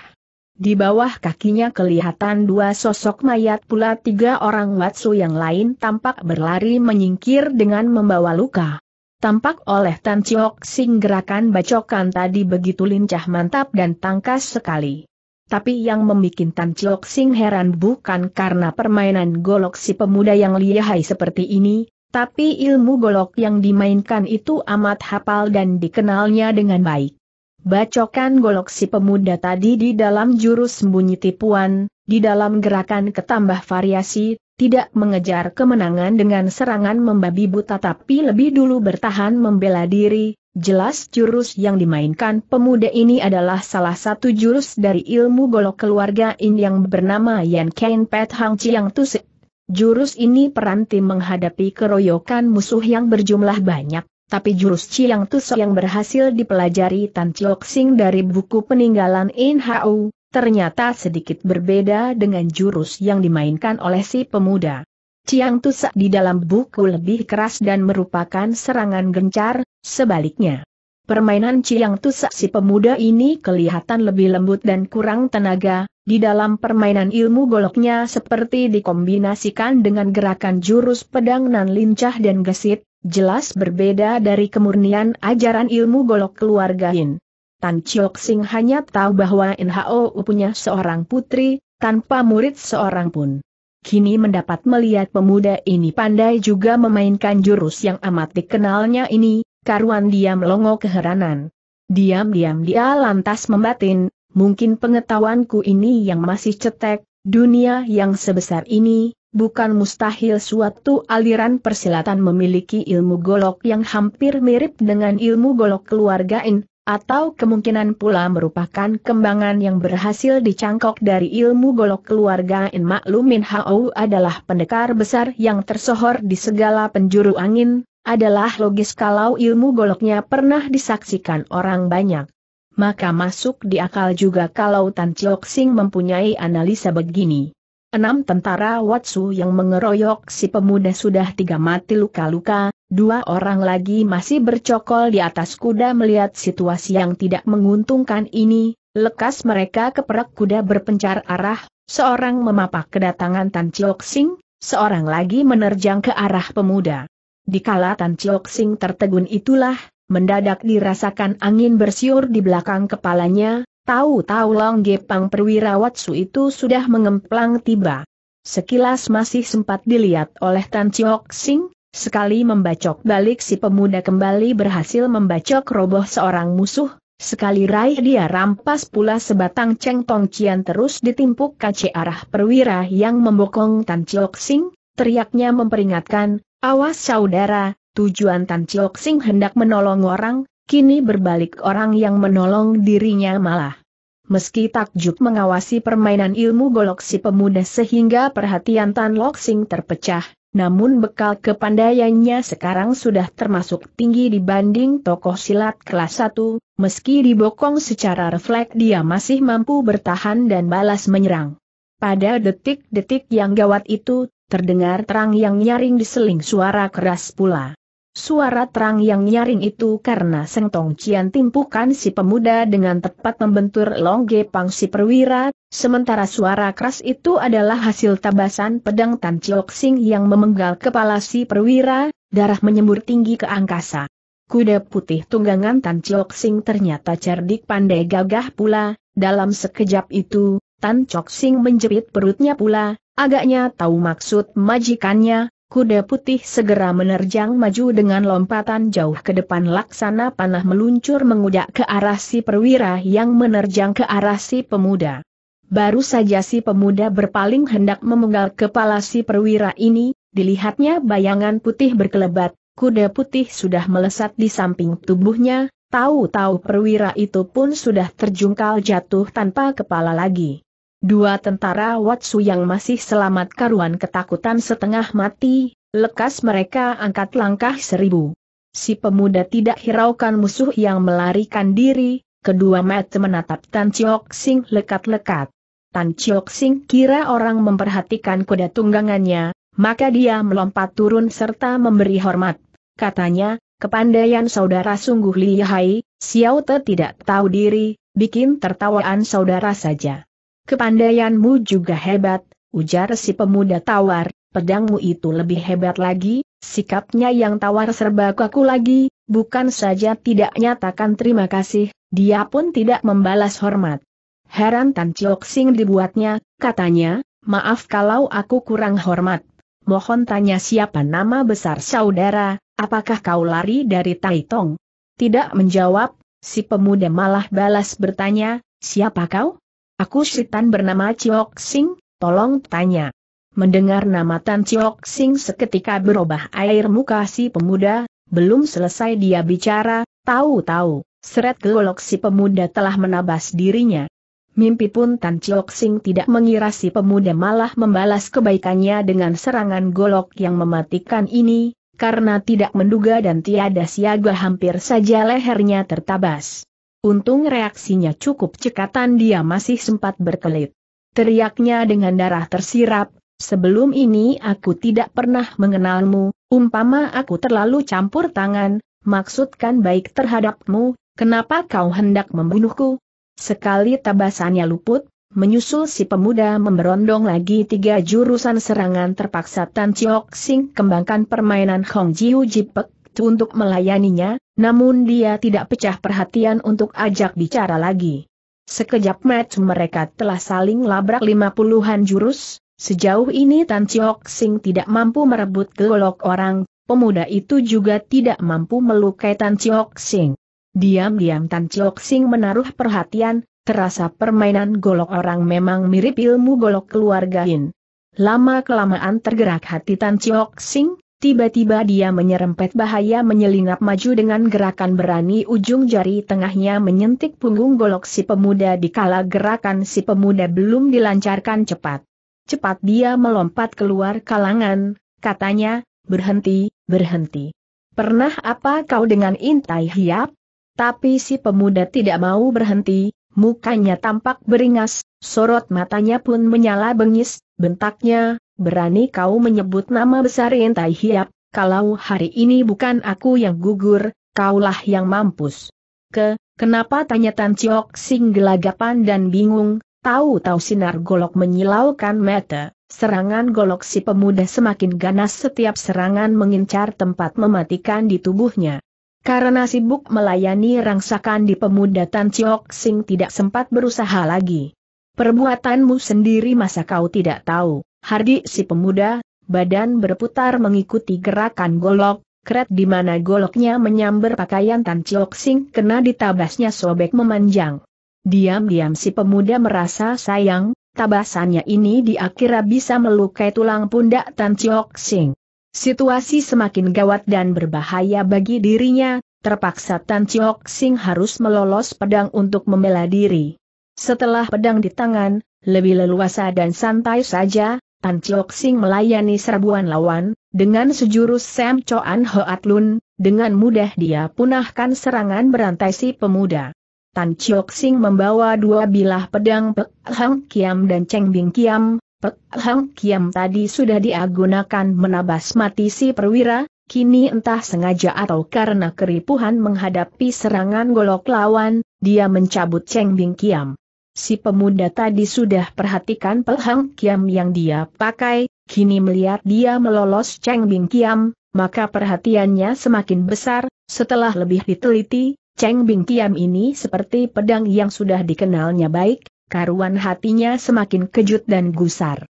Di bawah kakinya kelihatan dua sosok mayat pula tiga orang Watsu yang lain tampak berlari menyingkir dengan membawa luka. Tampak oleh Tan Chiok Sing gerakan bacokan tadi begitu lincah mantap dan tangkas sekali. Tapi yang membuat Tan Chok Sing heran bukan karena permainan golok si pemuda yang lihai seperti ini, tapi ilmu golok yang dimainkan itu amat hafal dan dikenalnya dengan baik. Bacokan golok si pemuda tadi di dalam jurus sembunyi tipuan, di dalam gerakan ketambah variasi, tidak mengejar kemenangan dengan serangan membabi buta tapi lebih dulu bertahan membela diri, Jelas jurus yang dimainkan pemuda ini adalah salah satu jurus dari ilmu golok keluarga In yang bernama Yan Kain Pet Hang Chiang Tusik. Jurus ini peranti menghadapi keroyokan musuh yang berjumlah banyak, tapi jurus Chiang Tuse yang berhasil dipelajari Tan Chiok Sing dari buku peninggalan In Hau, ternyata sedikit berbeda dengan jurus yang dimainkan oleh si pemuda. Ciang Tusak di dalam buku lebih keras dan merupakan serangan gencar, sebaliknya. Permainan Ciang Tusak si pemuda ini kelihatan lebih lembut dan kurang tenaga, di dalam permainan ilmu goloknya seperti dikombinasikan dengan gerakan jurus pedang nan lincah dan gesit, jelas berbeda dari kemurnian ajaran ilmu golok keluarga Hin. Tan Chiok Sing hanya tahu bahwa NHO punya seorang putri, tanpa murid seorang pun kini mendapat melihat pemuda ini pandai juga memainkan jurus yang amat dikenalnya ini, karuan diam melongo keheranan. Diam-diam dia lantas membatin, mungkin pengetahuanku ini yang masih cetek, dunia yang sebesar ini, bukan mustahil suatu aliran persilatan memiliki ilmu golok yang hampir mirip dengan ilmu golok keluarga In, atau kemungkinan pula merupakan kembangan yang berhasil dicangkok dari ilmu golok keluarga In Maklumin Hao adalah pendekar besar yang tersohor di segala penjuru angin, adalah logis kalau ilmu goloknya pernah disaksikan orang banyak. Maka masuk di akal juga kalau Tan Chok Sing mempunyai analisa begini. Enam tentara Watsu yang mengeroyok si pemuda sudah tiga mati luka-luka, dua orang lagi masih bercokol di atas kuda melihat situasi yang tidak menguntungkan ini, lekas mereka keperak kuda berpencar arah, seorang memapak kedatangan Tan Chiok Sing, seorang lagi menerjang ke arah pemuda. Di kala Tan Chiok Sing tertegun itulah, mendadak dirasakan angin bersiur di belakang kepalanya, Tahu-tahu Long Gepang perwira Watsu itu sudah mengemplang tiba. Sekilas masih sempat dilihat oleh Tan Chiok Sing, sekali membacok balik si pemuda kembali berhasil membacok roboh seorang musuh, sekali raih dia rampas pula sebatang Cheng Tong Cian terus ditimpuk kaca arah perwira yang membokong Tan Chiok Sing, teriaknya memperingatkan, awas saudara, tujuan Tan Chiok Sing hendak menolong orang, Kini berbalik orang yang menolong dirinya malah. Meski takjub mengawasi permainan ilmu golok si pemuda sehingga perhatian Tan Lok Sing terpecah, namun bekal kepandaiannya sekarang sudah termasuk tinggi dibanding tokoh silat kelas 1, meski dibokong secara refleks dia masih mampu bertahan dan balas menyerang. Pada detik-detik yang gawat itu, terdengar terang yang nyaring diseling suara keras pula. Suara terang yang nyaring itu karena Seng Tong Cian timpukan si pemuda dengan tepat membentur Longge Pang si perwira, sementara suara keras itu adalah hasil tabasan pedang Tan Chiok Sing yang memenggal kepala si perwira, darah menyembur tinggi ke angkasa. Kuda putih tunggangan Tan Chiok Sing ternyata cerdik pandai gagah pula, dalam sekejap itu, Tan Chiok Sing menjerit perutnya pula, agaknya tahu maksud majikannya, Kuda putih segera menerjang maju dengan lompatan jauh ke depan laksana panah meluncur mengudak ke arah si perwira yang menerjang ke arah si pemuda. Baru saja si pemuda berpaling hendak memenggal kepala si perwira ini, dilihatnya bayangan putih berkelebat, kuda putih sudah melesat di samping tubuhnya, tahu-tahu perwira itu pun sudah terjungkal jatuh tanpa kepala lagi. Dua tentara Watsu yang masih selamat karuan ketakutan setengah mati, lekas mereka angkat langkah seribu. Si pemuda tidak hiraukan musuh yang melarikan diri, kedua mata menatap Tan Chiok Sing lekat-lekat. Tan Chiok Sing kira orang memperhatikan kuda tunggangannya, maka dia melompat turun serta memberi hormat. Katanya, kepandaian saudara sungguh lihai, Xiao Te tidak tahu diri, bikin tertawaan saudara saja. Kepandaianmu juga hebat, ujar si pemuda tawar, pedangmu itu lebih hebat lagi, sikapnya yang tawar serba kaku lagi, bukan saja tidak nyatakan terima kasih, dia pun tidak membalas hormat. Heran Tan Chok Sing dibuatnya, katanya, maaf kalau aku kurang hormat. Mohon tanya siapa nama besar saudara, apakah kau lari dari Taitong? Tidak menjawab, si pemuda malah balas bertanya, siapa kau? Aku setan bernama Chiok Sing, tolong tanya. Mendengar nama Tan Chiok Sing seketika berubah air muka si pemuda, belum selesai dia bicara, tahu-tahu, seret golok si pemuda telah menabas dirinya. Mimpi pun Tan Chiok Sing tidak mengira si pemuda malah membalas kebaikannya dengan serangan golok yang mematikan ini, karena tidak menduga dan tiada siaga hampir saja lehernya tertabas. Untung reaksinya cukup cekatan dia masih sempat berkelit. Teriaknya dengan darah tersirap, sebelum ini aku tidak pernah mengenalmu, umpama aku terlalu campur tangan, maksudkan baik terhadapmu, kenapa kau hendak membunuhku? Sekali tabasannya luput, menyusul si pemuda memberondong lagi tiga jurusan serangan terpaksa Tan Chiok Sing kembangkan permainan Hong Jiu Jipek, itu untuk melayaninya, namun dia tidak pecah perhatian untuk ajak bicara lagi. Sekejap match mereka telah saling labrak lima puluhan jurus, sejauh ini Tan Chiok Sing tidak mampu merebut golok orang, pemuda itu juga tidak mampu melukai Tan Chiok Sing. Diam-diam Tan Chiok Sing menaruh perhatian, terasa permainan golok orang memang mirip ilmu golok keluarga Hin. Lama-kelamaan tergerak hati Tan Chiok Sing, Tiba-tiba dia menyerempet bahaya menyelinap maju dengan gerakan berani ujung jari tengahnya menyentik punggung golok si pemuda kala gerakan si pemuda belum dilancarkan cepat. Cepat dia melompat keluar kalangan, katanya, berhenti, berhenti. Pernah apa kau dengan intai hiap? Tapi si pemuda tidak mau berhenti, mukanya tampak beringas, sorot matanya pun menyala bengis, bentaknya, Berani kau menyebut nama besar Yentai Hiap, kalau hari ini bukan aku yang gugur, kaulah yang mampus. Ke, kenapa tanya Tan Chiok Sing gelagapan dan bingung, tahu-tahu sinar golok menyilaukan mata, serangan golok si pemuda semakin ganas setiap serangan mengincar tempat mematikan di tubuhnya. Karena sibuk melayani rangsakan di pemuda Tan Chiok Sing tidak sempat berusaha lagi. Perbuatanmu sendiri masa kau tidak tahu. Hardi si pemuda, badan berputar mengikuti gerakan golok, kret di mana goloknya menyambar pakaian Tan Chiok Sing kena ditabasnya sobek memanjang. Diam-diam si pemuda merasa sayang, tabasannya ini di akhirnya bisa melukai tulang pundak Tan Chiok Sing. Situasi semakin gawat dan berbahaya bagi dirinya, terpaksa Tan Chiok Sing harus melolos pedang untuk membela diri. Setelah pedang di tangan, lebih leluasa dan santai saja, Tan Chok Sing melayani serbuan lawan, dengan sejurus Sam Choan Hoat Lun, dengan mudah dia punahkan serangan berantai si pemuda. Tan Chok Sing membawa dua bilah pedang Pek Hang Kiam dan Cheng Bing Kiam, Pek Hang Kiam tadi sudah diagunakan menabas mati si perwira, kini entah sengaja atau karena keripuhan menghadapi serangan golok lawan, dia mencabut Cheng Bing Kiam. Si pemuda tadi sudah perhatikan pelhang kiam yang dia pakai, kini melihat dia melolos Cheng Bing Kiam, maka perhatiannya semakin besar, setelah lebih diteliti, Cheng Bing Kiam ini seperti pedang yang sudah dikenalnya baik, karuan hatinya semakin kejut dan gusar.